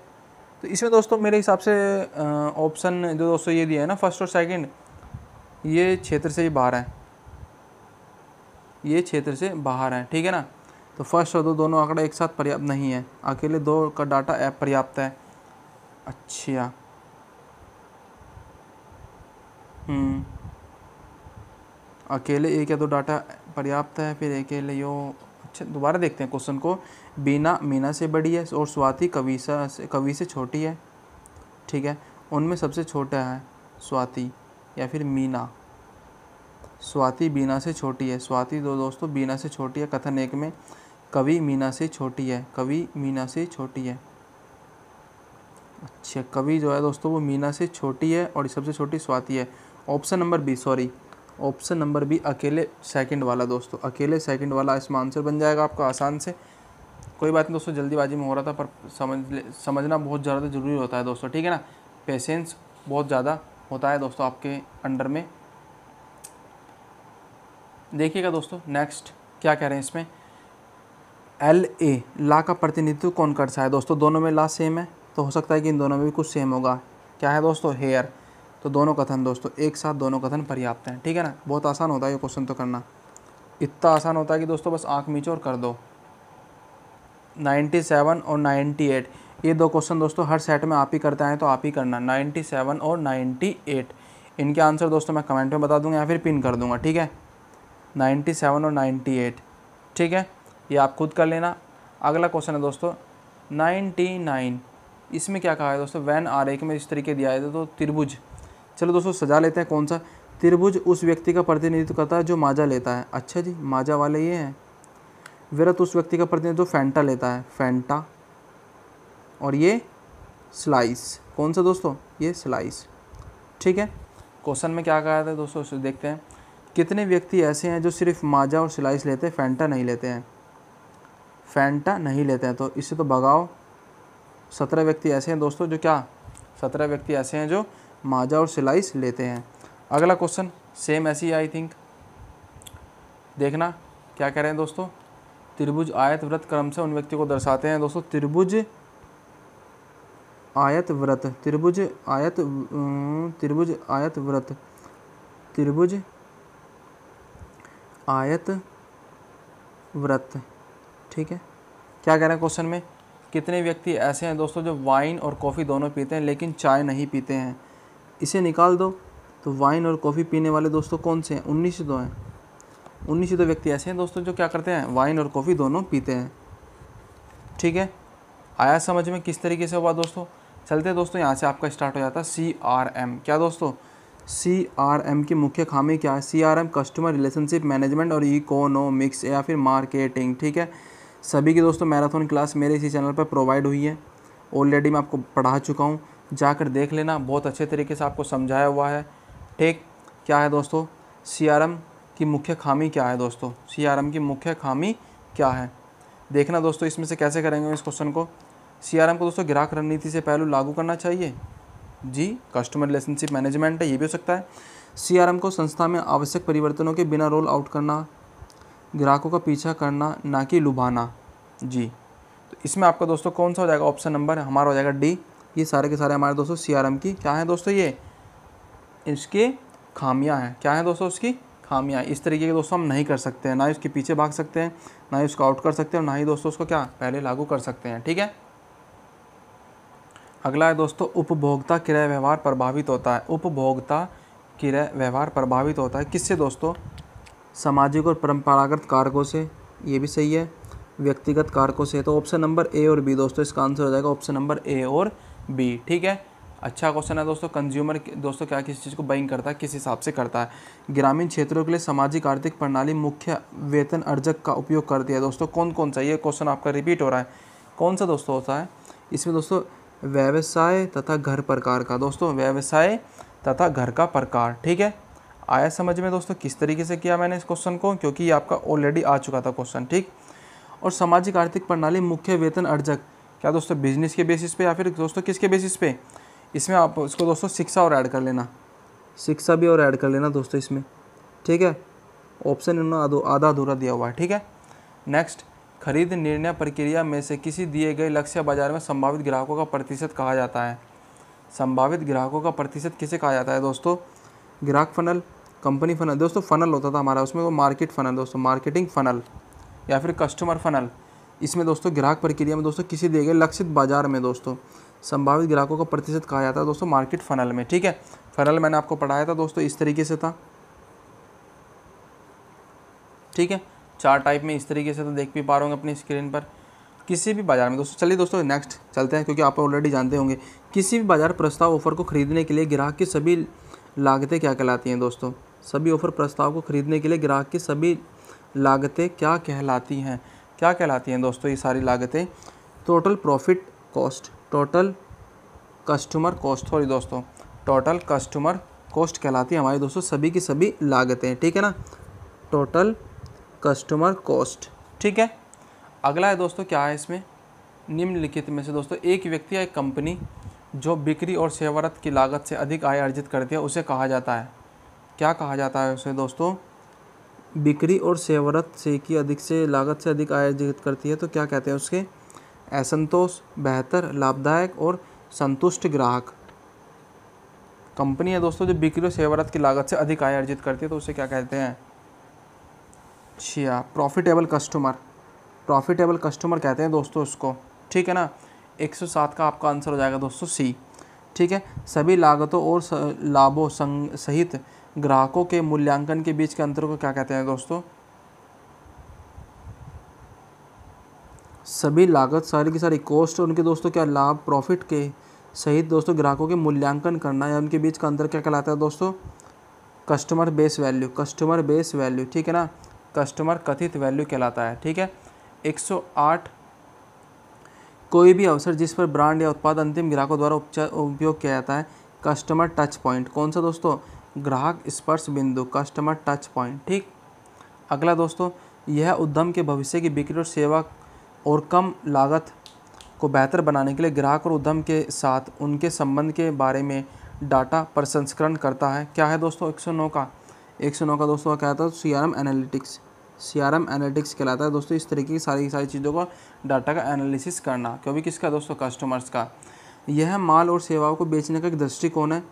Speaker 1: तो इसमें दोस्तों मेरे हिसाब से ऑप्शन जो दोस्तों ये दिया है ना फर्स्ट और सेकंड ये क्षेत्र से ही बाहर है ये क्षेत्र से बाहर है ठीक है ना तो फर्स्ट और दो दोनों आंकड़ा एक साथ पर्याप्त नहीं है अकेले दो का डाटा ऐप पर्याप्त है अच्छा हम्म। अकेले एक या दो डाटा पर्याप्त है फिर अकेले यो अच्छा दोबारा देखते हैं क्वेश्चन को बीना मीना से बड़ी है और स्वाति कविसा से कवि से छोटी है ठीक है उनमें सबसे छोटा है स्वाति या फिर मीना स्वाति बीना से छोटी है स्वाति दो दोस्तों बीना से छोटी है कथन एक में कवि मीना से छोटी है कवि मीना से छोटी है अच्छा कवि जो है दोस्तों वो मीना से छोटी है और सबसे छोटी स्वाति है option number B sorry option number B अकेले सेकंड वाला दोस्तों अकेले सेकंड वाला इसमें आंसर बन जाएगा आपका आसान से कोई बात नहीं दोस्तों जल्दीबाजी में हो रहा था पर समझ समझना बहुत ज़्यादा ज़रूरी होता है दोस्तों ठीक है ना पेशेंस बहुत ज़्यादा होता है दोस्तों आपके अंडर में देखिएगा दोस्तों नेक्स्ट क्या कह रहे हैं इसमें एल ए ला का प्रतिनिधित्व कौन करता है दोस्तों दोनों में ला सेम है तो हो सकता है कि इन दोनों में भी कुछ सेम होगा क्या है दोस्तों हेयर तो दोनों कथन दोस्तों एक साथ दोनों कथन पर्याप्त हैं ठीक है ना बहुत आसान होता है ये क्वेश्चन तो करना इतना आसान होता है कि दोस्तों बस आँख मीचो और कर दो सेवन और एट ये दो क्वेश्चन दोस्तों हर सेट में आप ही करते हैं तो आप ही करना 97 और 98 इनके आंसर दोस्तों मैं कमेंट में बता दूंगा या फिर पिन कर दूंगा ठीक है 97 और 98 ठीक है ये आप खुद कर लेना अगला क्वेश्चन है दोस्तों नाइनटी नाइन इसमें क्या कहा है दोस्तों वैन आर एक में इस तरीके दिया है तो त्रिभुज चलो दोस्तों सजा लेते हैं कौन सा त्रिभुज उस व्यक्ति का प्रतिनिधित्व करता है जो माजा लेता है अच्छा जी माजा वाले ये हैं व्रत उस व्यक्ति का प्रतिनिधित्व फैंटा लेता है फैंटा और ये स्लाइस कौन सा दोस्तों ये स्लाइस ठीक है क्वेश्चन में क्या कहा था दोस्तों देखते हैं कितने व्यक्ति ऐसे हैं जो सिर्फ माजा और स्लाइस लेते हैं फैंटा नहीं लेते हैं फैंटा नहीं लेते हैं तो इससे तो भगाओ सत्रह व्यक्ति ऐसे हैं दोस्तों जो क्या सत्रह व्यक्ति ऐसे हैं जो माजा और सिलाइस लेते हैं अगला क्वेश्चन सेम ऐसी आई थिंक देखना क्या कह रहे हैं दोस्तों त्रिभुज आयत व्रत क्रम से उन व्यक्ति को दर्शाते हैं दोस्तों त्रिभुज आयत व्रत त्रिभुज आयत त्रिभुज आयत व्रत त्रिभुज आयत व्रत ठीक है क्या कह रहे हैं क्वेश्चन में कितने व्यक्ति ऐसे हैं दोस्तों जो वाइन और कॉफ़ी दोनों पीते हैं लेकिन चाय नहीं पीते हैं इसे निकाल दो तो वाइन और कॉफ़ी पीने वाले दोस्तों कौन से हैं उन्नीस दो तो हैं उन्नीस दो तो व्यक्ति ऐसे हैं दोस्तों जो क्या करते हैं वाइन और कॉफ़ी दोनों पीते हैं ठीक है आया समझ में किस तरीके से हुआ दोस्तों चलते हैं दोस्तों यहाँ से आपका स्टार्ट हो जाता है सी आर एम क्या दोस्तों सी आर एम की मुख्य खामी क्या है C R M customer relationship management और इकोनॉमिक्स या फिर मार्केटिंग ठीक है सभी की दोस्तों मैराथन क्लास मेरे इसी चैनल पर प्रोवाइड हुई है ऑलरेडी मैं आपको पढ़ा चुका हूँ जाकर देख लेना बहुत अच्छे तरीके से आपको समझाया हुआ है ठीक क्या है दोस्तों सी की मुख्य खामी क्या है दोस्तों सी की मुख्य खामी क्या है देखना दोस्तों इसमें से कैसे करेंगे इस क्वेश्चन को सी को दोस्तों ग्राहक रणनीति से पहलू लागू करना चाहिए जी कस्टमर रिलेशनशिप मैनेजमेंट है ये भी हो सकता है सी को संस्था में आवश्यक परिवर्तनों के बिना रोल आउट करना ग्राहकों का पीछा करना ना कि लुभाना जी तो इसमें आपका दोस्तों कौन सा हो जाएगा ऑप्शन नंबर हमारा हो जाएगा डी ये सारे के सारे हमारे दोस्तों सी की क्या है दोस्तों ये इसके खामियां हैं क्या है दोस्तों उसकी खामियां इस तरीके के दोस्तों हम नहीं कर सकते हैं ना ही उसके पीछे भाग सकते हैं ना ही उसको आउट कर सकते हैं ना ही दोस्तों उसको क्या पहले लागू कर सकते हैं ठीक है अगला है दोस्तों उपभोक्ता किराया व्यवहार प्रभावित होता है उपभोक्ता किराया व्यवहार प्रभावित होता है किससे दोस्तों सामाजिक और परंपरागत कारकों से ये भी सही है व्यक्तिगत कारकों से तो ऑप्शन नंबर ए और बी दोस्तों इसका आंसर हो जाएगा ऑप्शन नंबर ए और बी ठीक है अच्छा क्वेश्चन है दोस्तों कंज्यूमर दोस्तों क्या किसी चीज़ को बाइंग करता है किस हिसाब से करता है ग्रामीण क्षेत्रों के लिए सामाजिक आर्थिक प्रणाली मुख्य वेतन अर्जक का उपयोग करती है दोस्तों कौन कौन सा ये क्वेश्चन आपका रिपीट हो रहा है कौन सा दोस्तों होता है इसमें दोस्तों व्यवसाय तथा घर प्रकार का दोस्तों व्यवसाय तथा घर का प्रकार ठीक है आया समझ में दोस्तों किस तरीके से किया मैंने इस क्वेश्चन को क्योंकि ये आपका ऑलरेडी आ चुका था क्वेश्चन ठीक और सामाजिक आर्थिक प्रणाली मुख्य वेतन अर्जक क्या दोस्तों बिजनेस के बेसिस पे या फिर दोस्तों किसके बेसिस पे इसमें आप इसको दोस्तों शिक्षा और ऐड कर लेना शिक्षा भी और ऐड कर लेना दोस्तों इसमें ठीक है ऑप्शन इन्होंने आधा अधूरा दिया हुआ है ठीक है नेक्स्ट खरीद निर्णय प्रक्रिया में से किसी दिए गए लक्ष्य बाजार में संभावित ग्राहकों का प्रतिशत कहा जाता है संभावित ग्राहकों का प्रतिशत किसे कहा जाता है दोस्तों ग्राहक फ़नल कंपनी फ़नल दोस्तों फ़नल होता था हमारा उसमें वो मार्केट फ़नल दोस्तों मार्केटिंग फ़नल या फिर कस्टमर फ़नल इसमें दोस्तों ग्राहक प्रक्रिया में दोस्तों किसी दिए गए लक्षित बाज़ार में दोस्तों संभावित ग्राहकों का प्रतिशत कहा जाता है दोस्तों मार्केट फ़नल में ठीक है फ़नल मैंने आपको पढ़ाया था दोस्तों इस तरीके से था ठीक है चार टाइप में इस तरीके से तो देख भी पा रहे होंगे अपनी स्क्रीन पर किसी भी बाज़ार में दोस्तों चलिए दोस्तों नेक्स्ट चलते हैं क्योंकि आप ऑलरेडी जानते होंगे किसी भी बाज़ार प्रस्ताव ऑफर को खरीदने के लिए ग्राहक की सभी लागतें क्या कहलाती हैं दोस्तों सभी ऑफ़र प्रस्ताव को ख़रीदने के लिए ग्राहक की सभी लागतें क्या कहलाती हैं क्या कहलाती हैं दोस्तों ये सारी लागतें total profit cost total customer cost sorry दोस्तों टोटल कस्टमर कॉस्ट कहलाती है हमारी दोस्तों सभी की सभी लागतें ठीक है ना टोटल कस्टमर कॉस्ट ठीक है अगला है दोस्तों क्या है इसमें निम्नलिखित में से दोस्तों एक व्यक्ति या एक कंपनी जो बिक्री और सेवारत की लागत से अधिक आय अर्जित करती है उसे कहा जाता है क्या कहा जाता है उसे दोस्तों बिक्री और सेवरत से की अधिक से लागत से अधिक आय अर्जित करती है तो क्या कहते हैं उसके असंतोष बेहतर लाभदायक और संतुष्ट ग्राहक कंपनी है दोस्तों जो बिक्री और सेवारत की लागत से अधिक आय अर्जित करती है तो उसे क्या कहते हैं छिया प्रॉफिटेबल कस्टमर प्रॉफिटेबल कस्टमर कहते हैं दोस्तों उसको ठीक है ना सात का आपका आंसर हो जाएगा दोस्तों सी ठीक है सभी लागतों और लाभों सहित ग्राहकों के मूल्यांकन के बीच के अंतर को क्या कहते हैं दोस्तों सभी लागत सारी की सारी कॉस्ट उनके दोस्तों क्या लाभ प्रॉफिट के सहित दोस्तों ग्राहकों के मूल्यांकन करना या उनके बीच का अंतर क्या कहलाता है दोस्तों customer base value customer base value ठीक है ना कस्टमर कथित वैल्यू कहलाता है ठीक है 108 कोई भी अवसर जिस पर ब्रांड या उत्पाद अंतिम ग्राहकों द्वारा उपचार उपयोग किया जाता है कस्टमर टच पॉइंट कौन सा दोस्तों ग्राहक स्पर्श बिंदु कस्टमर टच पॉइंट ठीक अगला दोस्तों यह उद्यम के भविष्य की बिक्री और सेवा और कम लागत को बेहतर बनाने के लिए ग्राहक और उद्यम के साथ उनके संबंध के बारे में डाटा प्रसंस्करण करता है क्या है दोस्तों 109 का 109 का दोस्तों क्या था C analytics C R M analytics कहलाता है दोस्तों इस तरीके की सारी सारी चीज़ों का डाटा का एनालिसिस करना क्योंकि किसका दोस्तों कस्टमर्स का यह माल और सेवाओं को बेचने का एक दृष्टिकोण है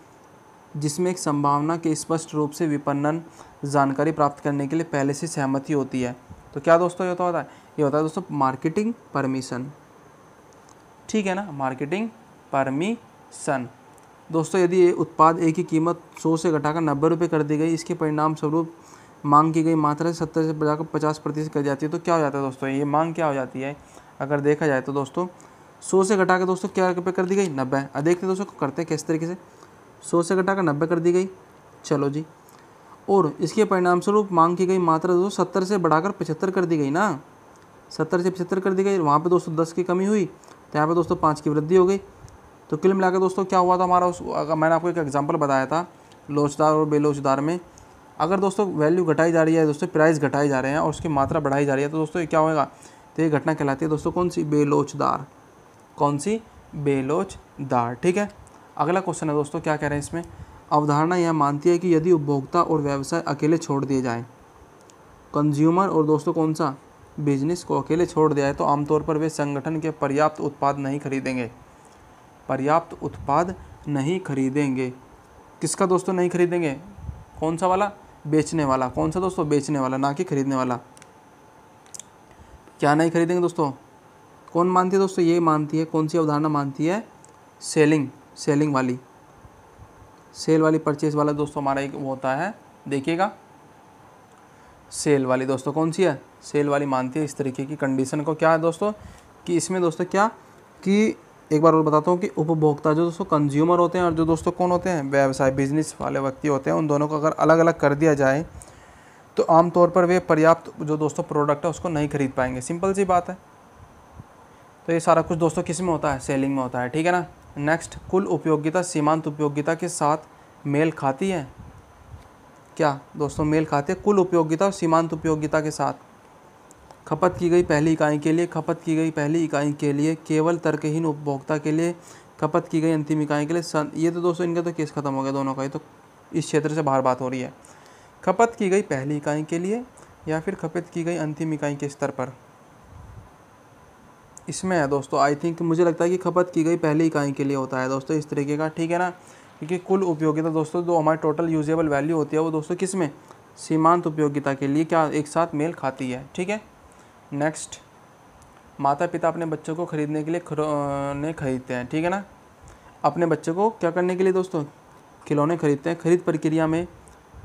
Speaker 1: जिसमें एक संभावना के स्पष्ट रूप से विपणन जानकारी प्राप्त करने के लिए पहले से सहमति होती है तो क्या दोस्तों ये होता होता है ये होता है दोस्तों मार्केटिंग परमिशन ठीक है ना मार्केटिंग परमिशन दोस्तों यदि उत्पाद ए की कीमत सौ से घटाकर नब्बे रुपये कर दी गई इसके परिणाम स्वरूप मांग की गई मात्रा से सत्तर से बढ़ाकर पचास प्रतिशत कर जाती है तो क्या हो जाता है दोस्तों ये मांग क्या हो जाती है अगर देखा जाए तो दोस्तों सौ से घटा के दोस्तों क्या रुपये कर दी गई नब्बे अब देखते दोस्तों करते हैं किस तरीके से सौ से घटा कर नब्बे कर दी गई चलो जी और इसके परिणाम स्वरूप मांग की गई मात्रा दोस्तों सत्तर से बढ़ाकर पचहत्तर कर दी गई ना सत्तर से पचहत्तर कर दी गई वहाँ पे दोस्तों दस की कमी हुई तो यहाँ पे दोस्तों पाँच की वृद्धि हो गई तो कुल मिलाकर दोस्तों क्या हुआ था हमारा उस मैंने आपको एक एग्जाम्पल बताया था लोचदार और बेलोचदार में अगर दोस्तों वैल्यू घटाई जा रही है दोस्तों प्राइस घटाए जा रहे हैं और उसकी मात्रा बढ़ाई जा रही है तो दोस्तों क्या होगा तो ये घटना कहलाती है दोस्तों कौन सी बेलोचदार कौन सी बेलोचदार ठीक है अगला क्वेश्चन है दोस्तों क्या कह रहे हैं इसमें अवधारणा यह मानती है कि यदि उपभोक्ता और व्यवसाय अकेले छोड़ दिए जाएँ कंज्यूमर और दोस्तों कौन सा बिजनेस को अकेले छोड़ दिया है तो आमतौर पर वे संगठन के पर्याप्त उत्पाद नहीं खरीदेंगे पर्याप्त उत्पाद नहीं खरीदेंगे किसका दोस्तों नहीं खरीदेंगे कौन सा वाला बेचने वाला कौन सा दोस्तों बेचने वाला ना कि खरीदने वाला क्या नहीं खरीदेंगे दोस्तों कौन मानती है दोस्तों ये मानती है कौन सी अवधारणा मानती है सेलिंग सेलिंग वाली सेल वाली परचेज वाला दोस्तों हमारा एक होता है देखिएगा सेल वाली दोस्तों कौन सी है सेल वाली मानती है इस तरीके की कंडीशन को क्या है दोस्तों कि इसमें दोस्तों क्या कि एक बार और बताता हूँ कि उपभोक्ता जो दोस्तों कंज्यूमर होते हैं और जो दोस्तों कौन होते हैं व्यवसाय बिजनेस वाले व्यक्ति होते हैं उन दोनों को अगर अलग अलग कर दिया जाए तो आमतौर पर वे पर्याप्त जो दोस्तों प्रोडक्ट है उसको नहीं खरीद पाएंगे सिंपल सी बात है तो ये सारा कुछ दोस्तों किस में होता है सेलिंग में होता है ठीक है ना नेक्स्ट कुल उपयोगिता सीमांत उपयोगिता के साथ मेल खाती है क्या दोस्तों मेल खाती है कुल उपयोगिता और सीमांत उपयोगिता के साथ खपत की गई पहली इकाई के लिए खपत की गई पहली इकाई के लिए केवल तर्कहीन उपभोक्ता के लिए खपत की गई अंतिम इकाई के लिए सन ये तो दोस्तों इनका तो केस ख़त्म हो गया दोनों का ही तो इस क्षेत्र से बाहर बात हो रही है खपत की गई पहली इकाई के लिए या फिर खपत की गई अंतिम इकाई के स्तर पर इसमें है दोस्तों आई थिंक मुझे लगता है कि खपत की गई पहली इकाई के लिए होता है दोस्तों इस तरीके का ठीक है ना क्योंकि कुल उपयोगिता दोस्तों जो हमारी टोटल यूजेबल वैल्यू होती है वो दोस्तों किस में सीमांत उपयोगिता के लिए क्या एक साथ मेल खाती है ठीक है नेक्स्ट माता पिता अपने बच्चों को ख़रीदने के लिए खिलौने खरीदते हैं ठीक है ना अपने बच्चों को क्या करने के लिए दोस्तों खिलौने खरीदते हैं खरीद प्रक्रिया में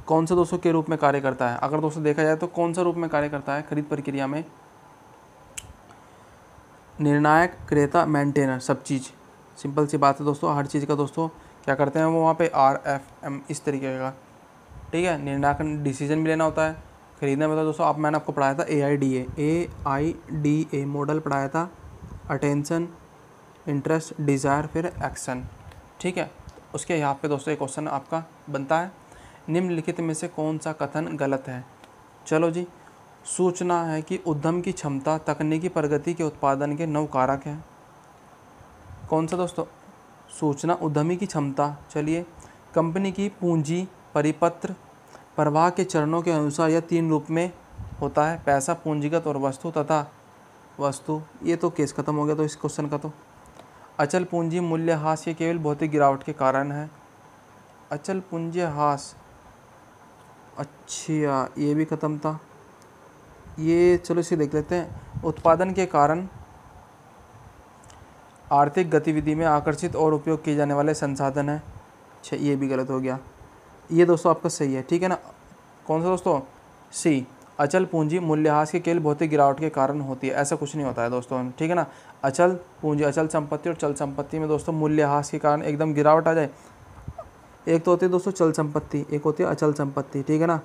Speaker 1: कौन सा दोस्तों के रूप में कार्य करता है अगर दोस्तों देखा जाए तो कौन सा रूप में कार्य करता है खरीद प्रक्रिया में निर्णायक क्रेता मेंटेनर सब चीज़ सिंपल सी बात है दोस्तों हर चीज़ का दोस्तों क्या करते हैं वो वहाँ पे आर एफ एम इस तरीके का ठीक है निर्णायक डिसीजन भी लेना होता है ख़रीदना में था दोस्तों आप मैंने आपको पढ़ाया था A I D A A I D A model पढ़ाया था अटेंशन इंटरेस्ट डिज़ायर फिर एक्शन ठीक है उसके यहाँ पे दोस्तों एक क्वेश्चन आपका बनता है निम्नलिखित में से कौन सा कथन गलत है चलो जी सूचना है कि उद्यम की क्षमता तकनीकी प्रगति के उत्पादन के नव कारक हैं कौन सा दोस्तों सूचना उद्यमी की क्षमता चलिए कंपनी की पूंजी परिपत्र प्रवाह के चरणों के अनुसार यह तीन रूप में होता है पैसा पूंजीगत और वस्तु तथा वस्तु ये तो केस खत्म हो गया तो इस क्वेश्चन का तो अचल पूंजी ह्रास ये केवल भौतिक गिरावट के कारण है अचल पूंजी ह्रास अच्छा ये भी ख़त्म था ये चलो इसे देख लेते हैं उत्पादन के कारण आर्थिक गतिविधि में आकर्षित और उपयोग किए जाने वाले संसाधन हैं अच्छा ये भी गलत हो गया ये दोस्तों आपका सही है ठीक है ना कौन सा दोस्तों सी अचल पूंजी मूल्यह्रास के केवल भौतिक गिरावट के कारण होती है ऐसा कुछ नहीं होता है दोस्तों ठीक है ना अचल पूंजी अचल संपत्ति और चल संपत्ति में दोस्तों मूल्यह्रास के कारण एकदम गिरावट आ जाए एक तो होती है दोस्तों चल संपत्ति एक होती है अचल संपत्ति ठीक है ना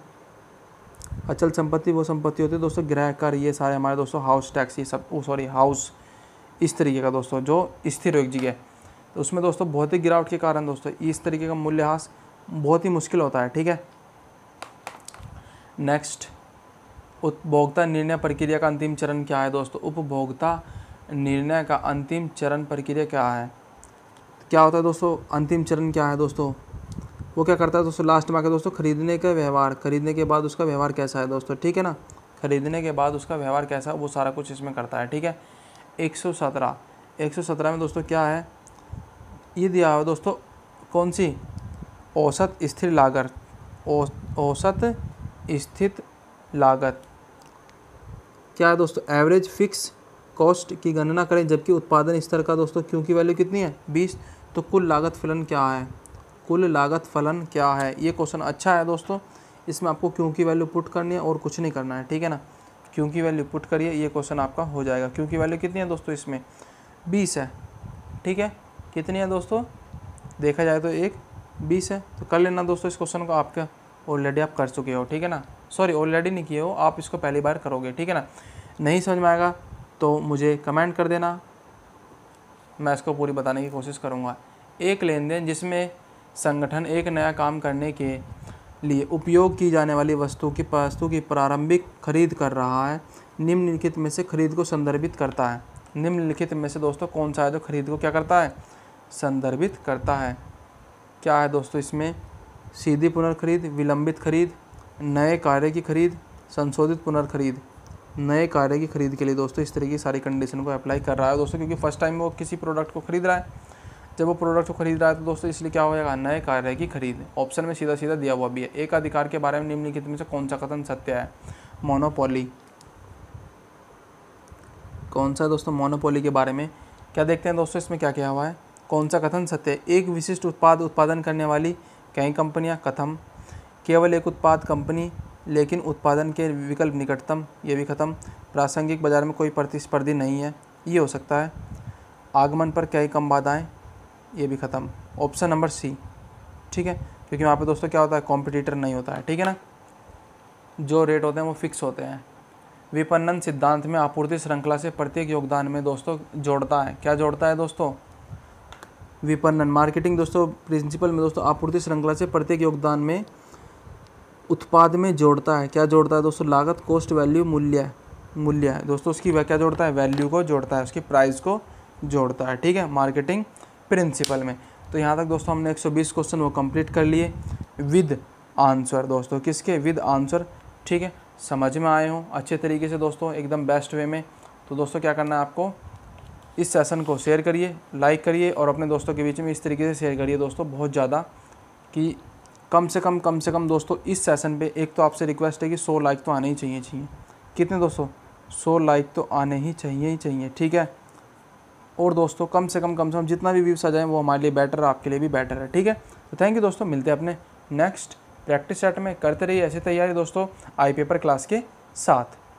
Speaker 1: अचल संपत्ति वो संपत्ति होती है दोस्तों गृह कर ये सारे हमारे दोस्तों हाउस टैक्स ये सब सॉरी हाउस इस तरीके का दोस्तों जो स्थिर एक जगह तो उसमें दोस्तों भौतिक गिरावट के कारण दोस्तों इस तरीके का मूल्यह्रास बहुत ही मुश्किल होता है ठीक है नेक्स्ट उपभोक्ता निर्णय प्रक्रिया का अंतिम चरण क्या है दोस्तों उपभोक्ता निर्णय का अंतिम चरण प्रक्रिया क्या है क्या होता है दोस्तों अंतिम चरण क्या है दोस्तों वो क्या करता है दोस्तों लास्ट में आकर दोस्तों खरीदने का व्यवहार खरीदने के बाद उसका व्यवहार कैसा है दोस्तों ठीक है ना खरीदने के बाद उसका व्यवहार कैसा है वो सारा कुछ इसमें करता है ठीक है 117 117 में दोस्तों क्या है ये दिया हुआ दोस्तों कौन सी औसत स्थिर लागत औसत स्थित लागत क्या है दोस्तों एवरेज फिक्स कॉस्ट की गणना करें जबकि उत्पादन स्तर का दोस्तों क्योंकि वैल्यू कितनी है बीस तो कुल लागत फलन क्या है कुल लागत फलन क्या है ये क्वेश्चन अच्छा है दोस्तों इसमें आपको क्यों की वैल्यू पुट करनी है और कुछ नहीं करना है ठीक है ना क्यों की वैल्यू पुट करिए ये क्वेश्चन आपका हो जाएगा क्योंकि वैल्यू कितनी है दोस्तों इसमें बीस है ठीक है कितनी है दोस्तों देखा जाए तो एक बीस है तो कर लेना दोस्तों इस क्वेश्चन को आपका ऑलरेडी आप कर चुके हो ठीक है ना सॉरी ऑलरेडी नहीं किए हो आप इसको पहली बार करोगे ठीक है ना नहीं समझ में आएगा तो मुझे कमेंट कर देना मैं इसको पूरी बताने की कोशिश करूँगा एक लेन देन जिसमें संगठन एक नया काम करने के लिए उपयोग की जाने वाली वस्तु की वस्तु की प्रारंभिक खरीद कर रहा है निम्नलिखित में से खरीद को संदर्भित करता है निम्नलिखित में से दोस्तों कौन सा है जो खरीद को क्या करता है संदर्भित करता है क्या है दोस्तों इसमें सीधी पुनर्खरीद विलंबित खरीद नए कार्य की खरीद संशोधित पुनर्खरीद नए कार्य की खरीद के लिए दोस्तों इस तरीके की सारी कंडीशन को अप्लाई कर रहा है दोस्तों क्योंकि फर्स्ट टाइम वो किसी प्रोडक्ट को खरीद रहा है जब वो प्रोडक्ट को खरीद रहा है तो दोस्तों इसलिए क्या होगा नए कार्य की खरीद ऑप्शन में सीधा सीधा दिया हुआ भी है एक अधिकार के बारे में निम्नलिखित में से कौन सा कथन सत्य है मोनोपोली कौन सा दोस्तों मोनोपोली के बारे में क्या देखते हैं दोस्तों इसमें क्या क्या हुआ है कौन सा कथन सत्य है एक विशिष्ट उत्पाद उत्पादन करने वाली कई कंपनियाँ कथम केवल एक उत्पाद कंपनी लेकिन उत्पादन के विकल्प निकटतम ये भी खत्म प्रासंगिक बाज़ार में कोई प्रतिस्पर्धी नहीं है ये हो सकता है आगमन पर कई कम बाधाएँ ये भी खत्म ऑप्शन नंबर सी ठीक है क्योंकि वहाँ पे दोस्तों क्या होता है कॉम्पिटिटर नहीं होता है ठीक है ना जो रेट होते हैं वो फिक्स होते हैं विपणन सिद्धांत में आपूर्ति श्रृंखला से प्रत्येक योगदान में दोस्तों जोड़ता है क्या जोड़ता है दोस्तों विपणन मार्केटिंग दोस्तों प्रिंसिपल में दोस्तों आपूर्ति श्रृंखला से प्रत्येक योगदान में उत्पाद में जोड़ता है क्या जोड़ता है दोस्तों लागत कॉस्ट वैल्यू मूल्य मूल्य है दोस्तों उसकी वह क्या जोड़ता है वैल्यू को जोड़ता है उसकी प्राइस को जोड़ता है ठीक है मार्केटिंग प्रिंसिपल में तो यहाँ तक दोस्तों हमने 120 क्वेश्चन वो कंप्लीट कर लिए विद आंसर दोस्तों किसके विद आंसर ठीक है समझ में आए हों अच्छे तरीके से दोस्तों एकदम बेस्ट वे में तो दोस्तों क्या करना है आपको इस सेशन को शेयर करिए लाइक करिए और अपने दोस्तों के बीच में इस तरीके से शेयर करिए दोस्तों बहुत ज़्यादा कि कम से कम कम से कम दोस्तों इस सेशन पे एक तो आपसे रिक्वेस्ट है कि सौ लाइक तो आने ही चाहिए चाहिए कितने दोस्तों सौ लाइक तो आने ही चाहिए ही चाहिए ठीक है और दोस्तों कम से कम कम से कम जितना भी व्यूज़ आ जाए वो हमारे लिए बेटर आपके लिए भी बेटर है ठीक है तो थैंक यू दोस्तों मिलते हैं अपने नेक्स्ट प्रैक्टिस सेट में करते रहिए ऐसी तैयारी दोस्तों आई पेपर क्लास के साथ